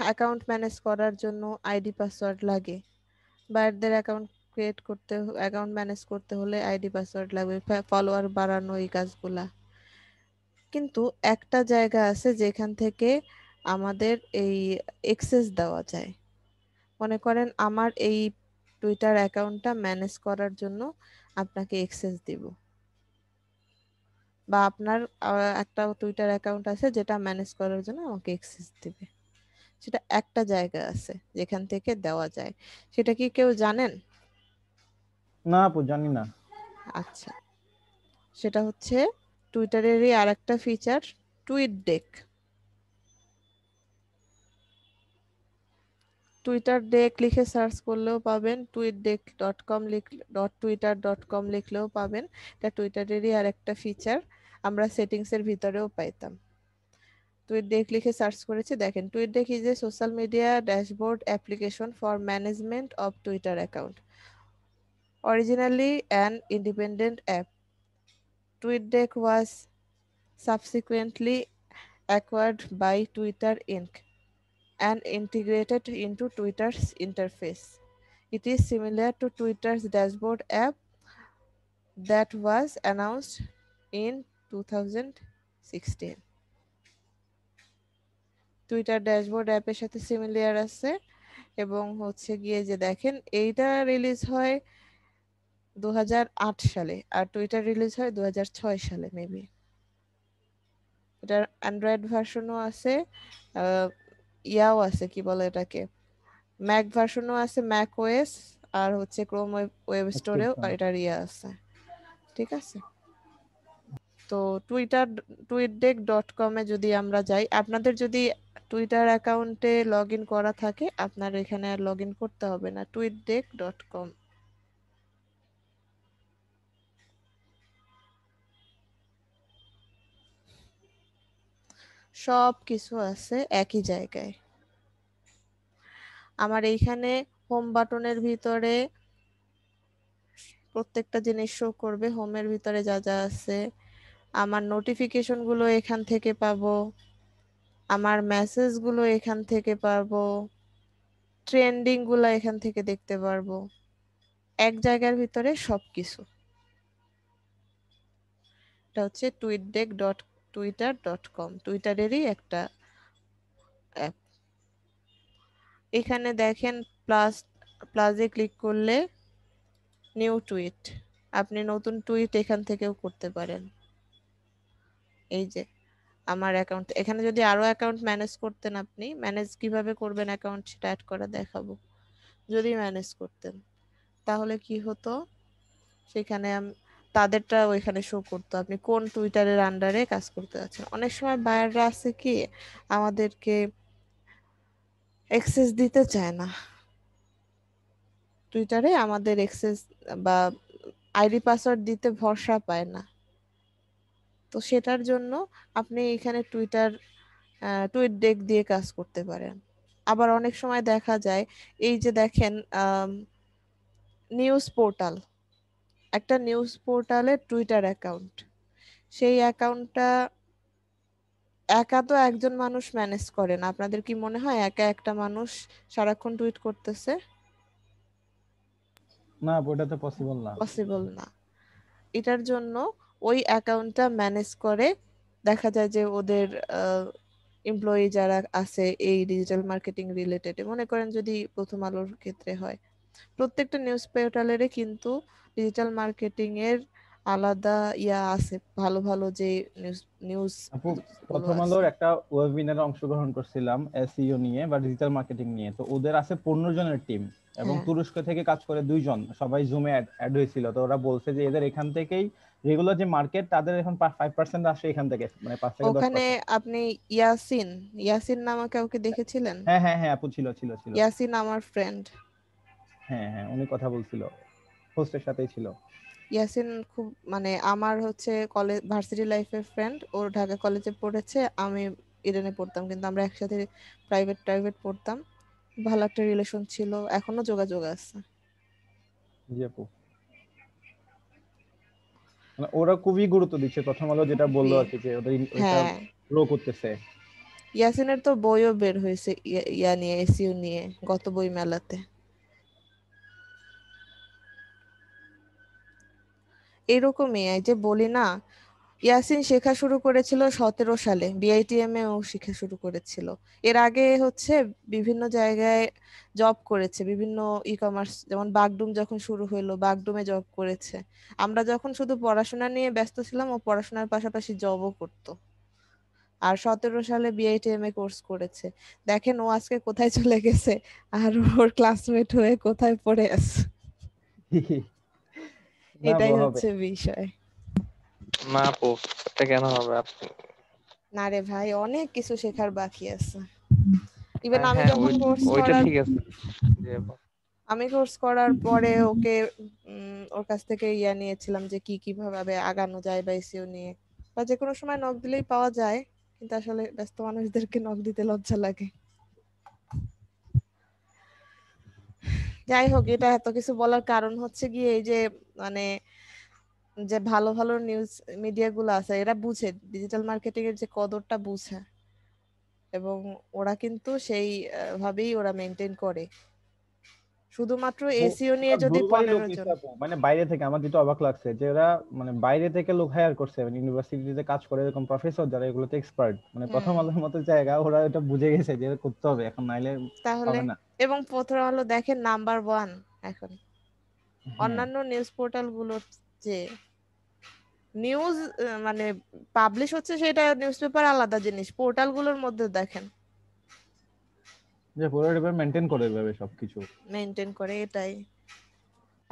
অ্যাকাউন্ট ম্যানেজ করার জন্য আইডি পাসওয়ার্ড লাগে বাইরেদের অ্যাকাউন্ট ক্রিয়েট করতে অ্যাকাউন্ট ম্যানেজ করতে হলে আইডি পাসওয়ার্ড লাগবে ফলোয়ার বাড়ানো এই কাজগুলা কিন্তু একটা জায়গা আছে যেখান থেকে আমাদের এই এক্সেস দেওয়া যায় মনে করেন আমার এই টুইটার অ্যাকাউন্টটা ম্যানেজ করার জন্য আপনাকে এক্সেস দিব বা আপনার একটা টুইটার অ্যাকাউন্ট আছে যেটা ম্যানেজ করার জন্য আমাকে এক্সেস দিবে সেটা একটা জায়গা আছে যেখান থেকে দেওয়া যায় সেটা কি কেউ জানেন না আপু জানি না আচ্ছা সেটা হচ্ছে টুইটারেরই আরেকটা feature TweetDeck Twitter deck লিখে সার্চ করলেও পাবেন টুইট ডেক ডট কম লিখ ডট টুইটার ডট কম লিখলেও পাবেন এটা টুইটারেরই আর একটা ফিচার আমরা সেটিংসের ভিতরেও পাইতাম টুইট ডেক লিখে সার্চ করেছি দেখেন TweetDeck is a social media dashboard application for management of Twitter account originally an independent app TweetDeck was subsequently acquired by Twitter Inc and integrated into Twitter's interface. It is similar to Twitter's dashboard app that was announced in 2016. Twitter dashboard app is similar আছে এবং হচ্ছে গিয়ে যে দেখেন এইটা release হয় দু সালে আর টুইটার রিলিজ হয় দু সালে মেবি এটার অ্যান্ড্রয়েড ভার্সনও আছে ইয়াও আছে কি বলে এটাকে ম্যাক ভার্সনও আছে ম্যাক ওএস আর হচ্ছে ক্রোম ওয়েব স্টোরেও এটার ইয়া আছে ঠিক আছে তো টুইটার টুইটডেক ডট কমে যদি আমরা যাই আপনাদের যদি টুইটার অ্যাকাউন্টে লগ ইন করা থাকে আপনার এখানে লগ ইন করতে হবে না টুইটডেক ডট কম সব কিছু আছে একই জায়গায় আমার এইখানে হোম বাটনের ভিতরে প্রত্যেকটা জিনিস শো করবে হোমের ভিতরে যা যা আছে আমার নোটিফিকেশন গুলো এখান থেকে পাবো আমার মেসেজ গুলো এখান থেকে পাবো ট্রেন্ডিং গুলো এখান থেকে দেখতে পারবো এক জায়গার ভিতরে সবকিছু এটা হচ্ছে TweetDeck dot Twitter dot com টুইটারেরই একটা অ্যাপ এখানে দেখেন প্লাস প্লাসে ক্লিক করলে নিউ টুইট আপনি নতুন টুইট এখান থেকেও করতে পারেন এই যে আমার অ্যাকাউন্ট এখানে যদি আরও অ্যাকাউন্ট ম্যানেজ করতেন আপনি ম্যানেজ কিভাবে করবেন অ্যাকাউন্ট সেটা অ্যাড করা দেখাবো যদি ম্যানেজ করতেন তাহলে কি হতো সেখানে তাদেরটা ওইখানে শো করতো আপনি কোন টুইটারের আন্ডারে কাজ করতে আছেন অনেক সময় বায়াররা আছে কি আমাদেরকে অ্যাক্সেস দিতে চায় না টুইটারে আমাদের অ্যাক্সেস বা আইডি পাসওয়ার্ড দিতে ভরসা পায় না তো সেটার জন্য আপনি এখানে টুইটার টুইট ডেক দিয়ে কাজ করতে পারেন আবার অনেক সময় দেখা যায় এই যে দেখেন নিউজ পোর্টাল একটা নিউজ পোর্টালের টুইটার অ্যাকাউন্ট সেই অ্যাকাউন্টটা একা তো একজন মানুষ ম্যানেজ করে না আপনাদের কি মনে হয় একা একটা মানুষ সারাক্ষণ টুইট করতেছে না ওটা তো পসিবল না পসিবল না এটার জন্য ওই অ্যাকাউন্টটা ম্যানেজ করে দেখা যায় যে ওদের এমপ্লয়ি যারা আছে এই ডিজিটাল মার্কেটিং রিলেটেড মনে করেন যদি প্রথম আলোর ক্ষেত্রে হয় প্রত্যেকটা নিউজ পোর্টালেরই কিন্তু ডিজিটাল মার্কেটিং এর আলাদা ইয়া আছে ভালো ভালো যে নিউজ প্রথম আলোর একটা ওয়েবিনারে অংশগ্রহণ করছিলাম এসইও e নিয়ে বা ডিজিটাল মার্কেটিং নিয়ে তো ওদের আছে পনেরো জনের টিম এবং হ্যাঁ। তুরস্ক থেকে কাজ করে দুইজন সবাই জুমে অ্যাড হয়েছিল তো ওরা বলছে যে এদের এখান থেকেই রেগুলার যে মার্কেট তাদের এখন 5% আসে এখান থেকে মানে 5 থেকে 10 ওখানে আপনি ইয়াসিন ইয়াসিন নামে কাউকে দেখেছিলেন হ্যাঁ হ্যাঁ হ্যাঁ আপু ছিল ছিল ছিল ইয়াসিন আমার ফ্রেন্ড হ্যাঁ হ্যাঁ উনি কথা বলছিল হোস্টের সাথেই ছিল ইয়াসিন খুব মানে আমার হচ্ছে কলেজ ভার্সিটি লাইফের ফ্রেন্ড ও ঢাকা কলেজে পড়েছে আমি ইডেনে পড়তাম কিন্তু আমরা একসাথে প্রাইভেট প্রাইভেট পড়তাম ভালো একটা রিলেশন ছিল এখনো যোগাযোগ আছে জি আপু মানে ওরা খুবই গুরুত্ব দিচ্ছে প্রথম আলো যেটা বললো আর কি যে ওদের গ্রো হ্যাঁ। করতেছে ইয়াসিনের তো বইও বের হয়েছে ইয়া নিয়ে এসইউ নিয়ে গত বই মেলাতে এরকমই এই যে বলি না ইয়াসিন শেখা শুরু করেছিল সতেরো সালে বিআইটিএম এও শেখা শুরু করেছিল এর আগে হচ্ছে বিভিন্ন জায়গায় জব করেছে বিভিন্ন ই কমার্স যেমন বাগডুম যখন শুরু হলো বাগডুমে জব করেছে আমরা যখন শুধু পড়াশোনা নিয়ে ব্যস্ত ছিলাম ও পড়াশোনার পাশাপাশি জবও করতো আর সতেরো সালে বিআইটিএম এ কোর্স করেছে দেখেন ও আজকে কোথায় চলে গেছে আর ওর ক্লাসমেট হয়ে কোথায় পড়ে আছে [laughs] এটাই হচ্ছে বিষয় না আপু এটা কেন হবে আপনি না রে ভাই অনেক কিছু শেখার বাকি আছে ইভেন হ্যাঁ, আমি হ্যাঁ, যখন কোর্স ওইটা ঠিক আছে আমি কোর্স করার পরে ওকে ওর কাছ থেকে ইয়া নিয়েছিলাম যে কি কিভাবে আগানো যায় বা এসিও নিয়ে বা যে কোনো সময় নক দিলেই পাওয়া যায় কিন্তু আসলে ব্যস্ত মানুষদেরকে নক দিতে লজ্জা লাগে যাই হোক এটা এত কিছু বলার কারণ হচ্ছে গিয়ে এই যে মানে যে ভালো ভালো নিউজ মিডিয়া গুলো আছে এরা বুঝে ডিজিটাল মার্কেটিং এর যে কদরটা বুঝে এবং ওরা কিন্তু সেই ভাবেই ওরা মেনটেন করে শুধুমাত্র এসিও নিয়ে যদি মানে বাইরে থেকে আমার যেটা অবাক লাগছে যে এরা মানে বাইরে থেকে লোক হায়ার করছে মানে ইউনিভার্সিটিতে কাজ করে এরকম প্রফেসর যারা এগুলোতে এক্সপার্ট মানে প্রথম আলোর মতো জায়গা ওরা এটা বুঝে গেছে যে করতে হবে এখন নাইলে তাহলে এবং প্রথম আলো দেখেন নাম্বার ওয়ান এখন হ্যাঁ। অন্যান্য নিউজ পোর্টাল গুলোর যে নিউজ মানে পাবলিশ হচ্ছে সেটা নিউজ পেপার আলাদা জিনিস পোর্টাল গুলোর মধ্যে দেখেন যে পুরো এভাবে মেইনটেইন করে এভাবে সবকিছু মেইনটেইন করে এটাই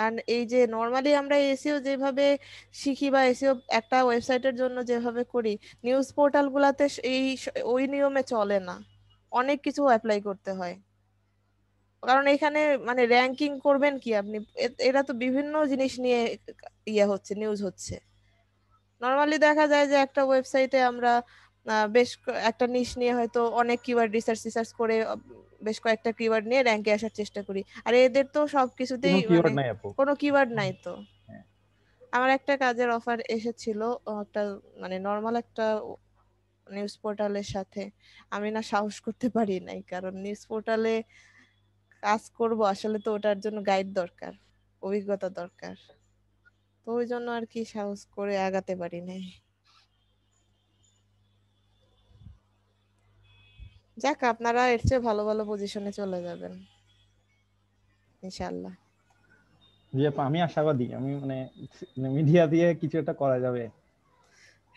আর এই যে নরমালি আমরা এসিও যেভাবে শিখি বা এসিও একটা ওয়েবসাইটের জন্য যেভাবে করি নিউজ পোর্টালগুলোতে এই ওই নিয়মে চলে না অনেক কিছু অ্যাপ্লাই করতে হয় কারণ এখানে মানে র্যাঙ্কিং করবেন কি আপনি এরা তো বিভিন্ন জিনিস নিয়ে ইয়ে হচ্ছে নিউজ হচ্ছে নরমালি দেখা যায় যে একটা ওয়েবসাইটে আমরা বেশ একটা নিশ নিয়ে হয়তো অনেক কিওয়ার্ড রিসার্চ রিসার্চ করে বেশ কয়েকটা কিওয়ার্ড নিয়ে র্যাঙ্কে আসার চেষ্টা করি আর এদের তো সব কিছুতেই কোনো মানে কিওয়ার্ড নাই তো হ্যাঁ। আমার একটা কাজের অফার এসেছিল একটা মানে নরমাল একটা নিউজ পোর্টালের সাথে আমি না সাহস করতে পারি নাই কারণ নিউজ পোর্টালে কাজ করব আসলে তো ওটার জন্য গাইড দরকার অভিজ্ঞতা দরকার তো ওই জন্য আর কি সাহস করে আগাতে পারি নাই যাক আপনারা এর চেয়ে ভালো ভালো পজিশনে চলে যাবেন ইনশাআল্লাহ জি আপা আমি আশাবাদী আমি মানে মিডিয়া দিয়ে কিছু একটা করা যাবে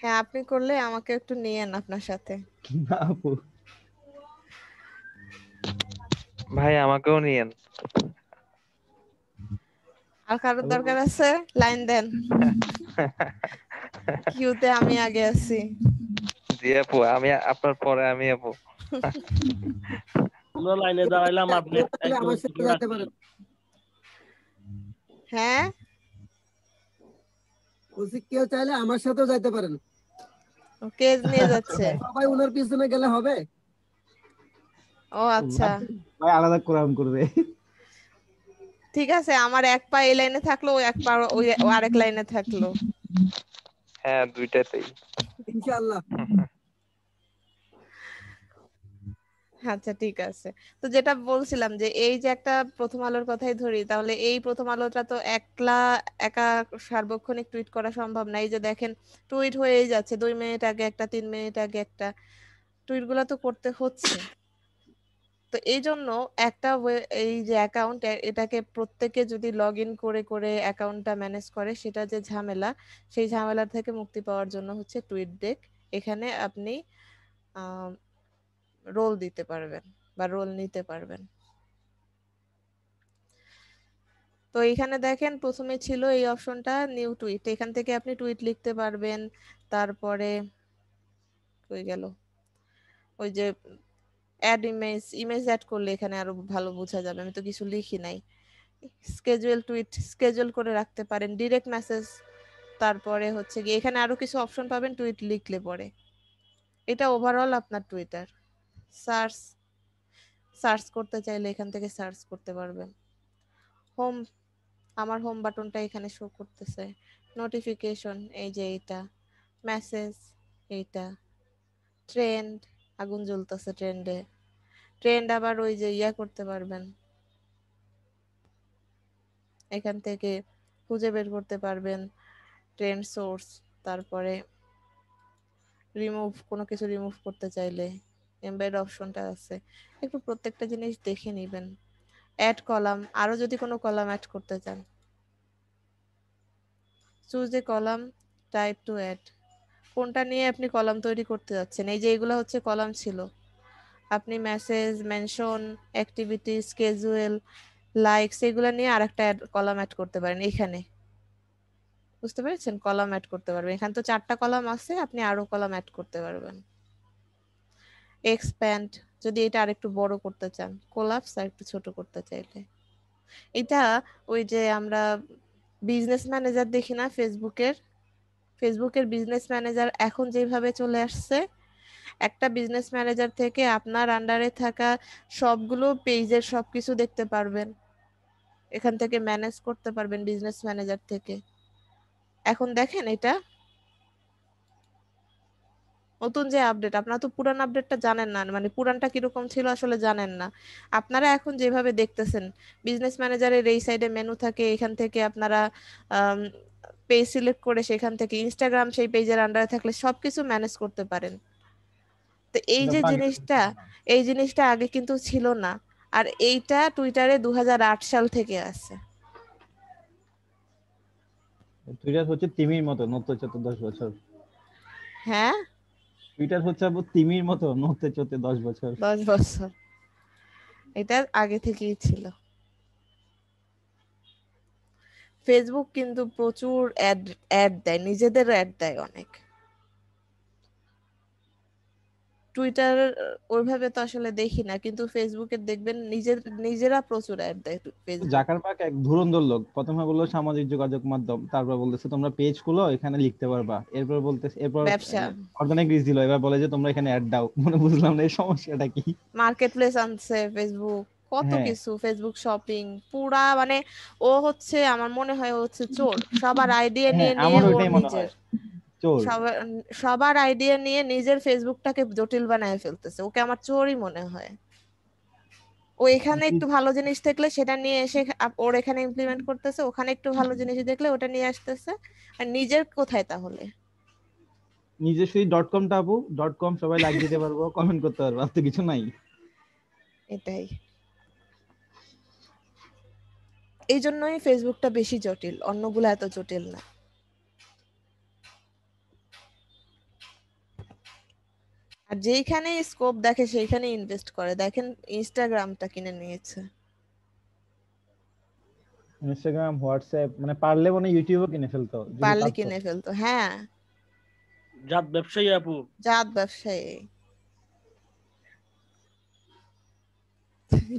হ্যাঁ আপনি করলে আমাকে একটু নিয়েন আপনার সাথে না আপু ভাই আমাকেও নিয়েন আর কারোর দরকার আছে লাইন দেন কিউতে [laughs] আমি আগে আছি জি আপু আমি আপনার পরে আমি আপু লাইনে দাঁড়াইলাম আপনি হ্যাঁ কেউ চাইলে আমার সাথেও যাইতে পারেন ওকে নিয়ে যাচ্ছে [laughs] সবাই ওনার পিছনে গেলে হবে ও আচ্ছা ভাই আলাদা কোরআন করবে ঠিক আছে আমার এক পা এই লাইনে থাকলো এক পা ওই আরেক লাইনে থাকলো হ্যাঁ দুইটাতেই ইনশাআল্লাহ [laughs] আচ্ছা ঠিক আছে তো যেটা বলছিলাম যে এই যে একটা প্রথম আলোর কথাই ধরি তাহলে এই প্রথম আলোটা তো একলা একা সার্বক্ষণিক টুইট করা সম্ভব নাই যে দেখেন টুইট হয়েই যাচ্ছে দুই মিনিট আগে একটা তিন মিনিট আগে একটা টুইট গুলা তো করতে হচ্ছে তো এই জন্য একটা এই যে অ্যাকাউন্ট এটাকে প্রত্যেকে যদি লগ ইন করে করে অ্যাকাউন্টটা ম্যানেজ করে সেটা যে ঝামেলা সেই ঝামেলা থেকে মুক্তি পাওয়ার জন্য হচ্ছে টুইট ডেক এখানে আপনি রোল দিতে পারবেন বা রোল নিতে পারবেন তো এইখানে দেখেন প্রথমে ছিল এই অপশনটা নিউ টুইট এখান থেকে আপনি টুইট লিখতে পারবেন তারপরে কই গেল ওই যে অ্যাড ইমেজ ইমেজ অ্যাড করলে এখানে আরো ভালো বোঝা যাবে আমি তো কিছু লিখি নাই স্কেজুয়াল টুইট স্কেজুয়াল করে রাখতে পারেন ডিরেক্ট মেসেজ তারপরে হচ্ছে গিয়ে এখানে আরো কিছু অপশন পাবেন টুইট লিখলে পরে এটা ওভারঅল আপনার টুইটার সার্চ সার্চ করতে চাইলে এখান থেকে সার্চ করতে পারবেন হোম আমার হোম বাটনটা এখানে শো করতেছে নোটিফিকেশন এই যে এইটা মেসেজ এইটা ট্রেন্ড আগুন জ্বলতেছে ট্রেন্ডে ট্রেন্ড আবার ওই যে ইয়া করতে পারবেন এখান থেকে খুঁজে বের করতে পারবেন ট্রেন্ড সোর্স তারপরে রিমুভ কোনো কিছু রিমুভ করতে চাইলে এমবেড অপশনটা আছে একটু প্রত্যেকটা জিনিস দেখে নেবেন অ্যাড কলাম আরও যদি কোনো কলাম অ্যাড করতে চান choose a column type to add কোনটা নিয়ে আপনি কলাম তৈরি করতে যাচ্ছেন এই যে এগুলো হচ্ছে কলাম ছিল আপনি message mention activity schedule likes এগুলো নিয়ে আরেকটা কলাম অ্যাড করতে পারেন এখানে বুঝতে পেরেছেন কলাম অ্যাড করতে পারবেন এখানে তো চারটা কলাম আছে আপনি আরো কলাম অ্যাড করতে পারবেন এক্সপ্যান্ড যদি এটা আরেকটু বড় করতে চান কোলাপস আর একটু ছোট করতে চাইলে এটা ওই যে আমরা বিজনেস ম্যানেজার দেখি না ফেসবুকের ফেসবুকের বিজনেস ম্যানেজার এখন যেভাবে চলে আসছে একটা বিজনেস ম্যানেজার থেকে আপনার আন্ডারে থাকা সবগুলো পেজের সবকিছু দেখতে পারবেন এখান থেকে ম্যানেজ করতে পারবেন বিজনেস ম্যানেজার থেকে এখন দেখেন এটা নতুন যে আপডেট আপনারা তো পুরান আপডেটটা জানেন না মানে পুরানটা কিরকম ছিল আসলে জানেন না আপনারা এখন যেভাবে দেখতেছেন বিজনেস ম্যানেজারের এই সাইডে মেনু থাকে এখান থেকে আপনারা পেজ সিলেক্ট করে সেখান থেকে ইনস্টাগ্রাম সেই পেজের আন্ডারে থাকলে সবকিছু ম্যানেজ করতে পারেন তো এই যে জিনিসটা এই জিনিসটা আগে কিন্তু ছিল না আর এইটা টুইটারে দু সাল থেকে আছে টুইটার হচ্ছে তিমির মতো নতুন চতুর্দশ বছর হ্যাঁ টুইটার হচ্ছে তিমির মতো নড়তে চড়তে দশ বছর দশ বছর এটা আগে থেকেই ছিল ফেসবুক কিন্তু প্রচুর অ্যাড অ্যাড দেয় নিজেদের অ্যাড দেয় অনেক টুইটার ওইভাবে তো আসলে দেখি না কিন্তু ফেসবুকে দেখবেন নিজের নিজেরা প্রচুর অ্যাড দেয় ফেসবুক জাকারবার্গ এক ধুরন্ধর লোক প্রথমে বললো সামাজিক যোগাযোগ মাধ্যম তারপর বলতেছে তোমরা পেজ খুলো এখানে লিখতে পারবা এরপর বলতেছে এরপর অর্গানিক রিচ দিলো এবার বলে যে তোমরা এখানে অ্যাড দাও মনে বুঝলাম না এই সমস্যাটা কি মার্কেটপ্লেস আনছে ফেসবুক কত হ্যাঁ। কিছু ফেসবুক শপিং পুরা মানে ও হচ্ছে আমার মনে হয় ও হচ্ছে চোর সবার আইডিয়া হ্যাঁ, নিয়ে নিয়ে নিজের সবার আইডিয়া নিয়ে নিজের ফেসবুকটাকে জটিল বানায় ফেলতেছে ওকে আমার চোরই মনে হয় ও এখানে একটু ভালো জিনিস দেখলে সেটা নিয়ে এসে ওর এখানে ইমপ্লিমেন্ট করতেছে ওখানে একটু ভালো জিনিস দেখলে ওটা নিয়ে আসতেছে আর নিজের কোথায় তাহলে নিজের সেই ডট কম আপু ডট কম সবাই লাইক দিতে পারবো কমেন্ট [laughs] করতে পারবো আর তো কিছু নাই এটাই এই জন্যই ফেসবুকটা বেশি জটিল অন্যগুলো এত জটিল না আর যেইখানে স্কোপ দেখে সেইখানে ইনভেস্ট করে দেখেন ইনস্টাগ্রামটা কিনে নিয়েছে ইনস্টাগ্রাম হোয়াটসঅ্যাপ মানে পারলে মনে ইউটিউবও কিনে ফেলতো পারলে কিনে ফেলতো হ্যাঁ জাত ব্যবসায়ী আপু জাত ব্যবসায়ী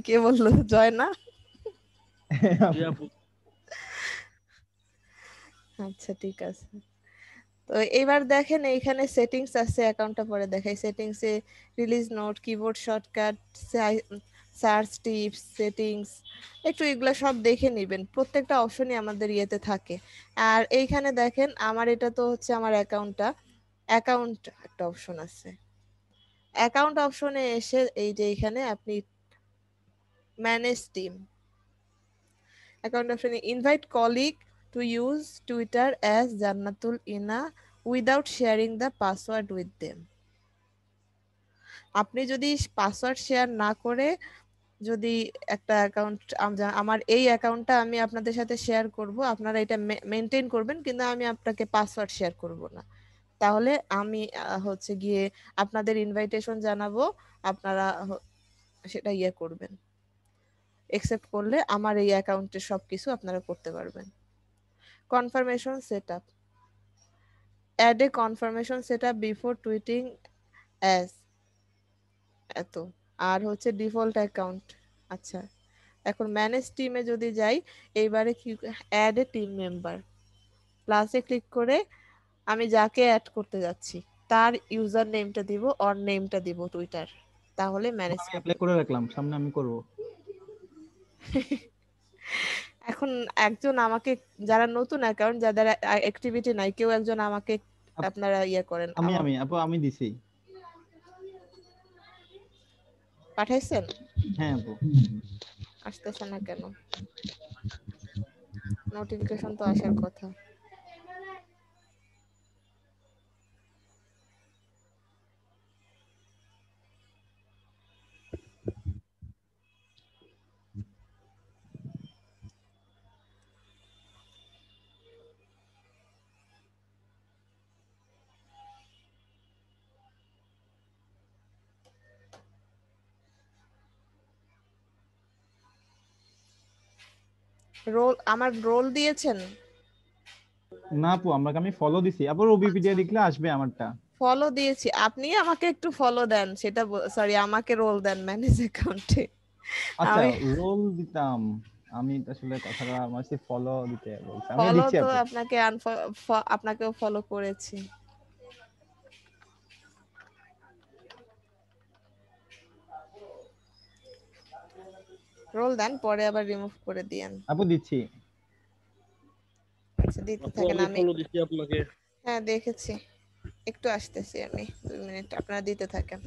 কে বললো জয় না আচ্ছা ঠিক আছে তো এবার দেখেন এইখানে সেটিংস আছে অ্যাকাউন্টটা পরে দেখাই সেটিংসে release note keyboard shortcut search tips settings একটু এগুলো সব দেখে নেবেন প্রত্যেকটা অপশনই আমাদের ইয়েতে থাকে আর এইখানে দেখেন আমার এটা তো হচ্ছে আমার অ্যাকাউন্টটা অ্যাকাউন্ট একটা অপশন আছে অ্যাকাউন্ট অপশনে এসে এই যে এখানে আপনি ম্যানেজ টিম অ্যাকাউন্ট অপশনে invite colleague to use Twitter as Jannatul Ina without sharing the password with them. আপনি যদি পাসওয়ার্ড শেয়ার না করে যদি একটা অ্যাকাউন্ট আমার এই অ্যাকাউন্টটা আমি আপনাদের সাথে শেয়ার করব আপনারা এটা মেনটেন করবেন কিন্তু আমি আপনাকে পাসওয়ার্ড শেয়ার করব না তাহলে আমি হচ্ছে গিয়ে আপনাদের ইনভাইটেশন জানাবো আপনারা সেটা ইয়ে করবেন একসেপ্ট করলে আমার এই অ্যাকাউন্টে সব কিছু আপনারা করতে পারবেন confirmation setup add a confirmation setup before tweeting as এত আর হচ্ছে ডিফল্ট অ্যাকাউন্ট আচ্ছা এখন ম্যানেজ টিমে যদি যাই এইবারে কি অ্যাড এ টিম মেম্বার প্লাসে ক্লিক করে আমি যাকে অ্যাড করতে যাচ্ছি তার ইউজার নেমটা দিব অর নেমটা দিব টুইটার তাহলে ম্যানেজ করে রাখলাম সামনে আমি করব [laughs] এখন একজন আমাকে যারা নতুন অ্যাকাউন্ট যাদের অ্যাক্টিভিটি নাই কেউ একজন আমাকে আপনারা ইয়া করেন আমি আমি আপু আমি দিছি পাঠাইছেন হ্যাঁ আপু আসতেছে না কেন নোটিফিকেশন তো আসার কথা রোল আমার রোল দিয়েছেন না আমি ফলো দিছি আবার ওবিপিডিয়া আচ্ছা। আসবে আমারটা ফলো দিয়েছি আপনি আমাকে একটু ফলো দেন সেটা সরি আমাকে রোল দেন ম্যানেজ অ্যাকাউন্টে আচ্ছা রোল দিতাম আমি আসলে কথাটা আমার ফলো দিতে বলছি আমি লিখছি আপনাকে আপনাকে ফলো করেছি রোল দেন পরে আবার রিমুভ করে দিয়েন আপু দিচ্ছি আচ্ছা দিতে থাকেন আমি দিচ্ছি আপনাকে হ্যাঁ দেখেছি একটু আসতেছি আমি দুই মিনিট আপনারা দিতে থাকেন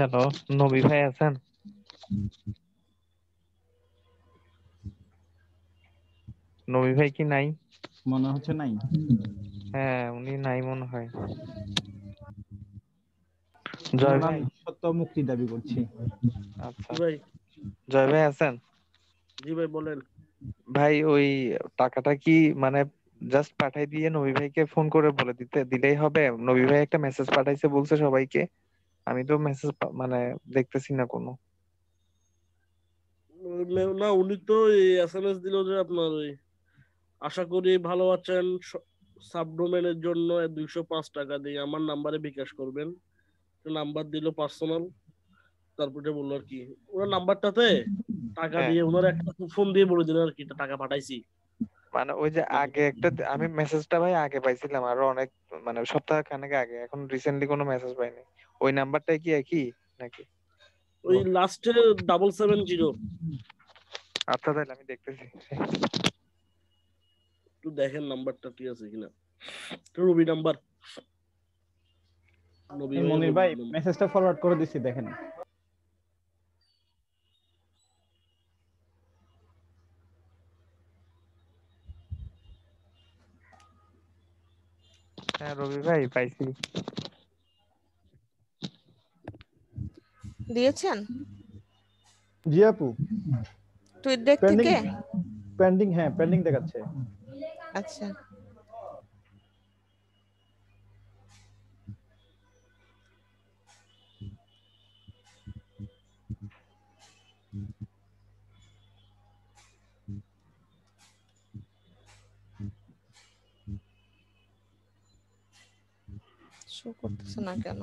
হ্যালো নবী ভাই আছেন নবী ভাই কি নাই মনে হচ্ছে নাই হ্যাঁ উনি নাই মনে হয় জয় ভাই সত্য মুক্তি দাবি করছি আচ্ছা ভাই জয় ভাই আছেন জি ভাই বলেন ভাই ওই টাকাটা কি মানে জাস্ট পাঠাই দিয়ে নবী ভাইকে ফোন করে বলে দিতে দিলেই হবে নবী ভাই একটা মেসেজ পাঠাইছে বলছে সবাইকে আমি তো মেসেজ মানে দেখতেছি না কোনো না উনি তো এসএমএস দিল যে আপনার আশা করি ভালো আছেন সাবডোমেনের জন্য দুইশো পাঁচ টাকা দিয়ে আমার নাম্বারে বিকাশ করবেন নাম্বার দিল পার্সোনাল তারপরে বললো আর কি ওনার নাম্বারটাতে টাকা হ্যাঁ। দিয়ে ওনার একটা ফোন দিয়ে বলে দিল আর কি টাকা পাঠাইছি মানে ওই যে আগে একটা আমি মেসেজটা ভাই আগে পাইছিলাম আরো অনেক মানে সপ্তাহ খানেক আগে এখন রিসেন্টলি কোনো মেসেজ পাইনি ওই নাম্বারটা কি একই নাকি ওই লাস্টে ডাবল সেভেন জিরো আচ্ছা তাহলে আমি দেখতেছি একটু দেখেন নাম্বারটা ঠিক আছে কিনা রবি নাম্বার মনির ভাই মেসেজটা ফরওয়ার্ড করে দিছি দেখেন হ্যাঁ রবি ভাই পাইছি দিয়েছেন জি আপু টুইট ডেক থেকে পেন্ডিং হ্যাঁ পেন্ডিং দেখাচ্ছে আচ্ছা শো করতেছে না কেন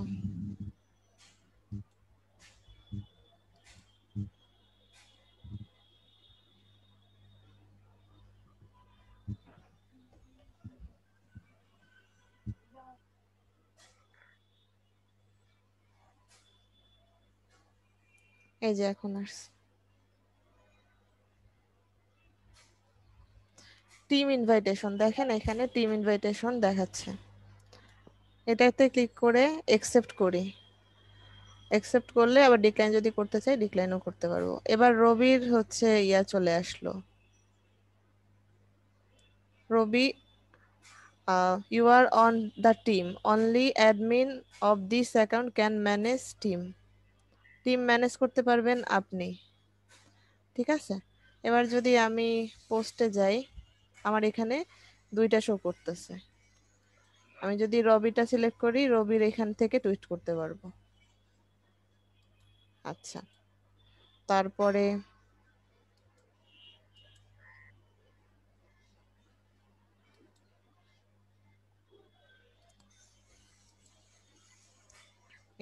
এই যে এখন আসছে টিম ইনভাইটেশন দেখেন এখানে টিম ইনভাইটেশন দেখাচ্ছে এটাতে ক্লিক করে অ্যাকসেপ্ট করি অ্যাকসেপ্ট করলে আবার ডিক্লাইন যদি করতে চাই ডিক্লাইনও করতে পারবো এবার রবির হচ্ছে ইয়া চলে আসলো Robi you are on the team only admin of this account can manage team team manage করতে পারবেন আপনি ঠিক আছে এবার যদি আমি পোস্টে যাই আমার এখানে দুইটা শো করতেছে আমি যদি রবিটা সিলেক্ট করি রবির এখান থেকে টুইট করতে পারবো আচ্ছা তারপরে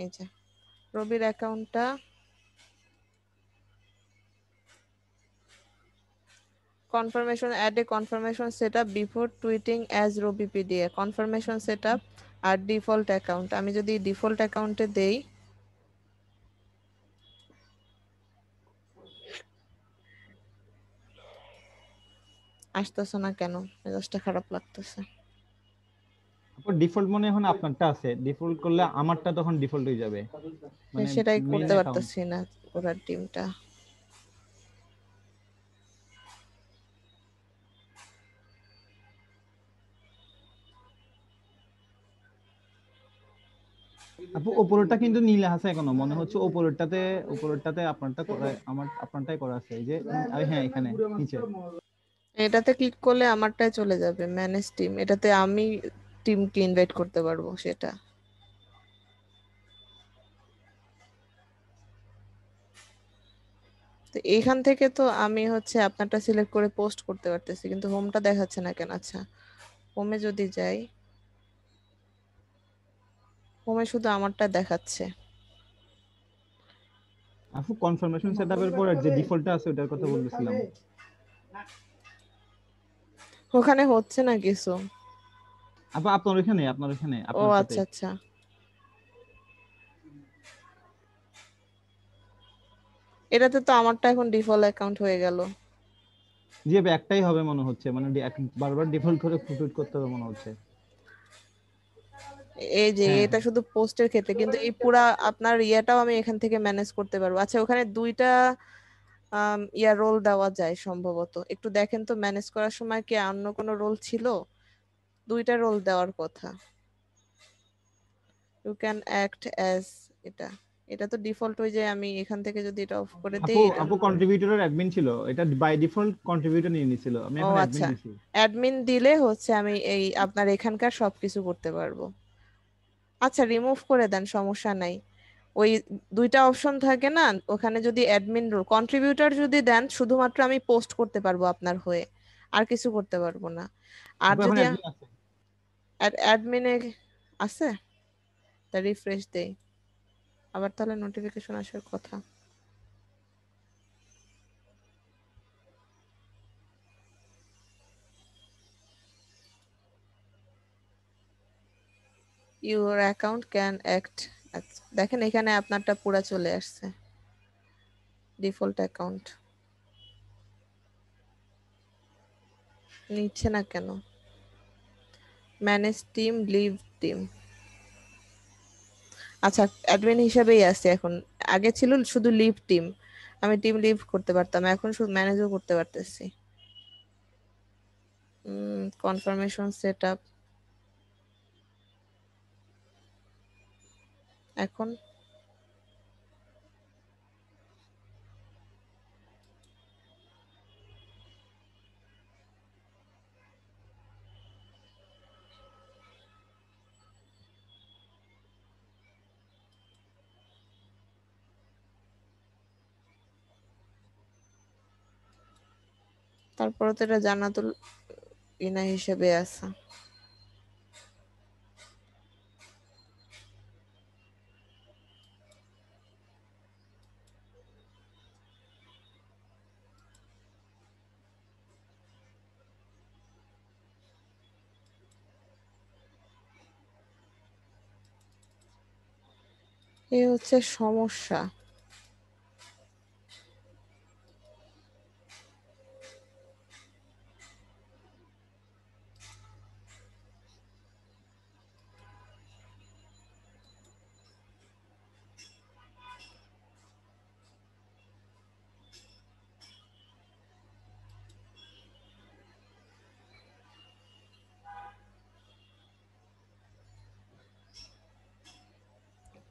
এই যে রবির অ্যাকাউন্টটা confirmation add a confirmation set up before tweeting as Robi PDA confirmation set up আর ডিফল্ট অ্যাকাউন্ট আমি যদি ডিফল্ট অ্যাকাউন্টে দেই আসতেছে না কেন জাস্টটা খারাপ লাগতেছে ডিফল্ট মনে হয় আপনারটা আছে ডিফল্ট করলে আমারটা তখন ডিফল্ট হয়ে যাবে মানে সেটাই করতে পারতাছি না ওরা টিমটা আপু ওপরেরটা কিন্তু নীল আছে এখনো মনে হচ্ছে উপরেরটাতে উপরেরটাতে আপনারটা করা আমার আপনারটাই করা আছে এই যে হ্যাঁ এখানে নিচে এটাতে ক্লিক করলে আমারটাই চলে যাবে ম্যানেজ টিম এটাতে আমি টিমকে ইনভাইট করতে পারবো সেটা তো এইখান থেকে তো আমি হচ্ছে আপনারটা সিলেক্ট করে পোস্ট করতে পারতেছি কিন্তু হোমটা দেখাচ্ছে না কেন আচ্ছা হোমে যদি যাই হোমে শুধু আমারটা দেখাচ্ছে আপু কনফার্মেশন সেটআপের পর যে ডিফল্টটা আছে ওটার কথা বলছিলাম ওখানে হচ্ছে না কিছু আপা আপনার ওখানে আপনার ওখানে ও আচ্ছা আচ্ছা এটাতে তো আমারটা এখন ডিফল্ট অ্যাকাউন্ট হয়ে গেল জি একটাই হবে মনে হচ্ছে মানে বারবার ডিফল্ট করে ফুটুট করতে হবে মনে হচ্ছে এই যে হ্যাঁ। এটা শুধু পোস্টের ক্ষেত্রে কিন্তু এই পুরা আপনার ইয়াটাও আমি এখান থেকে ম্যানেজ করতে পারবো আচ্ছা ওখানে দুইটা ইয়া রোল দেওয়া যায় সম্ভবত একটু দেখেন তো ম্যানেজ করার সময় কি অন্য কোনো রোল ছিল দুইটা রোল দেওয়ার কথা ইউ ক্যান অ্যাক্ট অ্যাজ এটা এটা তো ডিফল্ট হয়ে যায় আমি এখান থেকে যদি এটা অফ করে দেই আপু কন্ট্রিবিউটরের অ্যাডমিন ছিল এটা বাই ডিফল্ট কন্ট্রিবিউটর নিয়ে নিছিল আমি এখন অ্যাডমিন আচ্ছা। দিছি অ্যাডমিন দিলে হচ্ছে আমি এই আপনার এখানকার সবকিছু করতে পারবো আচ্ছা রিমুভ করে দেন সমস্যা নাই ওই দুইটা অপশন থাকে না ওখানে যদি অ্যাডমিন রোল কন্ট্রিবিউটর যদি দেন শুধুমাত্র আমি পোস্ট করতে পারবো আপনার হয়ে আর কিছু করতে পারবো না আর যদি অ্যাডমিনে আছে তা রিফ্রেশ দেই আবার তাহলে নোটিফিকেশন আসার কথা ইউর অ্যাকাউন্ট ক্যান অ্যাক্ট দেখেন এখানে আপনারটা পুরো চলে আসছে ডিফল্ট অ্যাকাউন্ট নিচ্ছে না কেন ম্যানেজ টিম লিভ টিম আচ্ছা অ্যাডমিন হিসাবেই আছে এখন আগে ছিল শুধু লিভ টিম আমি টিম লিভ করতে পারতাম এখন শুধু ম্যানেজও করতে পারতেছি কনফার্মেশন সেট আপ এখন তারপরে তো এটা জানাতুল ইনা হিসেবে আছে এ হচ্ছে সমস্যা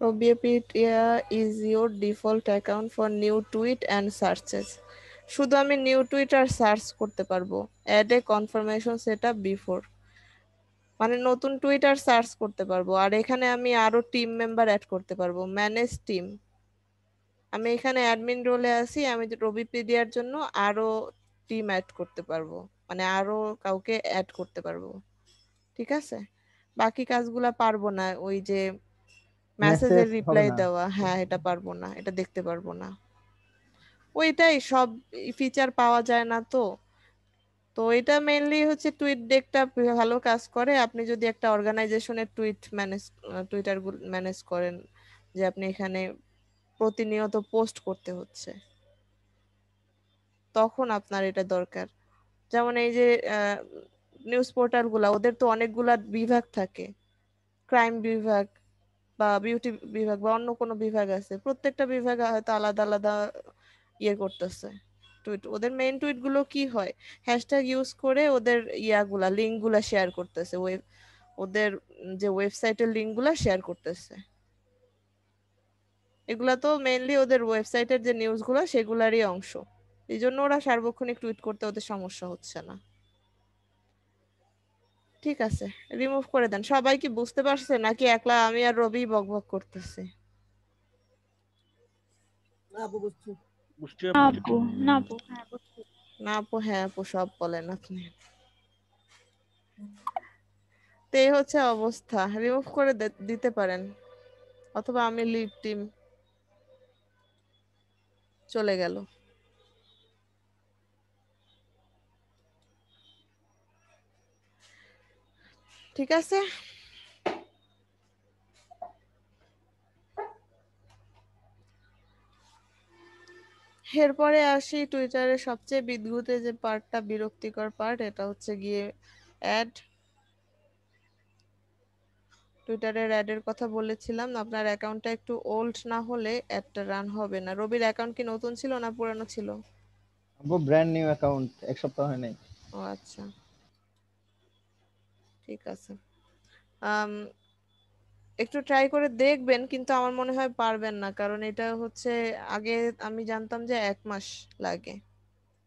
Obiepitia is your default account for new tweet and searches শুধু আমি নিউ টুইট আর সার্চ করতে পারবো add a confirmation set up before মানে নতুন টুইট আর সার্চ করতে পারবো আর এখানে আমি আরও টিম মেম্বার অ্যাড করতে পারবো ম্যানেজ টিম আমি এখানে অ্যাডমিন রোলে আছি আমি রবিপিডিয়ার জন্য আরও টিম অ্যাড করতে পারবো মানে আরও কাউকে অ্যাড করতে পারবো ঠিক আছে বাকি কাজগুলো পারবো না ওই যে মেসেজের রিপ্লাই দেওয়া হ্যাঁ এটা পারবো না এটা দেখতে পারবো না ওইটাই সব ফিচার পাওয়া যায় না তো তো এটা মেইনলি হচ্ছে টুইট ডেকটা ভালো কাজ করে আপনি যদি একটা অর্গানাইজেশনের টুইট ম্যানেজ টুইটার ম্যানেজ করেন যে আপনি এখানে প্রতিনিয়ত পোস্ট করতে হচ্ছে তখন আপনার এটা দরকার যেমন এই যে নিউজ পোর্টালগুলা ওদের তো অনেকগুলা বিভাগ থাকে ক্রাইম বিভাগ বা বিউটি বিভাগ বা অন্য কোনো বিভাগ আছে প্রত্যেকটা বিভাগে হয়তো আলাদা আলাদা ইয়ে করতেছে টুইট ওদের মেইন টুইট গুলো কি হয় হ্যাশট্যাগ ইউজ করে ওদের ইয়াগুলা লিঙ্কগুলা শেয়ার করতেছে ওয়েব ওদের যে ওয়েবসাইটের লিঙ্কগুলা শেয়ার করতেছে এগুলা তো মেইনলি ওদের ওয়েবসাইটের যে নিউজগুলো সেগুলারই অংশ এই জন্য ওরা সার্বক্ষণিক টুইট করতে ওদের সমস্যা হচ্ছে না ঠিক আছে রিমুভ করে দেন সবাই কি বুঝতে পারছে নাকি একলা আমি আর রবি বক করতেছি না আপু হ্যাঁ আপু সব বলেন আপনি তো এই হচ্ছে অবস্থা রিমুভ করে দিতে পারেন অথবা আমি লিড টিম চলে গেল ঠিক আছে এরপরে আসি টুইটারে সবচেয়ে বিদ্যুতে যে পার্টটা বিরক্তিকর পার্ট এটা হচ্ছে গিয়ে অ্যাড টুইটারের অ্যাডের কথা বলেছিলাম আপনার অ্যাকাউন্টটা একটু ওল্ড না হলে অ্যাডটা রান হবে না রবির অ্যাকাউন্ট কি নতুন ছিল না পুরানো ছিল ব্র্যান্ড নিউ অ্যাকাউন্ট এক সপ্তাহ হয় নাই ও আচ্ছা ঠিক আছে একটু ট্রাই করে দেখবেন কিন্তু আমার মনে হয় পারবেন না কারণ এটা হচ্ছে আগে আমি জানতাম যে এক মাস লাগে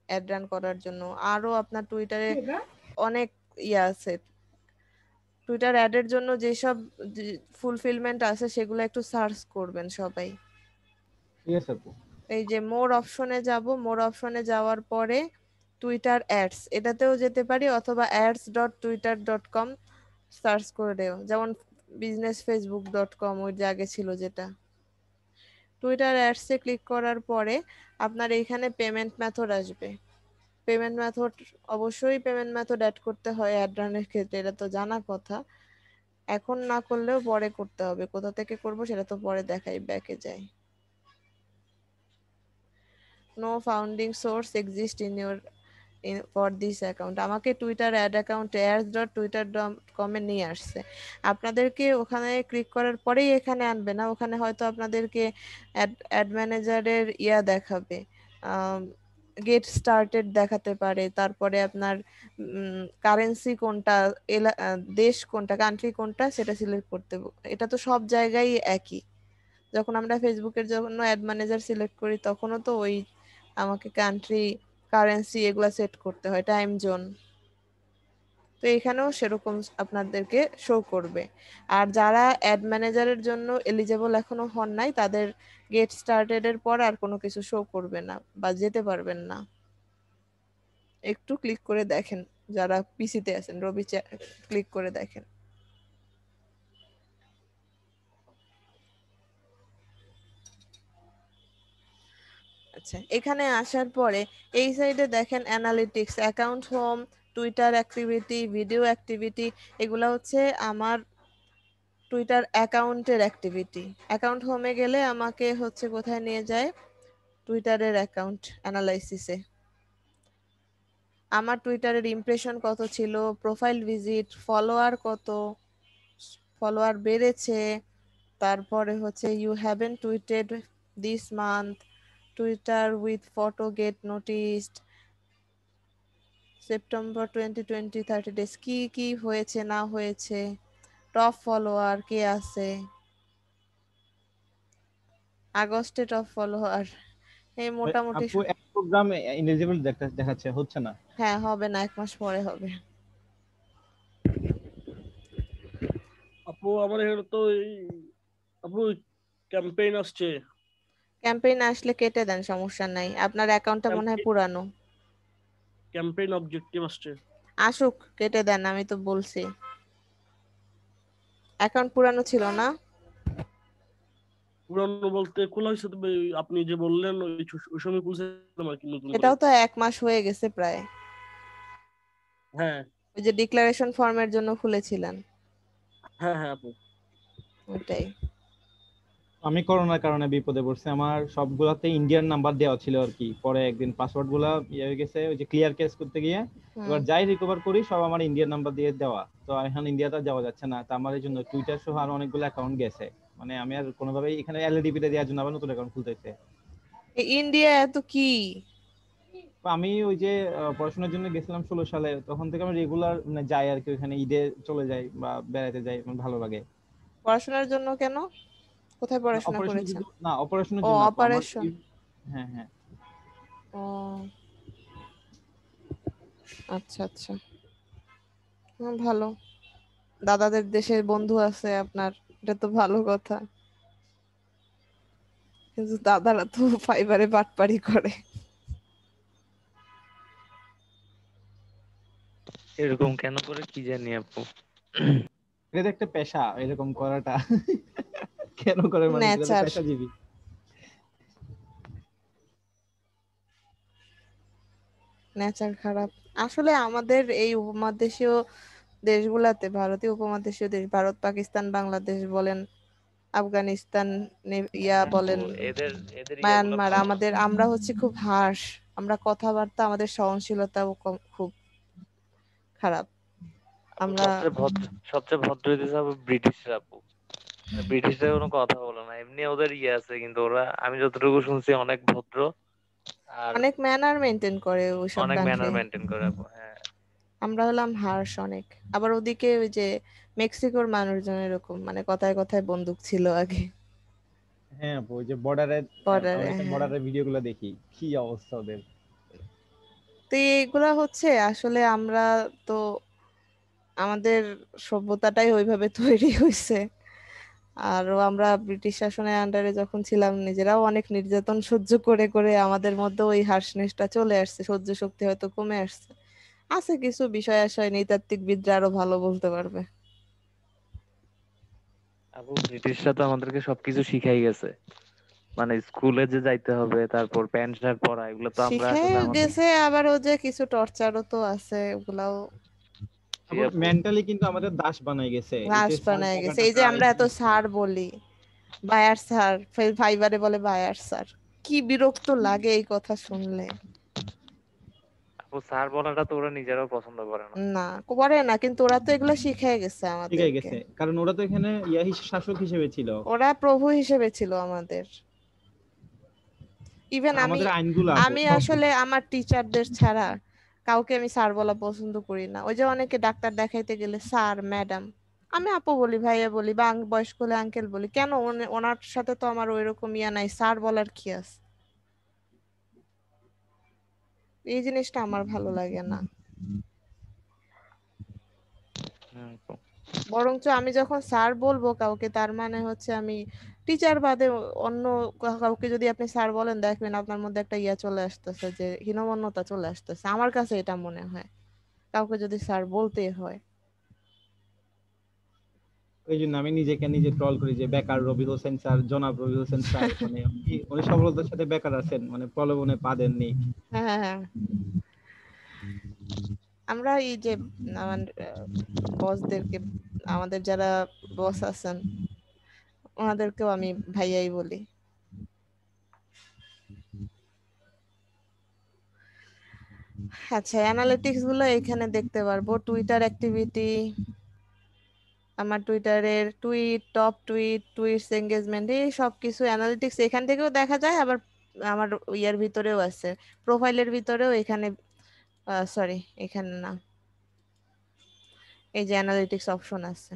অ্যাড রান করার জন্য আরো আপনার টুইটারে অনেক ইয়ে আছে টুইটার অ্যাডের জন্য যেসব ফুলফিলমেন্ট আছে সেগুলো একটু সার্চ করবেন সবাই এই যে মোর অপশনে যাব মোর অপশনে যাওয়ার পরে টুইটার অ্যাডস এটাতেও যেতে পারি অথবা ads dot Twitter dot com search করে দেও যেমন বিজনেস ফেসবুক ডট কম ওই যে আগে ছিল যেটা টুইটার অ্যাডসে ক্লিক করার পরে আপনার এইখানে পেমেন্ট মেথড আসবে পেমেন্ট মেথড অবশ্যই পেমেন্ট মেথড অ্যাড করতে হয় অ্যাড রানের ক্ষেত্রে এটা তো জানা কথা এখন না করলেও পরে করতে হবে কোথা থেকে করব সেটা তো পরে দেখাই ব্যাকে যাই no funding source exist in your in, for this account আমাকে টুইটার অ্যাড অ্যাকাউন্ট ডট কমে নিয়ে আসছে আপনাদেরকে ওখানে ক্লিক করার পরেই এখানে আনবে না ওখানে হয়তো আপনাদেরকে অ্যাড ম্যানেজারের ইয়া দেখাবে গেট স্টার্টেড দেখাতে পারে তারপরে আপনার কারেন্সি কোনটা দেশ কোনটা কান্ট্রি কোনটা সেটা সিলেক্ট করতে এটা তো সব জায়গায় একই যখন আমরা ফেসবুকের জন্য অ্যাড ম্যানেজার সিলেক্ট করি তখনও তো ওই আমাকে কান্ট্রি কারেন্সি এগুলা সেট করতে হয় টাইম জোন তো এখানেও সেরকম আপনাদেরকে শো করবে আর যারা অ্যাড ম্যানেজারের জন্য এলিজেবল এখনো হন নাই তাদের গেট স্টার্টেড এর পর আর কোনো কিছু শো করবে না বা যেতে পারবেন না একটু ক্লিক করে দেখেন যারা পিসিতে আছেন রবি ক্লিক করে দেখেন আচ্ছা এখানে আসার পরে এই সাইডে দেখেন analytics account home Twitter activity video activity এগুলো হচ্ছে আমার টুইটার অ্যাকাউন্টের অ্যাক্টিভিটি অ্যাকাউন্ট হোমে গেলে আমাকে হচ্ছে কোথায় নিয়ে যায় টুইটারের অ্যাকাউন্ট অ্যানালাইসিসে আমার টুইটারের ইমপ্রেশন কত ছিল প্রোফাইল ভিজিট ফলোয়ার কত ফলোয়ার বেড়েছে তারপরে হচ্ছে you haven't tweeted this month Twitter with photo get noticed. September twenty twenty thirty days কি কি হয়েছে না হয়েছে টপ ফলোয়ার কে আছে আগস্টে টপ ফলোয়ার এই মোটামুটি প্রোগ্রামে প্রোগ্রাম ইনএলিজিবল দেখাচ্ছে হচ্ছে না হ্যাঁ হবে না এক মাস পরে হবে আপু আমার এখানে তো আপু ক্যাম্পেইন আসছে ক্যাম্পেইন আসলে কেটে দেন সমস্যা নাই আপনার অ্যাকাউন্টটা মনে হয় পুরানো ক্যাম্পেইন অবজেক্টিভ আসছে আসুক কেটে দেন আমি তো বলছি অ্যাকাউন্ট পুরানো ছিল না পুরানো বলতে খোলা হয়েছে তবে আপনি যে বললেন ওই সময় খুলছিলাম আর কি নতুন এটাও তো এক মাস হয়ে গেছে প্রায় হ্যাঁ ওই যে ডিক্লারেশন ফর্মের জন্য খুলেছিলেন হ্যাঁ হ্যাঁ আপু ওটাই আমি করোনার কারণে বিপদে পড়ছি আমার সবগুলাতে ইন্ডিয়ান নাম্বার দেওয়া ছিল আর কি পরে একদিন পাসওয়ার্ড গুলা ইয়ে হয়ে গেছে ওই যে ক্লিয়ার কেস করতে গিয়ে এবার যাই রিকভার করি সব আমার ইন্ডিয়ান নাম্বার দিয়ে দেওয়া তো এখন ইন্ডিয়াতে যাওয়া যাচ্ছে না তো আমার এই জন্য টুইটার সহ আর অনেকগুলো অ্যাকাউন্ট গেছে মানে আমি আর কোনোভাবেই এখানে এলইডি তে দেওয়ার জন্য আবার নতুন অ্যাকাউন্ট খুলতে হচ্ছে ইন্ডিয়া এত কি আমি ওই যে পড়াশোনার জন্য গেছিলাম ষোলো সালে তখন থেকে আমি রেগুলার মানে যাই আর কি ওখানে ঈদে চলে যাই বা বেড়াতে যাই ভালো লাগে পড়াশোনার জন্য কেন কোথায় পড়াশোনা করেছেন না অপারেশনের জন্য অপারেশন হ্যাঁ হ্যাঁ ও আচ্ছা আচ্ছা ভালো দাদাদের দেশের বন্ধু আছে আপনার এটা তো ভালো কথা কিন্তু দাদারা তো ফাইবারে বাটপারি করে এরকম কেন করে কি জানি আপু এটা একটা পেশা এরকম করাটা কেন করে মানে পেশাজীবী নেচার খারাপ আসলে আমাদের এই উপমহাদেশীয় দেশগুলাতে ভারতীয় উপমহাদেশীয় দেশ ভারত পাকিস্তান বাংলাদেশ বলেন আফগানিস্তান ইয়া বলেন মায়ানমার আমাদের আমরা হচ্ছে খুব হাস আমরা কথাবার্তা আমাদের সহনশীলতাও খুব খারাপ আমরা সবচেয়ে ভদ্র দেশ হবে ব্রিটিশরা আপু মানে ব্রিটিশদের কোনো কথা বলে না এমনি ওদের ইয়ে আছে কিন্তু ওরা আমি যতটুকু শুনছি অনেক ভদ্র আর অনেক ম্যানার মেনটেন করে ওসব অনেক ম্যানার মেনটেন করে হ্যাঁ আমরা হলাম হার্শ অনেক আবার ওদিকে ওই যে মেক্সিকোর মানুষজন এরকম মানে কথায় কথায় বন্দুক ছিল আগে হ্যাঁ ওই যে বর্ডারে বর্ডারে ভিডিওগুলো দেখি কি অবস্থা ওদের তো এগুলা হচ্ছে আসলে আমরা তো আমাদের সভ্যতাটাই ওইভাবে তৈরি হয়েছে আরও আমরা ব্রিটিশ শাসনের আন্ডারে যখন ছিলাম নিজেরাও অনেক নির্যাতন সহ্য করে করে আমাদের মধ্যে ওই হার্সনেসটা চলে আসছে সহ্য শক্তি হয়তো কমে আসছে আছে কিছু বিষয় আশয় নৈতাত্ত্বিক বিদ্যা আরো ভালো বলতে পারবে আবু ব্রিটিশরা তো আমাদেরকে সবকিছু শিখাই গেছে মানে স্কুলে যে যাইতে হবে তারপর প্যান্ট শার্ট পরা এগুলো তো আমরা শিখাই গেছে আবার ও যে কিছু টর্চারও তো আছে ওগুলাও মেন্টালি কিন্তু আমাদের দাস বানাই গেছে দাস বানাই গেছে এই যে আমরা এত বলি বায়ার ফাইবারে বলে বায়ার কি বিরক্ত লাগে এই কথা শুনলে ও স্যার বলাটা তো ওরা নিজেরাও পছন্দ করে না না করে না কিন্তু ওরা তো এগুলো শিখে গেছে আমাদের শিখে গেছে কারণ ওরা তো এখানে ইয়া শাসক হিসেবে ছিল ওরা প্রভু হিসেবে ছিল আমাদের ইভেন আমি আমি আসলে আমার টিচারদের ছাড়া কাউকে আমি স্যার বলা পছন্দ করি না ওই যে অনেকে ডাক্তার দেখাইতে গেলে স্যার ম্যাডাম আমি আপু বলি ভাইয়া বলি বা বয়স্ক হলে আঙ্কেল বলি কেন ওনার সাথে তো আমার ওই রকম ইয়া নাই স্যার বলার কি আছে এই জিনিসটা আমার ভালো লাগে না হ্যাঁ, বরঞ্চ আমি যখন স্যার বলবো কাউকে তার মানে হচ্ছে আমি টিচার বাদে অন্য কাউকে যদি আপনি স্যার বলেন দেখবেন আপনার মধ্যে একটা ইয়া চলে আসতেছে যে হীনমন্যতা চলে আসতেছে আমার কাছে এটা মনে হয় কাউকে যদি স্যার বলতে হয় ওই জন্য আমি নিজেকে নিজে ট্রল করি যে বেকার রবি হোসেন স্যার জনাব রবি হোসেন স্যার মানে উনি সফলতার সাথে বেকার আছেন মানে প্রলোভনে পা দেননি হ্যাঁ, হ্যাঁ, হ্যাঁ। আমরা এই যে বসদেরকে আমাদের যারা বস আছেন ওনাদেরকেও আমি ভাইয়াই বলি আচ্ছা অ্যানালিটিক্স গুলো এখানে দেখতে পারবো টুইটার অ্যাক্টিভিটি আমার টুইটারের tweet top tweet tweets engagement এই সব কিছু অ্যানালিটিক্স এখান থেকেও দেখা যায় আবার আমার ইয়ার ভিতরেও আছে প্রোফাইলের ভিতরেও এখানে সরি এখানে না এই যে অ্যানালিটিক্স অপশন আছে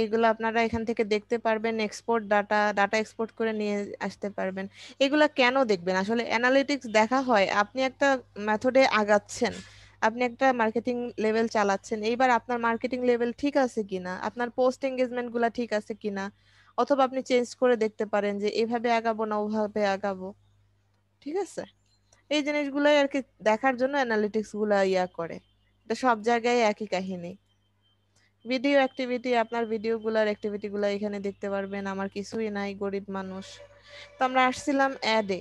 এইগুলো আপনারা এখান থেকে দেখতে পারবেন এক্সপোর্ট ডাটা ডাটা এক্সপোর্ট করে নিয়ে আসতে পারবেন এগুলা কেন দেখবেন আসলে অ্যানালিটিক্স দেখা হয় আপনি একটা মেথডে আগাচ্ছেন আপনি একটা মার্কেটিং লেভেল চালাচ্ছেন এইবার আপনার মার্কেটিং লেভেল ঠিক আছে কিনা আপনার পোস্ট এঙ্গেজমেন্ট গুলা ঠিক আছে কিনা অথবা আপনি চেঞ্জ করে দেখতে পারেন যে এভাবে আগাবো না ওভাবে আগাবো ঠিক আছে এই জিনিসগুলোই আর কি দেখার জন্য অ্যানালিটিক্স গুলা ইয়া করে এটা সব জায়গায় একই কাহিনী ভিডিও অ্যাক্টিভিটি আপনার ভিডিওগুলোর অ্যাক্টিভিটিগুলো এখানে দেখতে পারবেন আমার কিছুই নাই গরিব মানুষ তো আমরা আসছিলাম অ্যাডে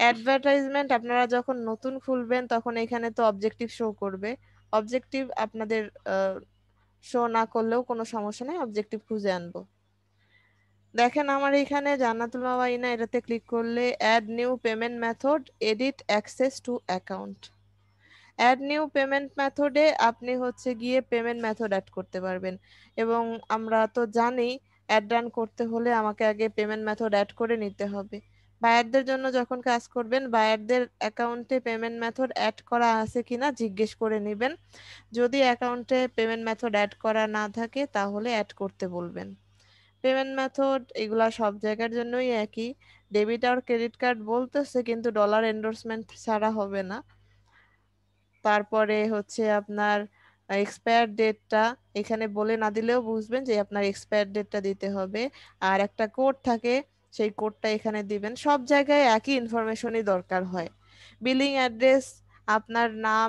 অ্যাডভার্টাইজমেন্ট আপনারা যখন নতুন খুলবেন তখন এখানে তো অবজেক্টিভ শো করবে অবজেক্টিভ আপনাদের শো না করলেও কোনো সমস্যা নেই অবজেক্টিভ খুঁজে আনবো দেখেন আমার এখানে জান্নাতুল মাওয়াইনা এটাতে ক্লিক করলে add new payment method edit access to account add new payment মেথডে আপনি হচ্ছে গিয়ে পেমেন্ট মেথড অ্যাড করতে পারবেন এবং আমরা তো জানি অ্যাড রান করতে হলে আমাকে আগে পেমেন্ট মেথড অ্যাড করে নিতে হবে বায়ারদের জন্য যখন কাজ করবেন বায়ারদের অ্যাকাউন্টে পেমেন্ট মেথড অ্যাড করা আছে কি না জিজ্ঞেস করে নেবেন যদি অ্যাকাউন্টে পেমেন্ট মেথড অ্যাড করা না থাকে তাহলে অ্যাড করতে বলবেন পেমেন্ট মেথড এগুলা সব জায়গার জন্যই একই ডেবিট আর ক্রেডিট কার্ড বলতেছে কিন্তু ডলার এন্ডোর্সমেন্ট ছাড়া হবে না তারপরে হচ্ছে আপনার এক্সপায়ার ডেটটা এখানে বলে না দিলেও বুঝবেন যে আপনার এক্সপায়ার ডেটটা দিতে হবে আর একটা কোড থাকে সেই কোডটা এখানে দিবেন সব জায়গায় একই ইনফরমেশনই দরকার হয় বিলিং অ্যাড্রেস আপনার নাম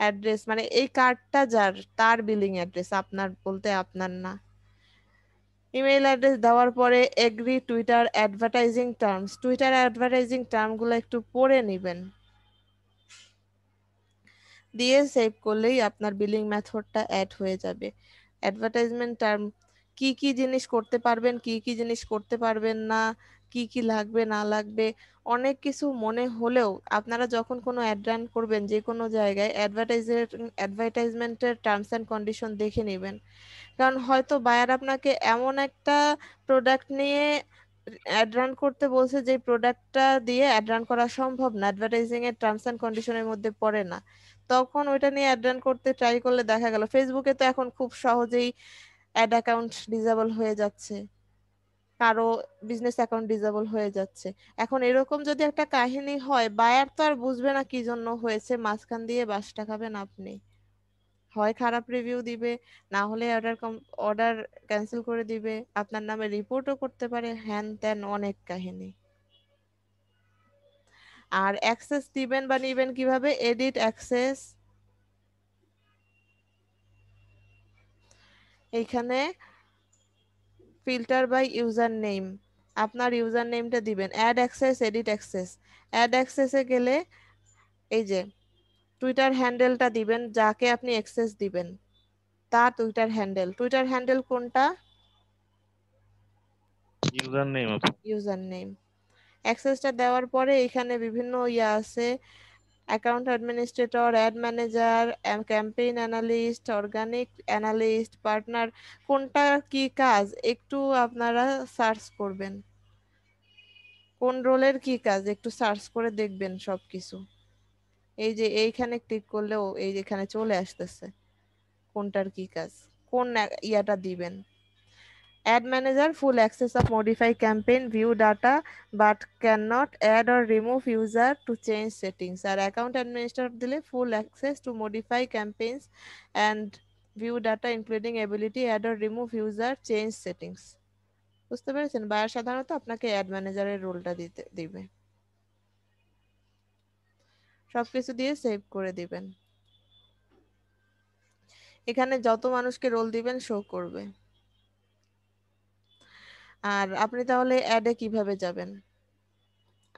অ্যাড্রেস মানে এই কার্ডটা যার তার বিলিং অ্যাড্রেস আপনার বলতে আপনার না ইমেল অ্যাড্রেস দেওয়ার পরে agree Twitter advertising terms Twitter advertising টার্মগুলো একটু পড়ে নেবেন দিয়ে সেভ করলেই আপনার বিলিং মেথডটা অ্যাড হয়ে যাবে অ্যাডভার্টাইজমেন্ট টার্ম কি কি জিনিস করতে পারবেন কি কি জিনিস করতে পারবেন না কি কি লাগবে না লাগবে অনেক কিছু মনে হলেও আপনারা যখন কোনো অ্যাড রান করবেন যে কোনো জায়গায় অ্যাডভার্টাইজের অ্যাডভার্টাইজমেন্টের টার্মস অ্যান্ড কন্ডিশন দেখে নেবেন কারণ হয়তো বায়ার আপনাকে এমন একটা প্রোডাক্ট নিয়ে অ্যাড রান করতে বলছে যে প্রোডাক্টটা দিয়ে অ্যাড রান করা সম্ভব না অ্যাডভার্টাইজিং এর টার্মস অ্যান্ড কন্ডিশনের মধ্যে পড়ে না তখন ওইটা নিয়ে অ্যাড করতে ট্রাই করলে দেখা গেল ফেসবুকে তো এখন খুব সহজেই অ্যাড অ্যাকাউন্ট ডিজেবল হয়ে যাচ্ছে কারো বিজনেস অ্যাকাউন্ট ডিজেবল হয়ে যাচ্ছে এখন এরকম যদি একটা কাহিনী হয় বায়ার তো আর বুঝবে না কি জন্য হয়েছে মাঝখান দিয়ে বাসটা খাবেন আপনি হয় খারাপ রিভিউ দিবে না হলে অর্ডার কম অর্ডার ক্যান্সেল করে দিবে আপনার নামে রিপোর্টও করতে পারে হ্যান ত্যান অনেক কাহিনী আর অ্যাক্সেস দিবেন বা নেবেন কিভাবে এডিট অ্যাক্সেস এইখানে ফিল্টার বাই ইউজার নেম আপনার ইউজার নেমটা দিবেন add access edit access add অ্যাক্সেসে গেলে এই যে টুইটার হ্যান্ডেলটা দিবেন যাকে আপনি অ্যাক্সেস দিবেন তা টুইটার হ্যান্ডেল টুইটার হ্যান্ডেল কোনটা ইউজার নেম ইউজার নেম অ্যাক্সেসটা দেওয়ার পরে এখানে বিভিন্ন ইয়ে আছে account administrator ad manager campaign analyst organic analyst partner কোনটা কি কাজ একটু আপনারা সার্চ করবেন কোন রোলের কি কাজ একটু সার্চ করে দেখবেন সব কিছু এই যে এইখানে ক্লিক করলেও এই যেখানে চলে আসতেছে কোনটার কি কাজ কোন ইয়াটা দিবেন Ad manager full access of modify campaign, view data, but cannot add or remove user to change settings. Our account administrator delay full access to modify campaigns and view data including ability add or remove user change settings. বুঝতে পেরেছেন buyer সাধারণত আপনাকে add ম্যানেজারের রোলটা দিতে দিবে সবকিছু দিয়ে সেভ করে দিবেন এখানে যত মানুষকে রোল দিবেন শো করবে আর আপনি তাহলে অ্যাডে কিভাবে যাবেন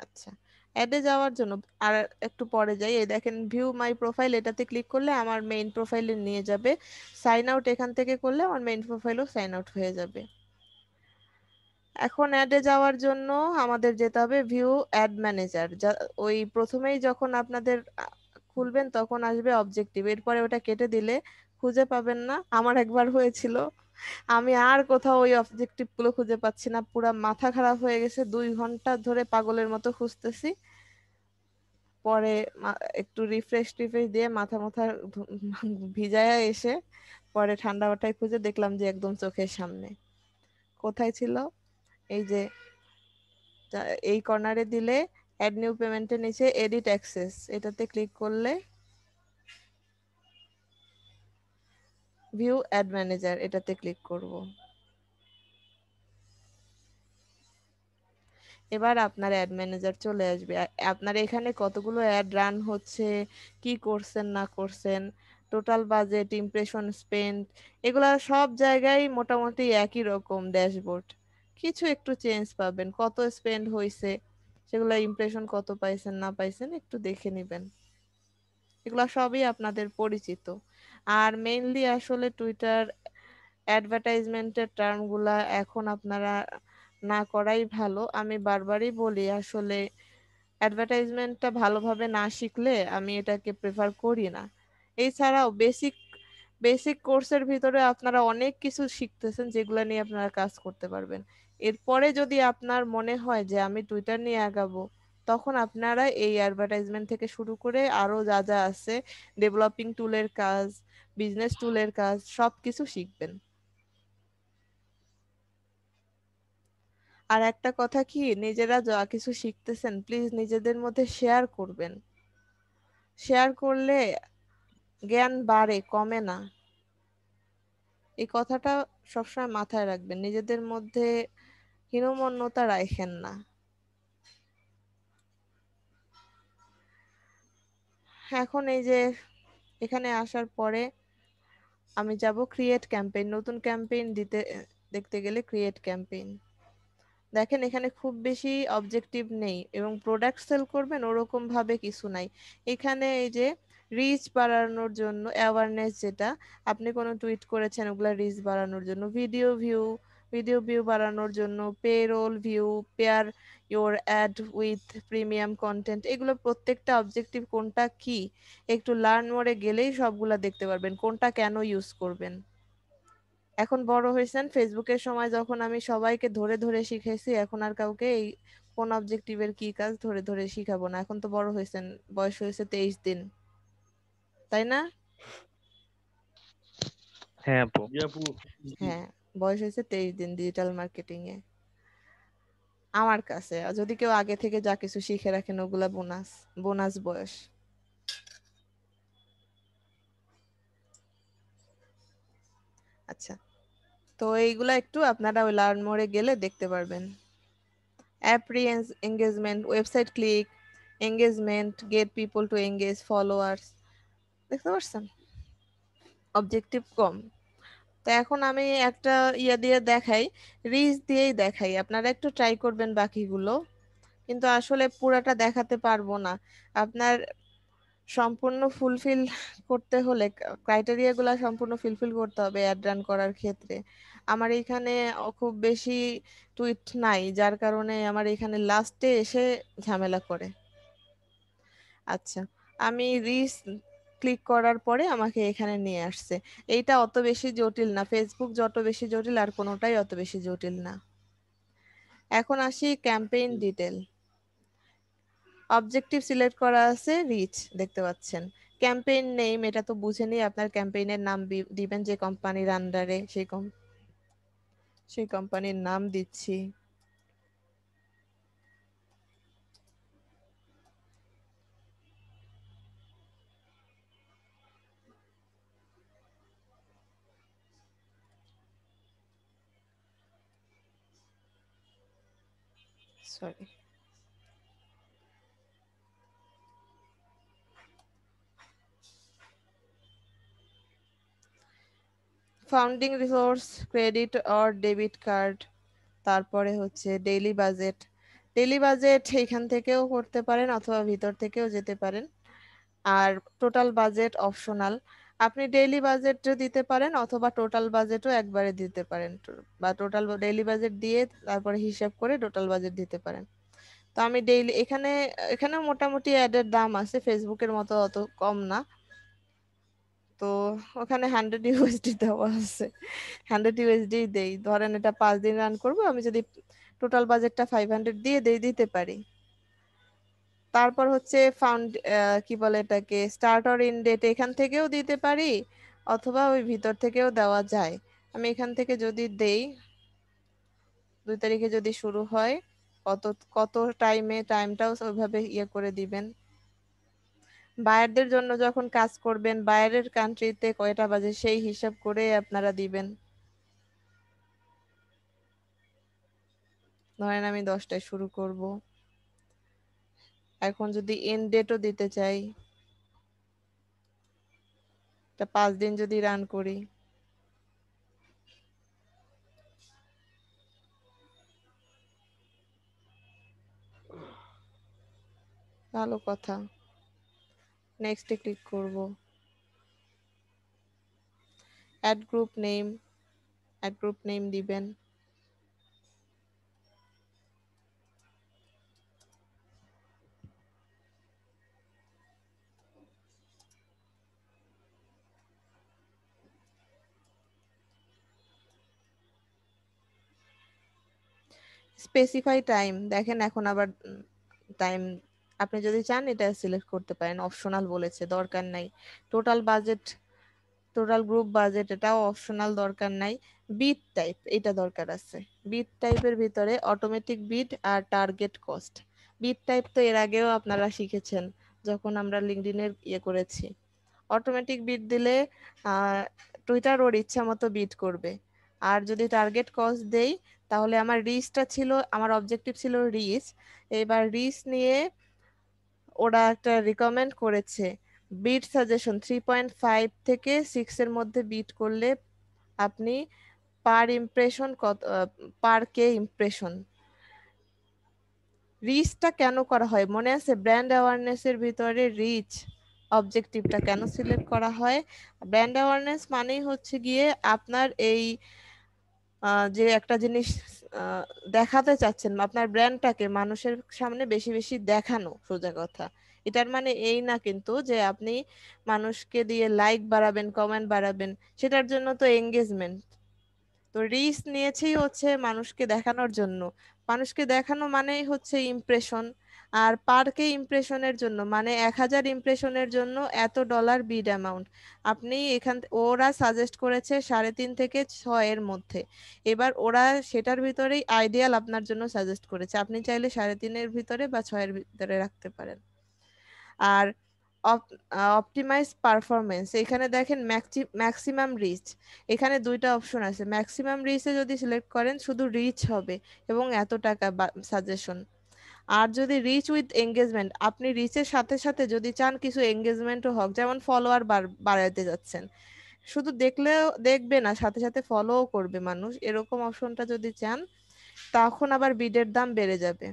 আচ্ছা অ্যাডে যাওয়ার জন্য আর একটু পরে যাই এই দেখেন ভিউ মাই প্রোফাইল এটাতে ক্লিক করলে আমার মেইন প্রোফাইলে নিয়ে যাবে সাইন আউট এখান থেকে করলে আমার মেইন প্রোফাইলও সাইন আউট হয়ে যাবে এখন অ্যাডে যাওয়ার জন্য আমাদের যেতে হবে ভিউ অ্যাড ম্যানেজার যা ওই প্রথমেই যখন আপনাদের খুলবেন তখন আসবে অবজেক্টিভ এরপরে ওটা কেটে দিলে খুঁজে পাবেন না আমার একবার হয়েছিল আমি আর কোথাও ওই অবজেক্টিভ গুলো খুঁজে পাচ্ছি না পুরো মাথা খারাপ হয়ে গেছে দুই ঘন্টা ধরে পাগলের মতো খুঁজতেছি পরে একটু রিফ্রেশ টিফ্রেশ দিয়ে মাথা মাথা ভিজায়া এসে পরে ঠান্ডা বাটায় খুঁজে দেখলাম যে একদম চোখের সামনে কোথায় ছিল এই যে এই কর্নারে দিলে অ্যাড নিউ পেমেন্টের নিচে এডিট অ্যাক্সেস এটাতে ক্লিক করলে ভিউ অ্যাড ম্যানেজার এটাতে ক্লিক করব এবার আপনার অ্যাড ম্যানেজার চলে আসবে আপনার এখানে কতগুলো অ্যাড রান হচ্ছে কি করছেন না করছেন টোটাল বাজেট ইমপ্রেশন স্পেন্ড এগুলো সব জায়গায় মোটামুটি একই রকম ড্যাশবোর্ড কিছু একটু চেঞ্জ পাবেন কত স্পেন্ড হয়েছে সেগুলো ইমপ্রেশন কত পাইছেন না পাইছেন একটু দেখে নেবেন এগুলো সবই আপনাদের পরিচিত আর মেইনলি আসলে টুইটার অ্যাডভার্টাইজমেন্টের টার্মগুলা এখন আপনারা না করাই ভালো আমি বারবারই বলি আসলে অ্যাডভার্টাইজমেন্টটা ভালোভাবে না শিখলে আমি এটাকে প্রেফার করি না এছাড়াও বেসিক বেসিক কোর্সের ভিতরে আপনারা অনেক কিছু শিখতেছেন যেগুলো নিয়ে আপনারা কাজ করতে পারবেন এরপরে যদি আপনার মনে হয় যে আমি টুইটার নিয়ে আগাবো তখন আপনারা এই অ্যাডভার্টাইজমেন্ট থেকে শুরু করে আরও যা যা আছে ডেভেলপিং টুলের কাজ বিজনেস টুলের কাজ সব কিছু শিখবেন আর একটা কথা কি নিজেরা যা কিছু শিখতেছেন প্লিজ নিজেদের মধ্যে শেয়ার করবেন শেয়ার করলে জ্ঞান বাড়ে কমে না এই কথাটা সবসময় মাথায় রাখবেন নিজেদের মধ্যে হীনমন্যতা রাখেন না এখন এই যে এখানে আসার পরে আমি যাব ক্রিয়েট ক্যাম্পেইন নতুন ক্যাম্পেইন দিতে দেখতে গেলে ক্রিয়েট ক্যাম্পেইন দেখেন এখানে খুব বেশি অবজেক্টিভ নেই এবং প্রোডাক্ট সেল করবেন ওরকম ভাবে কিছু নাই এখানে এই যে রিচ বাড়ানোর জন্য অ্যাওয়ারনেস যেটা আপনি কোনো টুইট করেছেন ওগুলো রিচ বাড়ানোর জন্য ভিডিও ভিউ ভিডিও ভিউ বাড়ানোর জন্য preroll view pair your ad with premium content এগুলো প্রত্যেকটা অবজেক্টিভ কোনটা কি একটু লার্ন মোড়ে গেলেই সবগুলা দেখতে পারবেন কোনটা কেন ইউজ করবেন এখন বড় হয়েছেন ফেসবুকের সময় যখন আমি সবাইকে ধরে ধরে শিখেছি এখন আর কাউকে এই কোন অবজেক্টিভের কি কাজ ধরে ধরে শিখাবো না এখন তো বড় হয়েছেন বয়স হয়েছে তেইশ দিন তাই না হ্যাঁ আপু হ্যাঁ বয়স হয়েছে তেইশ দিন ডিজিটাল মার্কেটিং এ আমার কাছে যদি কেউ আগে থেকে যা কিছু শিখে রাখেন ওগুলা বোনাস বোনাস বয়স আচ্ছা তো এইগুলা একটু আপনারা ওই লার্ন মোড়ে গেলে দেখতে পারবেন অ্যাপ্রিয়েন্স engagement website click engagement get people to engage followers দেখতে পারছেন অবজেক্টিভ কম তো এখন আমি একটা ইয়া দিয়ে দেখাই রিচ দিয়েই দেখাই আপনারা একটু ট্রাই করবেন বাকিগুলো কিন্তু আসলে পুরাটা দেখাতে পারবো না আপনার সম্পূর্ণ ফুলফিল করতে হলে ক্রাইটেরিয়াগুলো সম্পূর্ণ ফুলফিল করতে হবে অ্যাড রান করার ক্ষেত্রে আমার এখানে খুব বেশি টুইট নাই যার কারণে আমার এখানে লাস্টে এসে ঝামেলা করে আচ্ছা আমি রিস ক্লিক করার পরে আমাকে এখানে নিয়ে আসছে এইটা অত বেশি জটিল না ফেসবুক যত বেশি জটিল আর কোনোটাই অত বেশি জটিল না এখন আসি ক্যাম্পেইন ডিটেল অবজেক্টিভ সিলেক্ট করা আছে রিচ দেখতে পাচ্ছেন ক্যাম্পেইন নেম এটা তো বুঝে আপনার ক্যাম্পেইনের নাম দিবেন যে কোম্পানির আন্ডারে সেই সেই কোম্পানির নাম দিচ্ছি sorry funding resource credit or debit card তারপরে হচ্ছে ডেইলি বাজেট ডেইলি বাজেট এইখান থেকেও করতে পারেন অথবা ভিতর থেকেও যেতে পারেন আর টোটাল বাজেট অপশনাল আপনি ডেইলি বাজেট দিতে পারেন অথবা টোটাল বাজেটও একবারে দিতে পারেন বা টোটাল ডেইলি বাজেট দিয়ে তারপরে হিসাব করে টোটাল বাজেট দিতে পারেন তো আমি ডেইলি এখানে এখানে মোটামুটি অ্যাডের দাম আছে ফেসবুকের মতো অত কম না তো ওখানে হান্ড্রেড ইউএসডি দেওয়া আছে হান্ড্রেড ইউএসডি দেই ধরেন এটা পাঁচ দিন রান করব আমি যদি টোটাল বাজেটটা ফাইভ হান্ড্রেড দিয়ে দিই দিতে পারি তারপর হচ্ছে ফাউন্ড কি বলে এটাকে স্টার্টার ইন ডেট এখান থেকেও দিতে পারি অথবা ওই ভিতর থেকেও দেওয়া যায় আমি এখান থেকে যদি দেই দুই তারিখে যদি শুরু হয় কত কত টাইমে টাইমটাও ওইভাবে ইয়ে করে দিবেন বাইরদের জন্য যখন কাজ করবেন বাইরের কান্ট্রিতে কয়টা বাজে সেই হিসাব করে আপনারা দিবেন ধরেন আমি দশটায় শুরু করবো এখন যদি এন্ড ডেটও দিতে চাই তা পাঁচ দিন যদি রান করি ভালো কথা নেক্সটে ক্লিক করব ad group name ad group name দিবেন স্পেসিফাই টাইম দেখেন এখন আবার টাইম আপনি যদি চান এটা সিলেক্ট করতে পারেন অপশনাল বলেছে দরকার নাই total budget total group budget এটাও অপশনাল দরকার নাই বিট টাইপ এটা দরকার আছে বিট টাইপের ভিতরে অটোমেটিক বিট আর টার্গেট কস্ট বিট টাইপ তো এর আগেও আপনারা শিখেছেন যখন আমরা লিঙ্কডিনের ইয়ে করেছি অটোমেটিক বিট দিলে টুইটার ওর ইচ্ছা মতো বিট করবে আর যদি টার্গেট কস্ট দেই তাহলে আমার রিচটা ছিল আমার অবজেক্টিভ ছিল রিচ এবার রিচ নিয়ে ওরা একটা রিকমেন্ড করেছে bid suggestion three point five থেকে সিক্সের মধ্যে বিট করলে আপনি পার ইমপ্রেশন কত পার কে ইমপ্রেশন রিচটা কেন করা হয় মনে আছে ব্র্যান্ড অ্যাওয়ারনেসের ভিতরে রিচ অবজেক্টিভটা কেন সিলেক্ট করা হয় ব্র্যান্ড অ্যাওয়ারনেস মানেই হচ্ছে গিয়ে আপনার এই যে একটা জিনিস দেখাতে চাচ্ছেন আপনার ব্র্যান্ডটাকে মানুষের সামনে বেশি বেশি দেখানো সোজা কথা এটার মানে এই না কিন্তু যে আপনি মানুষকে দিয়ে লাইক বাড়াবেন কমেন্ট বাড়াবেন সেটার জন্য তো এঙ্গেজমেন্ট তো রিস্ক নিয়েছেই হচ্ছে মানুষকে দেখানোর জন্য মানুষকে দেখানো মানেই হচ্ছে ইমপ্রেশন আর পার্কে ইমপ্রেশনের জন্য মানে এক হাজার ইমপ্রেশনের জন্য এত ডলার বিড অ্যামাউন্ট আপনি এখান ওরা সাজেস্ট করেছে সাড়ে তিন থেকে ছয়ের মধ্যে এবার ওরা সেটার ভিতরেই আইডিয়াল আপনার জন্য সাজেস্ট করেছে আপনি চাইলে সাড়ে তিনের ভিতরে বা ছয়ের ভিতরে রাখতে পারেন আর অপটিমাইজ পারফরমেন্স এখানে দেখেন ম্যাক্সিমাম রিচ এখানে দুইটা অপশন আছে ম্যাক্সিমাম রিচে যদি সিলেক্ট করেন শুধু রিচ হবে এবং এত টাকা সাজেশন আর যদি রিচ উইথ এঙ্গেজমেন্ট আপনি রিচের সাথে সাথে যদি চান কিছু এঙ্গেজমেন্টও হোক যেমন ফলোয়ার বাড়াতে যাচ্ছেন শুধু দেখলেও দেখবে না সাথে সাথে ফলোও করবে মানুষ এরকম অপশনটা যদি চান তখন আবার বিডের দাম বেড়ে যাবে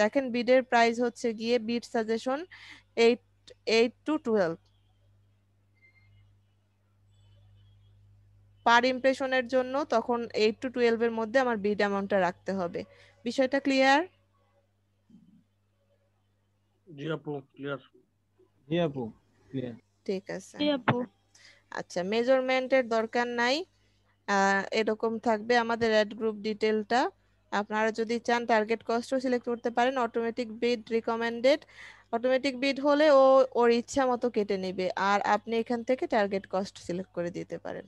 দেখেন বিডের প্রাইস হচ্ছে গিয়ে bid suggestion eight eight to twelve per ইমপ্রেশনের জন্য তখন এইট টু টুয়েলভের মধ্যে আমার বিড অ্যামাউন্টটা রাখতে হবে বিষয়টা ক্লিয়ার ঠিক আছে আপু আচ্ছা দরকার নাই এরকম থাকবে আমাদের অ্যাড গ্রুপ ডিটেলটা আপনারা যদি চান টার্গেট কস্টও সিলেক্ট করতে পারেন automatic bid recommended automatic bid হলে ও ওর ইচ্ছা মতো কেটে নেবে আর আপনি এখান থেকে টার্গেট কস্ট সিলেক্ট করে দিতে পারেন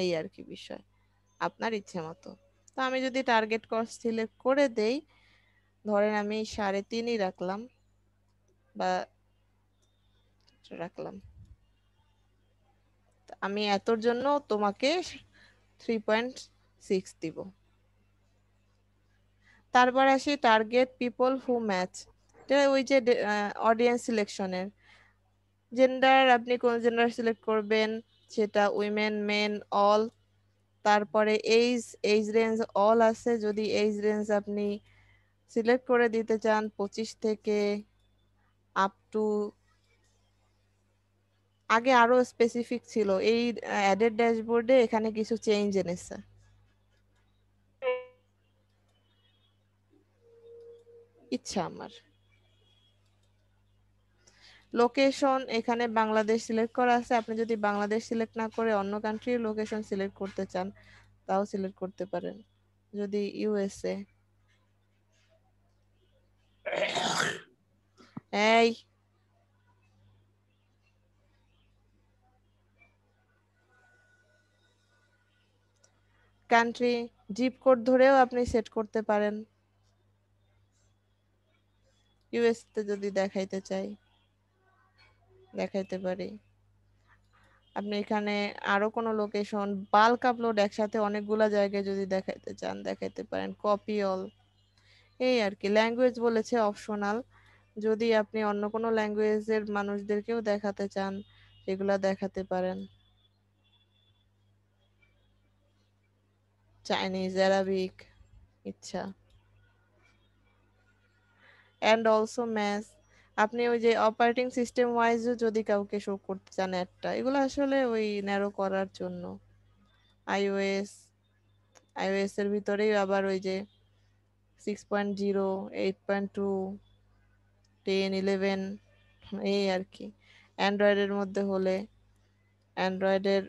এই আর কি বিষয় আপনার ইচ্ছে মতো তো আমি যদি টার্গেট কস্ট সিলেক্ট করে দেই ধরেন আমি সাড়ে তিনই রাখলাম বা রাখলাম আমি এতর জন্য তোমাকে থ্রি পয়েন্ট সিক্স দিব তারপর আসি টার্গেট পিপল হু ম্যাচ ওই যে অডিয়েন্স সিলেকশনের জেন্ডার আপনি কোন জেন্ডার সিলেক্ট করবেন সেটা উইমেন মেন অল তারপরে এইজ এইজ রেঞ্জ অল আছে যদি এইজ রেঞ্জ আপনি সিলেক্ট করে দিতে চান পঁচিশ থেকে আপ টু আগে আরো স্পেসিফিক ছিল এই অ্যাডেড ড্যাশবোর্ডে এখানে কিছু চেঞ্জ এনেছে ইচ্ছা আমার লোকেশন এখানে বাংলাদেশ সিলেক্ট করা আছে আপনি যদি বাংলাদেশ সিলেক্ট না করে অন্য কান্ট্রির লোকেশন সিলেক্ট করতে চান তাও সিলেক্ট করতে পারেন যদি ইউএসএ এই কান্ট্রি জিপ কোড ধরেও আপনি সেট করতে পারেন ইউএস তে যদি দেখাইতে চাই দেখাইতে পারি আপনি এখানে আরো কোনো লোকেশন বাল্ক আপলোড একসাথে অনেকগুলা জায়গায় যদি দেখাইতে চান দেখাইতে পারেন কপি অল এই আর কি ল্যাঙ্গুয়েজ বলেছে অপশনাল যদি আপনি অন্য কোনো ল্যাঙ্গুয়েজের মানুষদেরকেও দেখাতে চান সেগুলা দেখাতে পারেন চাইনিজ অ্যারাবিক ইচ্ছা অ্যান্ড অলসো ম্যাথ আপনি ওই যে অপারেটিং সিস্টেম ওয়াইজও যদি কাউকে শো করতে চান একটা এগুলো আসলে ওই ন্যারো করার জন্য আইওএস আইওএস এর ভিতরেই আবার ওই যে six point zero eight point two ten eleven এই আর কি অ্যান্ড্রয়েডের মধ্যে হলে অ্যান্ড্রয়েডের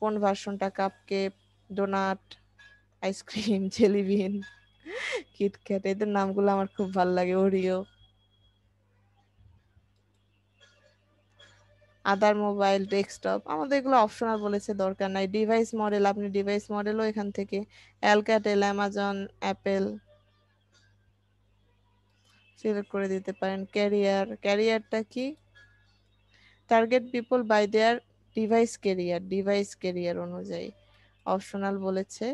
কোন ভার্সনটা cupcake donut ice cream jelly bean KitKat এদের নামগুলো আমার খুব ভালো লাগে ওরিও আদার মোবাইল ডেস্কটপ আমাদের এগুলো অপশনাল বলেছে দরকার নাই ডিভাইস মডেল আপনি ডিভাইস মডেলও এখান থেকে অ্যালকাটেল অ্যামাজন অ্যাপেল সিলেক্ট করে দিতে পারেন ক্যারিয়ার ক্যারিয়ারটা কি target people by their device carrier device carrier অনুযায়ী অপশনাল বলেছে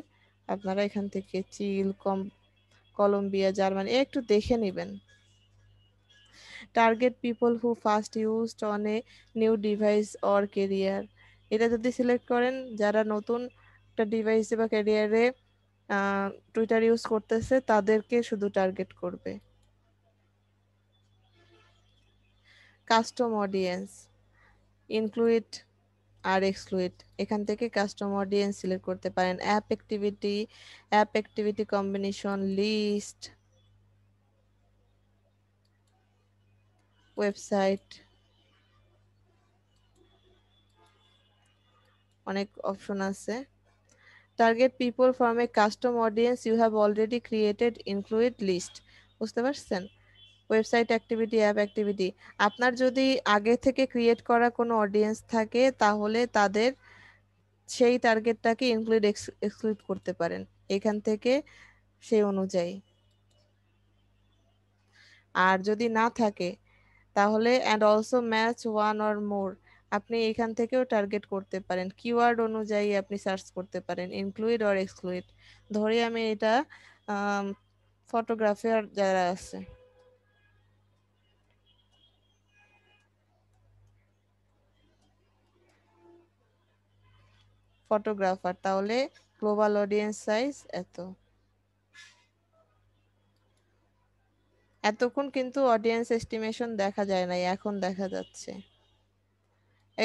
আপনারা এখান থেকে চিল কম কলম্বিয়া জার্মানি একটু দেখে নেবেন target people who first used on a new device or carrier এটা যদি সিলেক্ট করেন যারা নতুন একটা ডিভাইসে বা ক্যারিয়ারে টুইটার ইউজ করতেছে তাদেরকে শুধু টার্গেট করবে কাস্টম অডিয়েন্স ইনক্লুড আর এক্সক্লুড এখান থেকে কাস্টম অডিয়েন্স সিলেক্ট করতে পারেন app activity app activity combination list website অনেক অপশন আছে target people from a custom audience you have already created include list বুঝতে পারছেন ওয়েবসাইট অ্যাক্টিভিটি অ্যাপ অ্যাক্টিভিটি আপনার যদি আগে থেকে ক্রিয়েট করা কোনো অডিয়েন্স থাকে তাহলে তাদের সেই টার্গেটটাকে ইনক্লুড এক্সক্লুড করতে পারেন এখান থেকে সেই অনুযায়ী আর যদি না থাকে তাহলে and also match one or more আপনি এখান থেকেও টার্গেট করতে পারেন কিওয়ার্ড অনুযায়ী আপনি সার্চ করতে পারেন ইনক্লুড অর এক্সক্লুড ধরে আমি এটা ফটোগ্রাফার যারা আছে ফটোগ্রাফার তাহলে গ্লোবাল অডিয়েন্স সাইজ এত এতক্ষণ কিন্তু অডিয়েন্স এস্টিমেশন দেখা যায় নাই এখন দেখা যাচ্ছে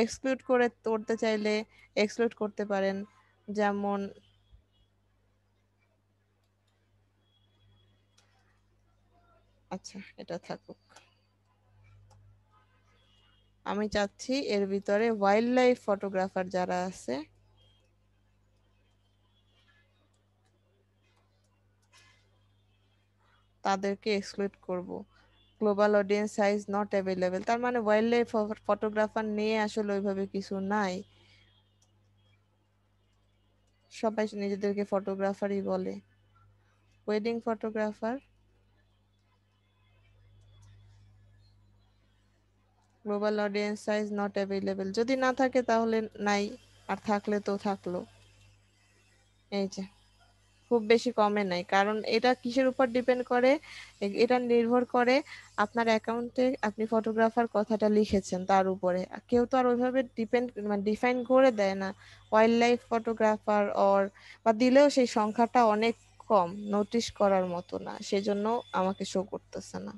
এক্সক্লুড করে তোরতে চাইলে এক্সক্লুড করতে পারেন যেমন আচ্ছা এটা থাকুক আমি চাচ্ছি এর ভিতরে ওয়াইল্ড লাইফ ফটোগ্রাফার যারা আছে তাদেরকে এক্সক্লুড করব global audience size not available তার মানে ওয়াইল্ড লাইফ ফটোগ্রাফার নিয়ে আসলে ওইভাবে কিছু নাই সবাই নিজেদেরকে ফটোগ্রাফারই বলে wedding photographer global audience size not available যদি না থাকে তাহলে নাই আর থাকলে তো থাকলো এই যে খুব বেশি কমে নাই কারণ এটা কিসের উপর ডিপেন্ড করে এটা নির্ভর করে আপনার অ্যাকাউন্টে আপনি ফটোগ্রাফার কথাটা লিখেছেন তার উপরে কেউ তো আর ওইভাবে ডিপেন্ড মানে ডিফাইন করে দেয় না ওয়াইল্ড লাইফ ফটোগ্রাফার অর বা দিলেও সেই সংখ্যাটা অনেক কম নোটিশ করার মতো না সেজন্য আমাকে শো করতেছে না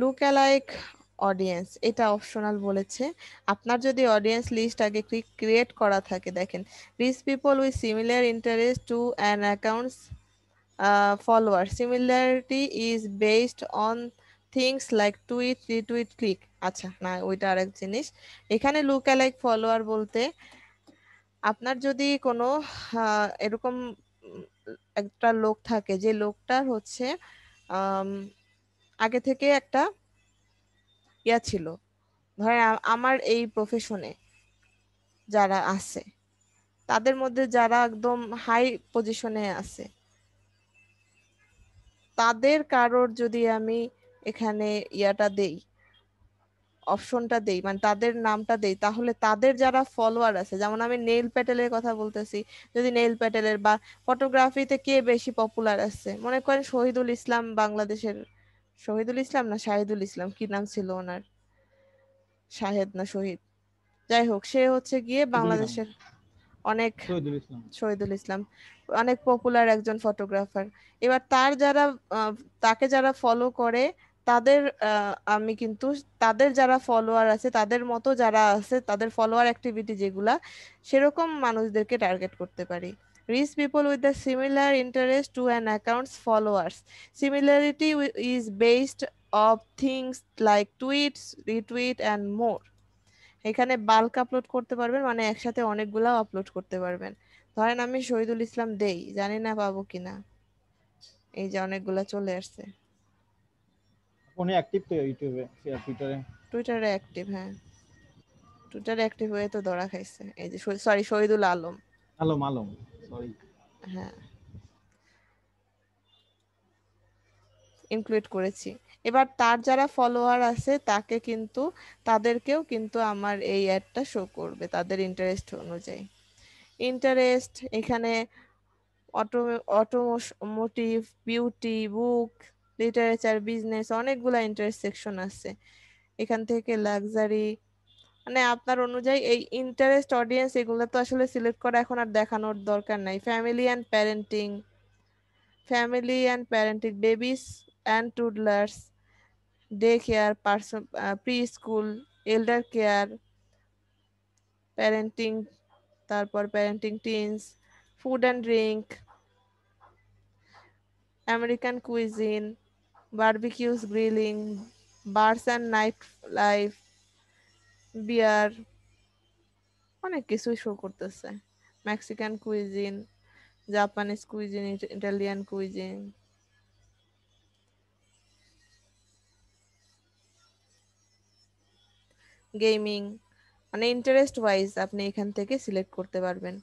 লুক অ্যালাইক অডিয়েন্স এটা অপশনাল বলেছে আপনার যদি অডিয়েন্স লিস্ট আগে ক্রিয়েট করা থাকে দেখেন reach people with similar interest to an account's follower similarity is based on things like tweet retweet click আচ্ছা না ওইটা আরেক জিনিস এখানে লুক লাইক ফলোয়ার বলতে আপনার যদি কোনো এরকম একটা লোক থাকে যে লোকটার হচ্ছে আগে থেকে একটা ইয়া ছিল ধরেন আমার এই প্রফেশনে যারা আছে তাদের মধ্যে যারা একদম হাই পজিশনে আছে তাদের কারোর যদি আমি এখানে ইয়াটা দেই অপশনটা দেই মানে তাদের নামটা দেই তাহলে তাদের যারা ফলোয়ার আছে যেমন আমি নেইল প্যাটেলের কথা বলতেছি যদি নেইল প্যাটেলের বা ফটোগ্রাফিতে কে বেশি পপুলার আছে মনে করেন শহীদুল ইসলাম বাংলাদেশের শহীদুল ইসলাম না শাহিদুল ইসলাম কি নাম ছিল ওনার শাহেদ না শহীদ যাই হোক সে হচ্ছে গিয়ে বাংলাদেশের অনেক শহীদুল ইসলাম অনেক পপুলার একজন ফটোগ্রাফার এবার তার যারা তাকে যারা ফলো করে তাদের আমি কিন্তু তাদের যারা ফলোয়ার আছে তাদের মতো যারা আছে তাদের ফলোয়ার অ্যাক্টিভিটি যেগুলা সেরকম মানুষদেরকে টার্গেট করতে পারি Rich people with a similar interest to an account's followers. Similarity is based of things like tweets, retweet and more. এখানে বাল্ক আপলোড করতে পারবেন মানে একসাথে অনেকগুলা আপলোড করতে পারবেন ধরেন আমি শহীদুল ইসলাম দেই জানি না পাবো কিনা এই যে অনেকগুলা চলে আসছে উনি অ্যাক্টিভ তো ইউটিউবে টুইটারে টুইটারে অ্যাক্টিভ হ্যাঁ টুইটারে অ্যাক্টিভ হয়ে তো ধরা খাইছে এই যে সরি শহীদুল আলম আলম আলম হ্যাঁ ইনক্লুড করেছি এবার তার যারা ফলোয়ার আছে তাকে কিন্তু তাদেরকেও কিন্তু আমার এই অ্যাডটা শো করবে তাদের ইন্টারেস্ট অনুযায়ী ইন্টারেস্ট এখানে auto automotive beauty book literature business অনেকগুলা ইন্টারেস্ট সেকশন আছে এখান থেকে লাক্সারি মানে আপনার অনুযায়ী এই ইন্টারেস্ট অডিয়েন্স এগুলো তো আসলে সিলেক্ট করা এখন আর দেখানোর দরকার নাই family and parenting family and parenting babies and toddlers day care person preschool elder care parenting তারপর parenting teens food and drink American cuisine barbecues grilling bars and nightlife beer অনেক কিছুই show করতেছে Mexican cuisine Japanese cuisine Italian cuisine gaming মানে interest wise আপনি এখান থেকে select করতে পারবেন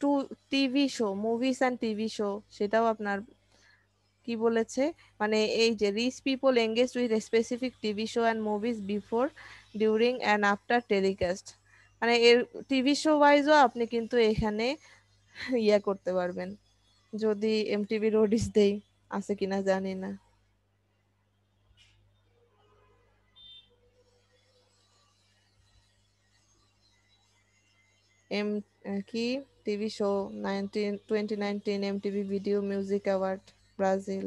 to TV show movies and TV show সেটাও আপনার কি বলেছে মানে এই যে rich people engage with specific TV show and movies before during and after telecast মানে এর টিভি শো ওয়াইজও আপনি কিন্তু এখানে ইয়া করতে পারবেন যদি এমটিভি রোডিস দেই আছে কিনা জানি না এম কি TV show nineteen twenty nineteen M TV video music award Brazil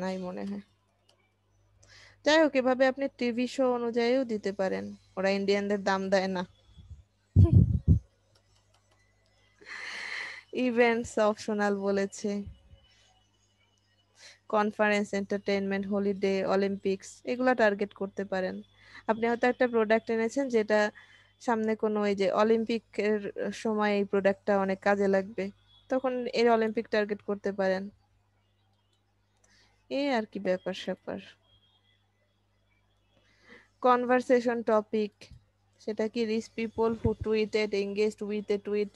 নাই মনে হয় যাই হোক এভাবে আপনি টিভি শো অনুযায়ীও দিতে পারেন ওরা ইন্ডিয়ানদের দাম দেয় না ইভেন্টস অপশনাল বলেছে কনফারেন্স এন্টারটেনমেন্ট হলিডে অলিম্পিক্স এগুলো টার্গেট করতে পারেন আপনি হয়তো একটা প্রোডাক্ট এনেছেন যেটা সামনে কোনো ওই যে অলিম্পিকের সময় এই প্রোডাক্টটা অনেক কাজে লাগবে তখন এর অলিম্পিক টার্গেট করতে পারেন এ আর কি ব্যাপার স্যাপার কনভারসেশন টপিক সেটা কি reach people who tweeted engaged with a tweet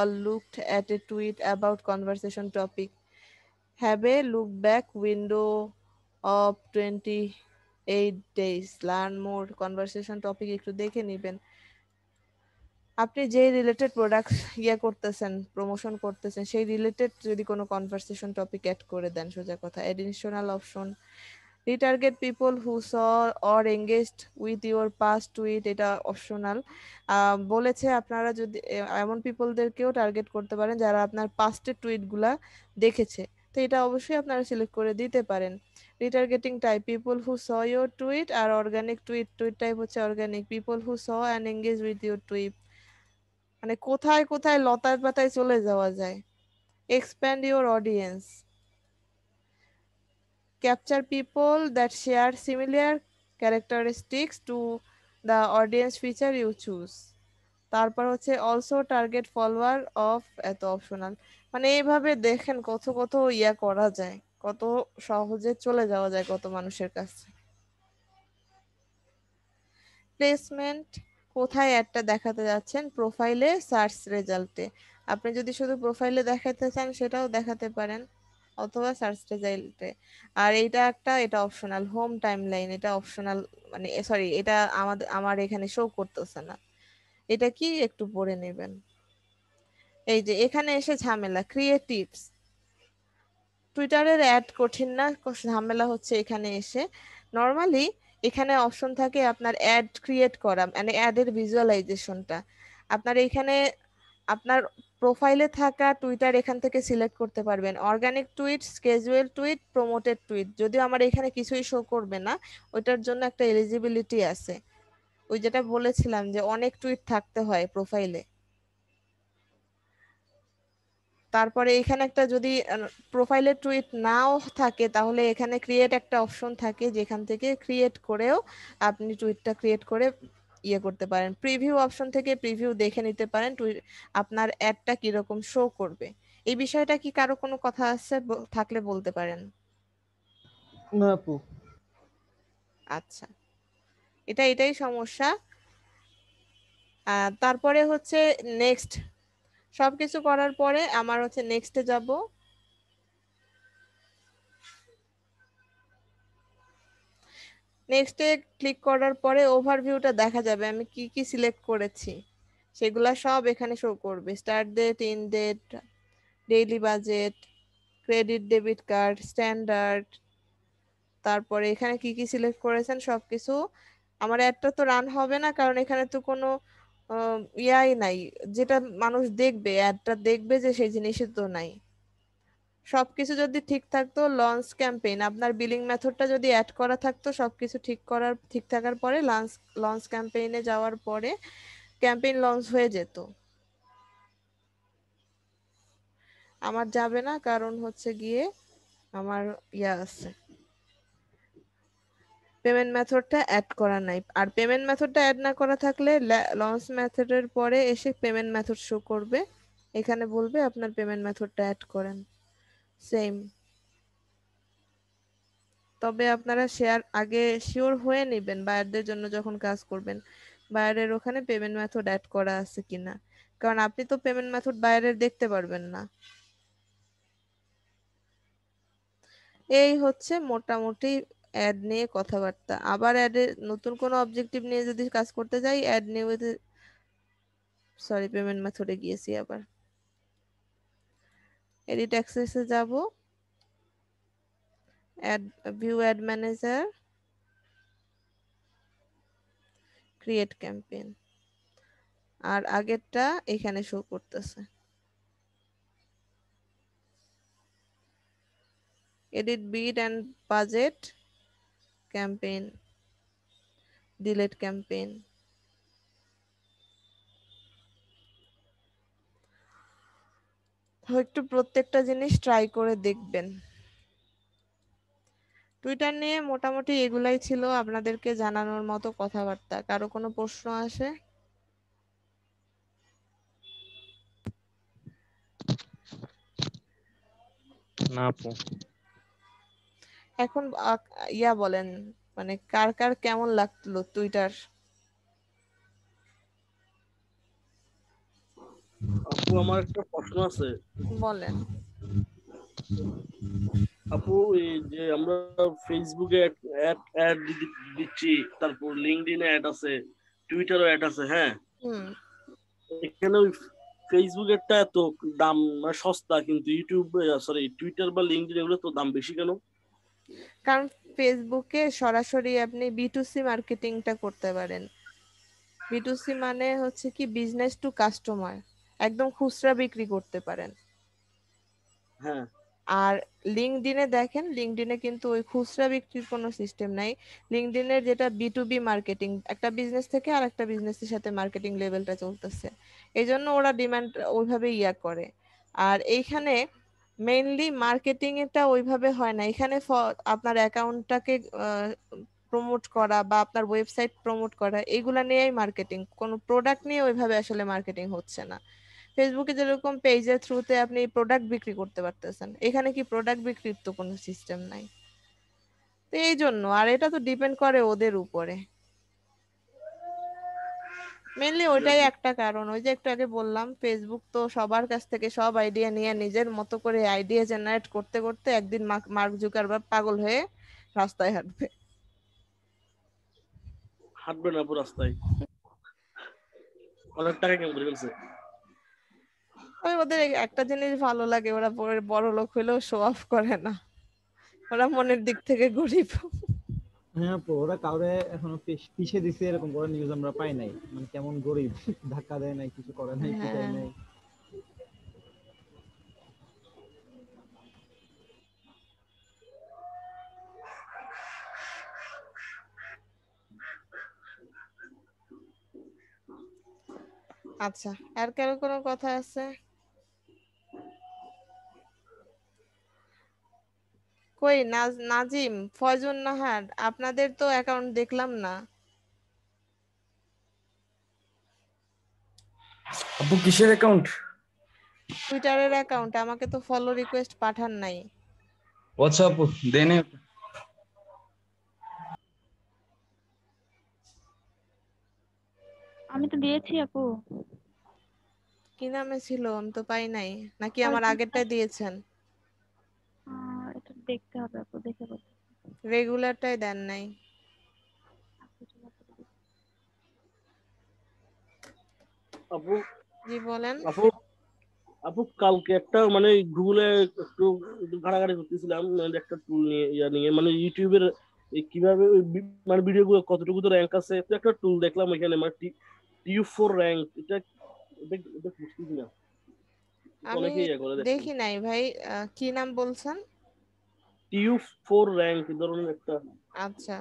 all looked at a tweet about conversation topic have a look back window of twenty eight days learn more conversation topic একটু দেখে নেবেন আপনি যে related product ইয়া করতেছেন promotion করতেছেন সেই related যদি কোনো কনভারসেশন টপিক অ্যাড করে দেন সোজা কথা additional option retarget people who saw or engaged with your past tweet এটা অপশনাল বলেছে আপনারা যদি এমন পিপলদেরকেও টার্গেট করতে পারেন যারা আপনার পাস্টের টুইটগুলা দেখেছে তো এটা অবশ্যই আপনারা সিলেক্ট করে দিতে পারেন retargeting type people who saw your tweet আর অর্গানিক টুইট টুইট টাইপ হচ্ছে organic people who saw and engage with your tweet মানে কোথায় কোথায় লতায় পাতায় চলে যাওয়া যায় expand your audience capture people that share similar characteristics to the audience feature you choose তারপর হচ্ছে অলসো টার্গেট ফলোয়ার অফ এত অপশনাল মানে এইভাবে দেখেন কত কত ইয়া করা যায় কত সহজে চলে যাওয়া যায় কত মানুষের কাছে প্লেসমেন্ট কোথায় অ্যাডটা দেখাতে যাচ্ছেন প্রোফাইলে সার্চ রেজাল্টে আপনি যদি শুধু প্রোফাইলে দেখাতে চান সেটাও দেখাতে পারেন অথবা সার্চ রেজাল্টে আর এটা একটা এটা অপশনাল হোম টাইম লাইন এটা অপশনাল মানে সরি এটা আমাদের আমার এখানে শো করতেছে না এটা কি একটু পড়ে নেবেন এই যে এখানে এসে ঝামেলা ক্রিয়েটিভস টুইটারের অ্যাড কঠিন না ঝামেলা হচ্ছে এখানে এসে নর্মালি এখানে অপশন থাকে আপনার অ্যাড ক্রিয়েট করা মানে অ্যাডের ভিজুয়ালাইজেশনটা আপনার এখানে আপনার প্রোফাইলে থাকা টুইটার এখান থেকে সিলেক্ট করতে পারবেন organic tweet scheduled tweet promoted tweet যদিও আমার এখানে কিছুই শো করবে না ওইটার জন্য একটা এলিজিবিলিটি আছে ওই যেটা বলেছিলাম যে অনেক টুইট থাকতে হয় প্রোফাইলে তারপরে এখানে একটা যদি প্রোফাইলে টুইট নাও থাকে তাহলে এখানে ক্রিয়েট একটা অপশন থাকে যেখান থেকে ক্রিয়েট করেও আপনি টুইটটা ক্রিয়েট করে ইয়ে করতে পারেন প্রিভিউ অপশন থেকে প্রিভিউ দেখে নিতে পারেন টুইট আপনার অ্যাডটা কীরকম শো করবে এই বিষয়টা কি কারো কোনো কথা আছে থাকলে বলতে পারেন না আপু আচ্ছা এটা এটাই সমস্যা তারপরে হচ্ছে নেক্সট সবকিছু করার পরে আমার হচ্ছে নেক্সটে যাব নেক্সটে ক্লিক করার পরে ওভারভিউটা দেখা যাবে আমি কি কি সিলেক্ট করেছি সেগুলা সব এখানে শো করবে start date end date daily budget credit debit card standard তারপরে এখানে কি কি সিলেক্ট করেছেন সব কিছু আমার একটা তো রান হবে না কারণ এখানে তো কোনো ইয়াই নাই যেটা মানুষ দেখবে অ্যাডটা দেখবে যে সেই জিনিসই তো নাই সবকিছু যদি ঠিক থাকতো লঞ্চ ক্যাম্পেইন আপনার বিলিং মেথডটা যদি অ্যাড করা থাকতো সবকিছু ঠিক করার ঠিক থাকার পরে লঞ্চ লঞ্চ ক্যাম্পেইনে যাওয়ার পরে ক্যাম্পেইন লঞ্চ হয়ে যেত আমার যাবে না কারণ হচ্ছে গিয়ে আমার ইয়া আছে পেমেন্ট মেথডটা অ্যাড করা নাই আর পেমেন্ট মেথডটা অ্যাড না করা থাকলে লঞ্চ মেথডের পরে এসে পেমেন্ট মেথড শো করবে এখানে বলবে আপনার পেমেন্ট মেথডটা অ্যাড করেন সেম তবে আপনারা শেয়ার আগে শিওর হয়ে নেবেন বায়ারদের জন্য যখন কাজ করবেন বায়ারের ওখানে পেমেন্ট মেথড অ্যাড করা আছে কিনা কারণ আপনি তো পেমেন্ট মেথড বায়ারের দেখতে পারবেন না এই হচ্ছে মোটামুটি অ্যাড নিয়ে কথাবার্তা আবার অ্যাডের নতুন কোনো অবজেক্টিভ নিয়ে যদি কাজ করতে যাই অ্যাড নিয়ে উইথ সরি পেমেন্ট মেথডে গিয়েছি আবার এডিট অ্যাক্সেসে যাব ad view ad manager create campaign আর আগেরটা এখানে শো করতেছে edit bid and budget campaign delete campaign একটু প্রত্যেকটা জিনিস ট্রাই করে দেখবেন টুইটার নিয়ে মোটামুটি এগুলাই ছিল আপনাদেরকে জানানোর মতো কথাবার্তা কারো কোনো প্রশ্ন আসে না আপু এখন ইয়া বলেন মানে কার কার কেমন লাগলো টুইটার আপু আমার একটা প্রশ্ন আছে বলেন আপু যে আমরা ফেসবুকে অ্যাড অ্যাড দিচ্ছি তারপর ইন অ্যাড আছে টুইটারও অ্যাড আছে হ্যাঁ এখানে ওই এরটা এত দাম মানে সস্তা কিন্তু ইউটিউব সরি টুইটার বা লিংকডইন এগুলো তো দাম বেশি কেন কারণ ফেসবুকে সরাসরি আপনি বিটুসি মার্কেটিংটা করতে পারেন বিটুসি মানে হচ্ছে কি বিজনেস টু কাস্টমার একদম খুচরা বিক্রি করতে পারেন হ্যাঁ আর লিঙ্কডিনে দেখেন লিঙ্কডিনে কিন্তু ওই খুচরা বিক্রির কোনো সিস্টেম নাই লিঙ্কডিনের যেটা বি টু বি মার্কেটিং একটা বিজনেস থেকে আর একটা বিজনেসের সাথে মার্কেটিং লেভেলটা চলতেছে এই জন্য ওরা ডিমান্ড ওইভাবে ইয়া করে আর এইখানে মেইনলি মার্কেটিং এটা ওইভাবে হয় না এখানে আপনার অ্যাকাউন্টটাকে প্রমোট করা বা আপনার ওয়েবসাইট প্রমোট করা এগুলো নিয়েই মার্কেটিং কোনো প্রোডাক্ট নিয়ে ওইভাবে আসলে মার্কেটিং হচ্ছে না ফেসবুকে যেরকম পেজের থ্রুতে আপনি প্রোডাক্ট বিক্রি করতে পারতেছেন এখানে কি প্রোডাক্ট বিক্রির তো কোনো সিস্টেম নাই তো এই জন্য আর এটা তো ডিপেন্ড করে ওদের উপরে মেনলি ওটাই একটা কারণ ওই যে একটু আগে বললাম ফেসবুক তো সবার কাছ থেকে সব আইডিয়া নিয়ে নিজের মতো করে আইডিয়া জেনারেট করতে করতে একদিন মার্ক জুকার বা পাগল হয়ে রাস্তায় হাঁটবে হাঁটবে না পুরো রাস্তায় অনেক টাকা কেমন করে ফেলছে আমি ওদের একটা জিনিস ভালো লাগে ওরা বড় লোক হলেও শো অফ করে না ওরা মনের দিক থেকে গরিব হ্যাঁ ওরা কাউরে এখনো পিছিয়ে দিছে এরকম বড় নিউজ আমরা পাই নাই মানে কেমন গরিব [laughs] ধাক্কা দেয় নাই কিছু করে নাই কিছু হ্যাঁ। নাই আচ্ছা আর কারো কোনো কথা আছে কই নাজিম ফয়জুন নাহার আপনাদের তো অ্যাকাউন্ট দেখলাম না আপু কিসের অ্যাকাউন্ট টুইটারের অ্যাকাউন্ট আমাকে তো ফলো রিকোয়েস্ট পাঠান নাই আচ্ছা আপু দেনে আমি তো দিয়েছি আপু কি নামে ছিল আমি তো পাই নাই নাকি আমার আগেরটা দিয়েছেন দেখতে হবে আপু দেখে বলতে রেগুলারটাই দেন নাই আপু জি বলেন আপু আপু কালকে একটা মানে গুগলে একটু ঘাটাঘাটি করতেছিলাম মানে একটা টুল নিয়ে ইয়া নিয়ে মানে ইউটিউবের কিভাবে মানে ভিডিওগুলো কতটুকু তো র্যাঙ্ক আছে একটা টুল দেখলাম ওইখানে মানে টিউ ফোর র্যাঙ্ক এটা বুঝতেছি না আমি দেখি নাই ভাই কি নাম বলছেন টিউ ফোর র‍্যাঙ্ক ধরনের একটা আচ্ছা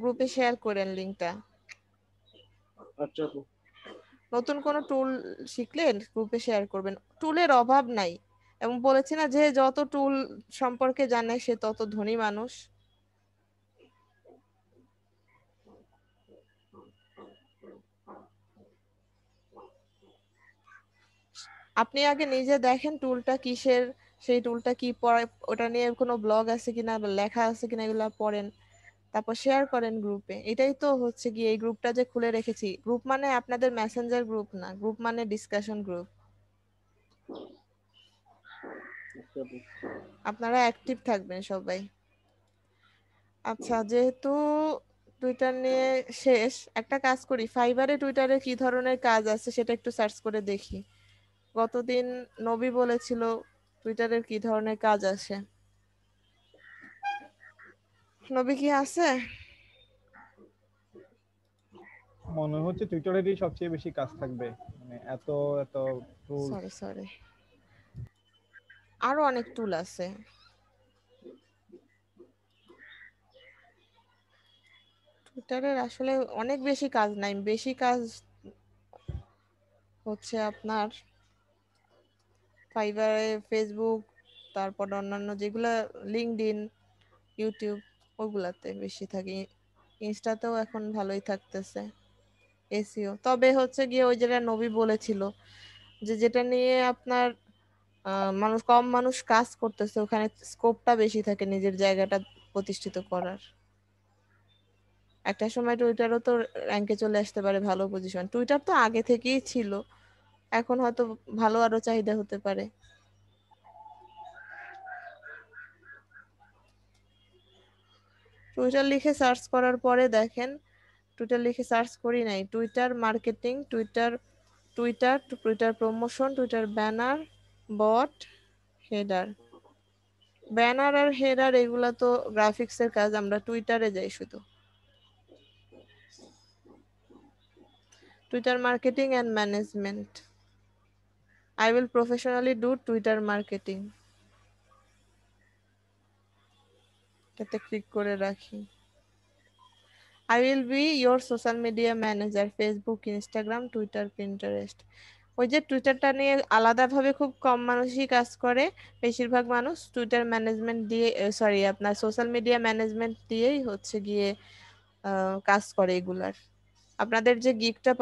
গ্রুপে শেয়ার করেন লিংকটা আচ্ছা তো নতুন কোন টুল শিখলে গ্রুপে শেয়ার করবেন টুলের অভাব নাই এবং বলেছি না যে যত টুল সম্পর্কে জানে সে তত ধনী মানুষ আপনি আগে নিজে দেখেন টুলটা কিসের সেই টুলটা কি পড়ে ওটা নিয়ে কোনো ব্লগ আছে কিনা বা লেখা আছে কিনা এগুলা পড়েন তারপর শেয়ার করেন গ্রুপে এটাই তো হচ্ছে গিয়ে এই গ্রুপটা যে খুলে রেখেছি গ্রুপ মানে আপনাদের মেসেঞ্জার গ্রুপ না গ্রুপ মানে ডিসকাশন গ্রুপ আপনারা অ্যাক্টিভ থাকবেন সবাই আচ্ছা যেহেতু টুইটার নিয়ে শেষ একটা কাজ করি ফাইবারে টুইটারে কি ধরনের কাজ আছে সেটা একটু সার্চ করে দেখি গতদিন নবী বলেছিল কম্পিউটারের কি ধরনের কাজ আছে নবী কি আছে মনে হচ্ছে টুইটারেরই সবচেয়ে বেশি কাজ থাকবে মানে এত এত সরি সরি আরো অনেক টুল আছে টুইটারের আসলে অনেক বেশি কাজ নাই বেশি কাজ হচ্ছে আপনার ফাইবারে ফেসবুক তারপর অন্যান্য যেগুলো লিঙ্কডিন ইউটিউব ওগুলাতে বেশি থাকি ইনস্টাতেও এখন ভালোই থাকতেছে এসিও তবে হচ্ছে গিয়ে ওই যেটা নবী বলেছিল যে যেটা নিয়ে আপনার মানুষ কম মানুষ কাজ করতেছে ওখানে স্কোপটা বেশি থাকে নিজের জায়গাটা প্রতিষ্ঠিত করার একটা সময় টুইটারও তো র্যাঙ্কে চলে আসতে পারে ভালো পজিশন টুইটার তো আগে থেকেই ছিল এখন হয়তো ভালো আরো চাহিদা হতে পারে টুইটার লিখে সার্চ করার পরে দেখেন টুইটার লিখে সার্চ করি নাই Twitter marketing Twitter Twitter Twitter promotion Twitter banner bot header banner আর হেডার এগুলা তো গ্রাফিক্সের কাজ আমরা টুইটারে যাই শুধু Twitter marketing and management I will professionally do Twitter marketing. এটাতে ক্লিক করে রাখি I will be your social media manager Facebook Instagram Twitter Pinterest ওই যে টুইটারটা নিয়ে আলাদাভাবে খুব কম মানুষই কাজ করে বেশিরভাগ মানুষ টুইটার ম্যানেজমেন্ট দিয়ে সরি আপনার সোশ্যাল মিডিয়া ম্যানেজমেন্ট দিয়েই হচ্ছে গিয়ে কাজ করে এগুলার আপনাদের যে গিগটা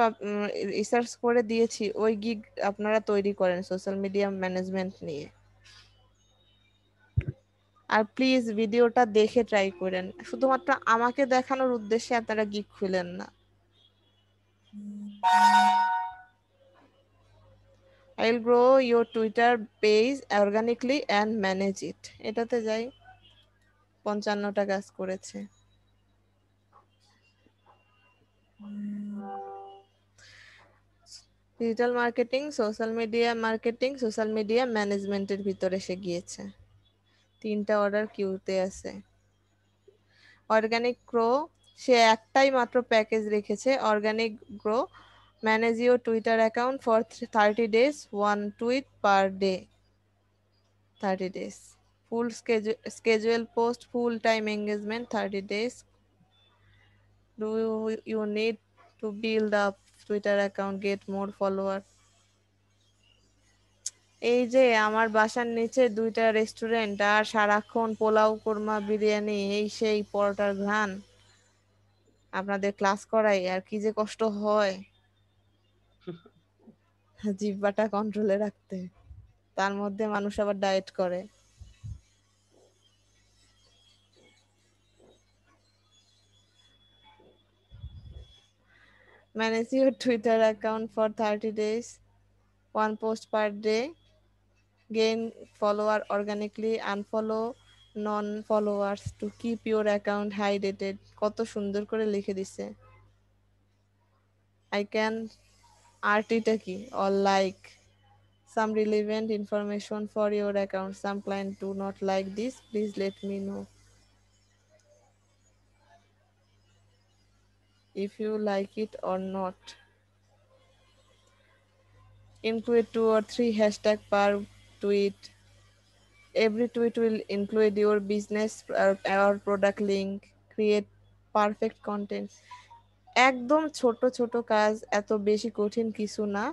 রিসার্চ করে দিয়েছি ওই গিগ আপনারা তৈরি করেন সোশ্যাল মিডিয়া ম্যানেজমেন্ট নিয়ে আর প্লিজ ভিডিওটা দেখে ট্রাই করেন শুধুমাত্র আমাকে দেখানোর উদ্দেশ্যে আপনারা গিগ খুলেন না I will grow your Twitter page organically and manage it এটাতে যাই পঞ্চান্নটা কাজ করেছে digital marketing social media marketing social media ম্যানেজমেন্টের ভিতরে এসে গিয়েছে তিনটা অর্ডার কিউতে আছে অর্গানিক ক্রো সে একটাই মাত্র প্যাকেজ রেখেছে organic grow manage your Twitter account for thirty days one tweet per day thirty days full schedule post full time engagement thirty days do you, you need to build up twitter account get more followers এই যে আমার বাসার নিচে দুইটা restaurant আর সারাক্ষণ পোলাও কোরমা বিরিয়ানি এই সেই পরোটার ঘ্রাণ আপনাদের ক্লাস করাই আর কি যে কষ্ট হয় জিব্বাটা কন্ট্রোলে রাখতে তার মধ্যে মানুষ আবার ডায়েট করে manage your Twitter account for 30 days, one post per day, gain follower organically, unfollow non followers to keep your account hydrated. কত সুন্দর করে লিখে দিছে I can art it কি or like some relevant information for your account. Some client do not like this. Please let me know. if you like it or not. Include two or three hashtag per tweet. Every tweet will include your business or, or product link. Create perfect content. একদম ছোট ছোট কাজ এত বেশি কঠিন কিছু না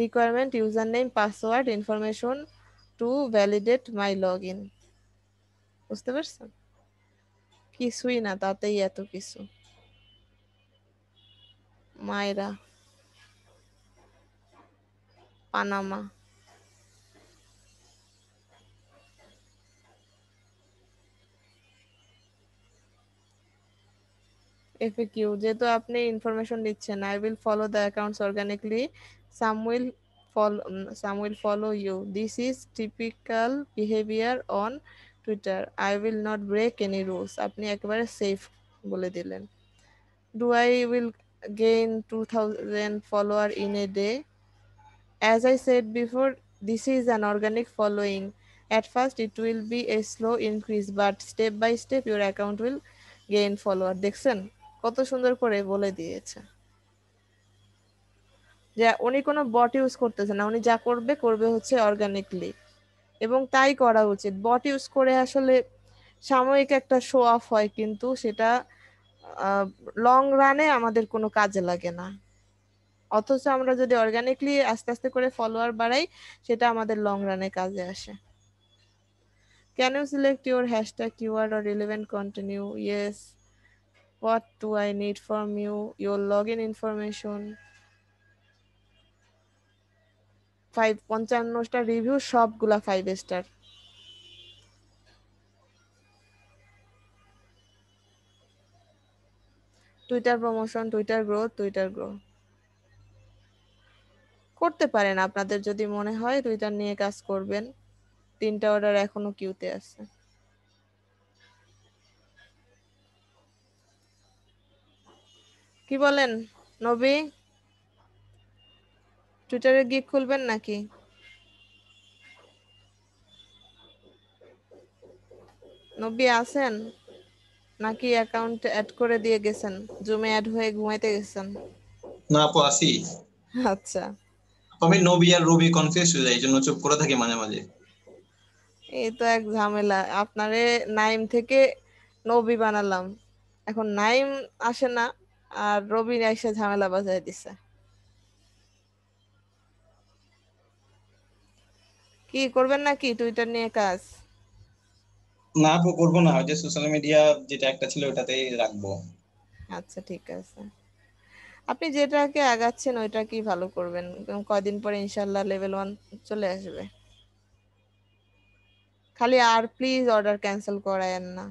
requirement user name password information to validate my log in বুঝতে পারছেন কিছুই না তাতেই এত কিছু মায়রা পানামা FAQ যেহেতু আপনি ইনফরমেশন দিচ্ছেন I will follow the accounts organically some will follow some will follow you this is typical behaviour on Twitter I will not break any rules আপনি একেবারে সেফ বলে দিলেন do I will gain 2000 follower in a day as i said before this is an organic following at first it will be a slow increase but step by step your account will gain follower দেখছেন কত সুন্দর করে বলে দিয়েছে যে উনি কোনো বট use করতেছে না উনি যা করবে করবে হচ্ছে অর্গানিকলি এবং তাই করা উচিত বট ইউজ করে আসলে সাময়িক একটা শো অফ হয় কিন্তু সেটা লং রানে আমাদের কোনো কাজে লাগে না অথচ আমরা যদি অর্গানিকলি আস্তে আস্তে করে ফলোয়ার বাড়াই সেটা আমাদের লং রানে কাজে আসে can you select your hashtag QR or relevant continue yes to I need need you your log in information five পঞ্চান্নটা রিভিউ সবগুলা five star Twitter promotion Twitter grow Twitter grow করতে পারেন আপনাদের যদি মনে হয় টুইটার নিয়ে কাজ করবেন তিনটা অর্ডার এখনো কিউতে আছে কি বলেন নবী টুইটারে গিক খুলবেন নাকি নবী আছেন নাকি অ্যাকাউন্ট অ্যাড করে দিয়ে গেছেন জুমে অ্যাড হয়ে ঘুমাইতে গেছেন না আপু আসি আচ্ছা আমি নবী রবি কনফিউজ হয়ে যাই এই জন্য চুপ করে থাকি মাঝে মাঝে এই তো এক ঝামেলা আপনারে নাইম থেকে নবি বানালাম এখন নাইম আসে না আর রবি এসে ঝামেলা বাজায় দিছে কি করবেন নাকি টুইটার নিয়ে কাজ না আপু করবো না যে সোশ্যাল মিডিয়া যেটা একটা ছিল ওটাতেই রাখবো আচ্ছা ঠিক আছে আপনি যেটাকে আগাচ্ছেন ওইটা কি ভালো করবেন পরে ইনশাল্লাহ লেভেল ওয়ান চলে আসবে খালি আর প্লিজ অর্ডার ক্যান্সেল করায়েন না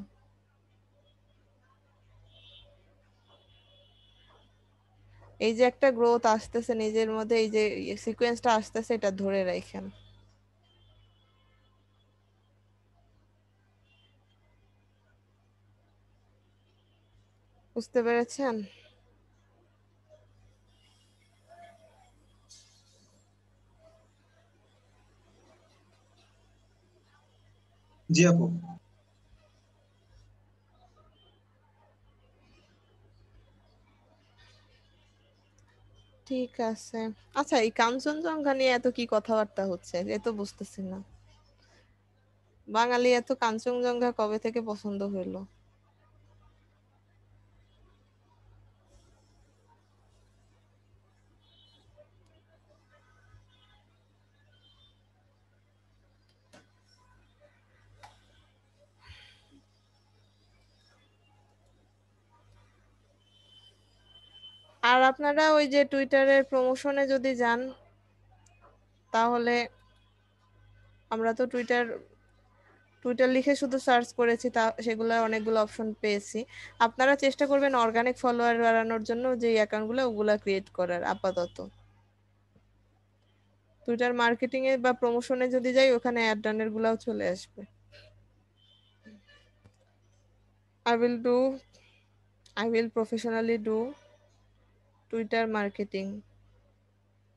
এই যে একটা গ্রোথ আসতেছে নিজের মধ্যে এই যে সিকোয়েন্সটা আসতেছে এটা ধরে রাখেন বুঝতে পেরেছেন জি আপু ঠিক আছে আচ্ছা এই কাঞ্চনজঙ্ঘা নিয়ে এত কি কথাবার্তা হচ্ছে এ তো বুঝতেছি না বাঙালি এত কাঞ্চনজঙ্ঘা কবে থেকে পছন্দ হইলো আর আপনারা ওই যে টুইটারের প্রমোশনে যদি যান তাহলে আমরা তো টুইটার টুইটার লিখে শুধু সার্চ করেছি তা সেগুলো অনেকগুলো অপশন পেয়েছি আপনারা চেষ্টা করবেন অর্গানিক ফলোয়ার বাড়ানোর জন্য যে অ্যাকাউন্টগুলো ওগুলো ক্রিয়েট করার আপাতত টুইটার মার্কেটিং এ বা প্রমোশনে যদি যাই ওখানে অ্যাড ডানের গুলাও চলে আসবে I will do I will professionally do Twitter marketing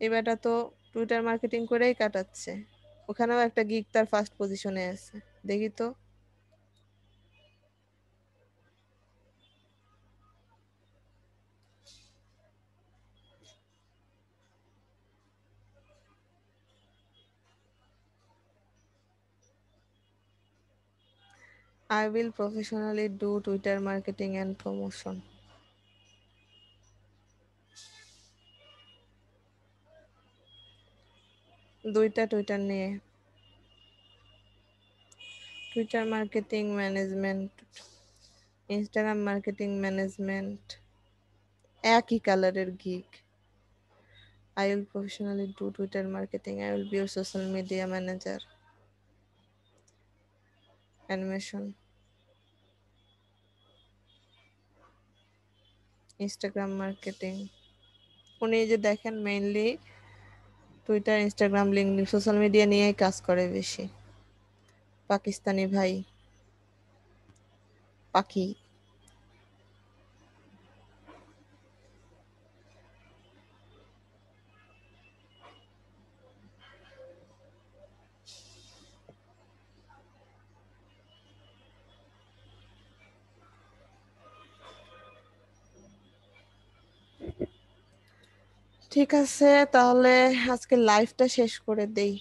এবারটা বেটা তো টুইটার মার্কেটিং করেই কাটাচ্ছে ওখানেও একটা গিক তার ফার্স্ট পজিশনে আছে দেখি তো I will professionally do Twitter marketing and promotion. দুইটা টুইটার নিয়ে Twitter marketing management Instagram marketing management একই কালারের gig I will professionally do Twitter marketing I will be social media manager animation Instagram marketing উনি যে দেখেন mainly Twitter Instagram LinkedIn social media নিয়েই কাজ করে বেশি পাকিস্তানি ভাই পাখি ঠিক আছে তাহলে আজকে লাইভটা শেষ করে দেই